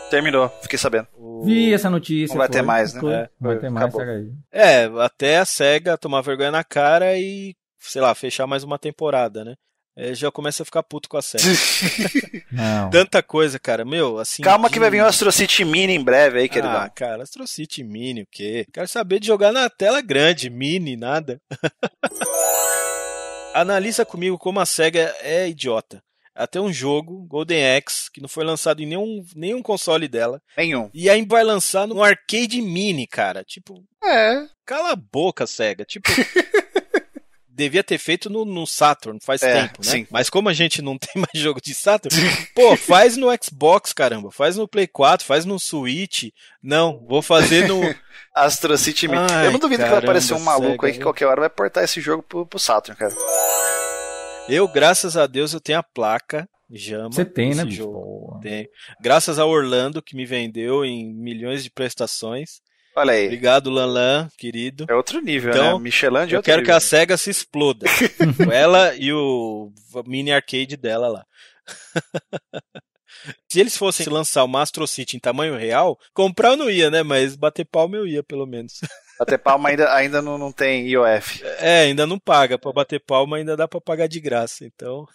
Speaker 2: Terminou, fiquei sabendo. Vi essa notícia. Não vai foi, ter mais, né? Foi, é, vai ter mais, É, até a SEGA tomar
Speaker 1: vergonha na cara e sei lá, fechar mais uma temporada, né? É, já começa a ficar puto com a série. *laughs* Não. Tanta coisa, cara. Meu, assim. Calma de... que vai vir o Astro City
Speaker 2: Mini em breve
Speaker 1: aí, querido. Ah, cara, Astro City Mini, o quê? Quero saber de jogar na tela grande, mini, nada. *laughs* Analisa comigo como a SEGA é idiota. Até um jogo, Golden Axe, que não foi lançado em nenhum, nenhum console dela. Nenhum. E aí vai lançar no arcade mini, cara. Tipo.
Speaker 2: É. Cala a
Speaker 1: boca, SEGA. Tipo. *laughs* devia ter feito no, no Saturn, faz é, tempo, né? Sim. Mas como a gente não *laughs* tem mais jogo de Saturn, *laughs* pô, faz no Xbox, caramba, faz no Play 4, faz no Switch. Não, vou fazer no. *laughs* Astro City Ai, Eu não duvido caramba, que vai aparecer um maluco aí que né? qualquer
Speaker 2: hora vai portar esse jogo pro, pro Saturn, cara.
Speaker 1: Eu, graças a Deus, eu tenho a placa Jama. Você tem, né, jogo. Tem. Graças a Orlando, que me vendeu em milhões de prestações. Olha aí. Obrigado, Lanlan, querido. É outro nível, né? então, né? Michelin de Eu quero nível. que a SEGA se exploda. com *laughs* ela e o mini arcade dela lá. *laughs* se eles fossem lançar o Astro City em tamanho real, comprar eu não ia, né? Mas bater palma eu ia, pelo menos. *laughs* Bater palma ainda, ainda não, não tem IOF. É, ainda não paga. Para bater palma ainda dá para pagar de graça, então.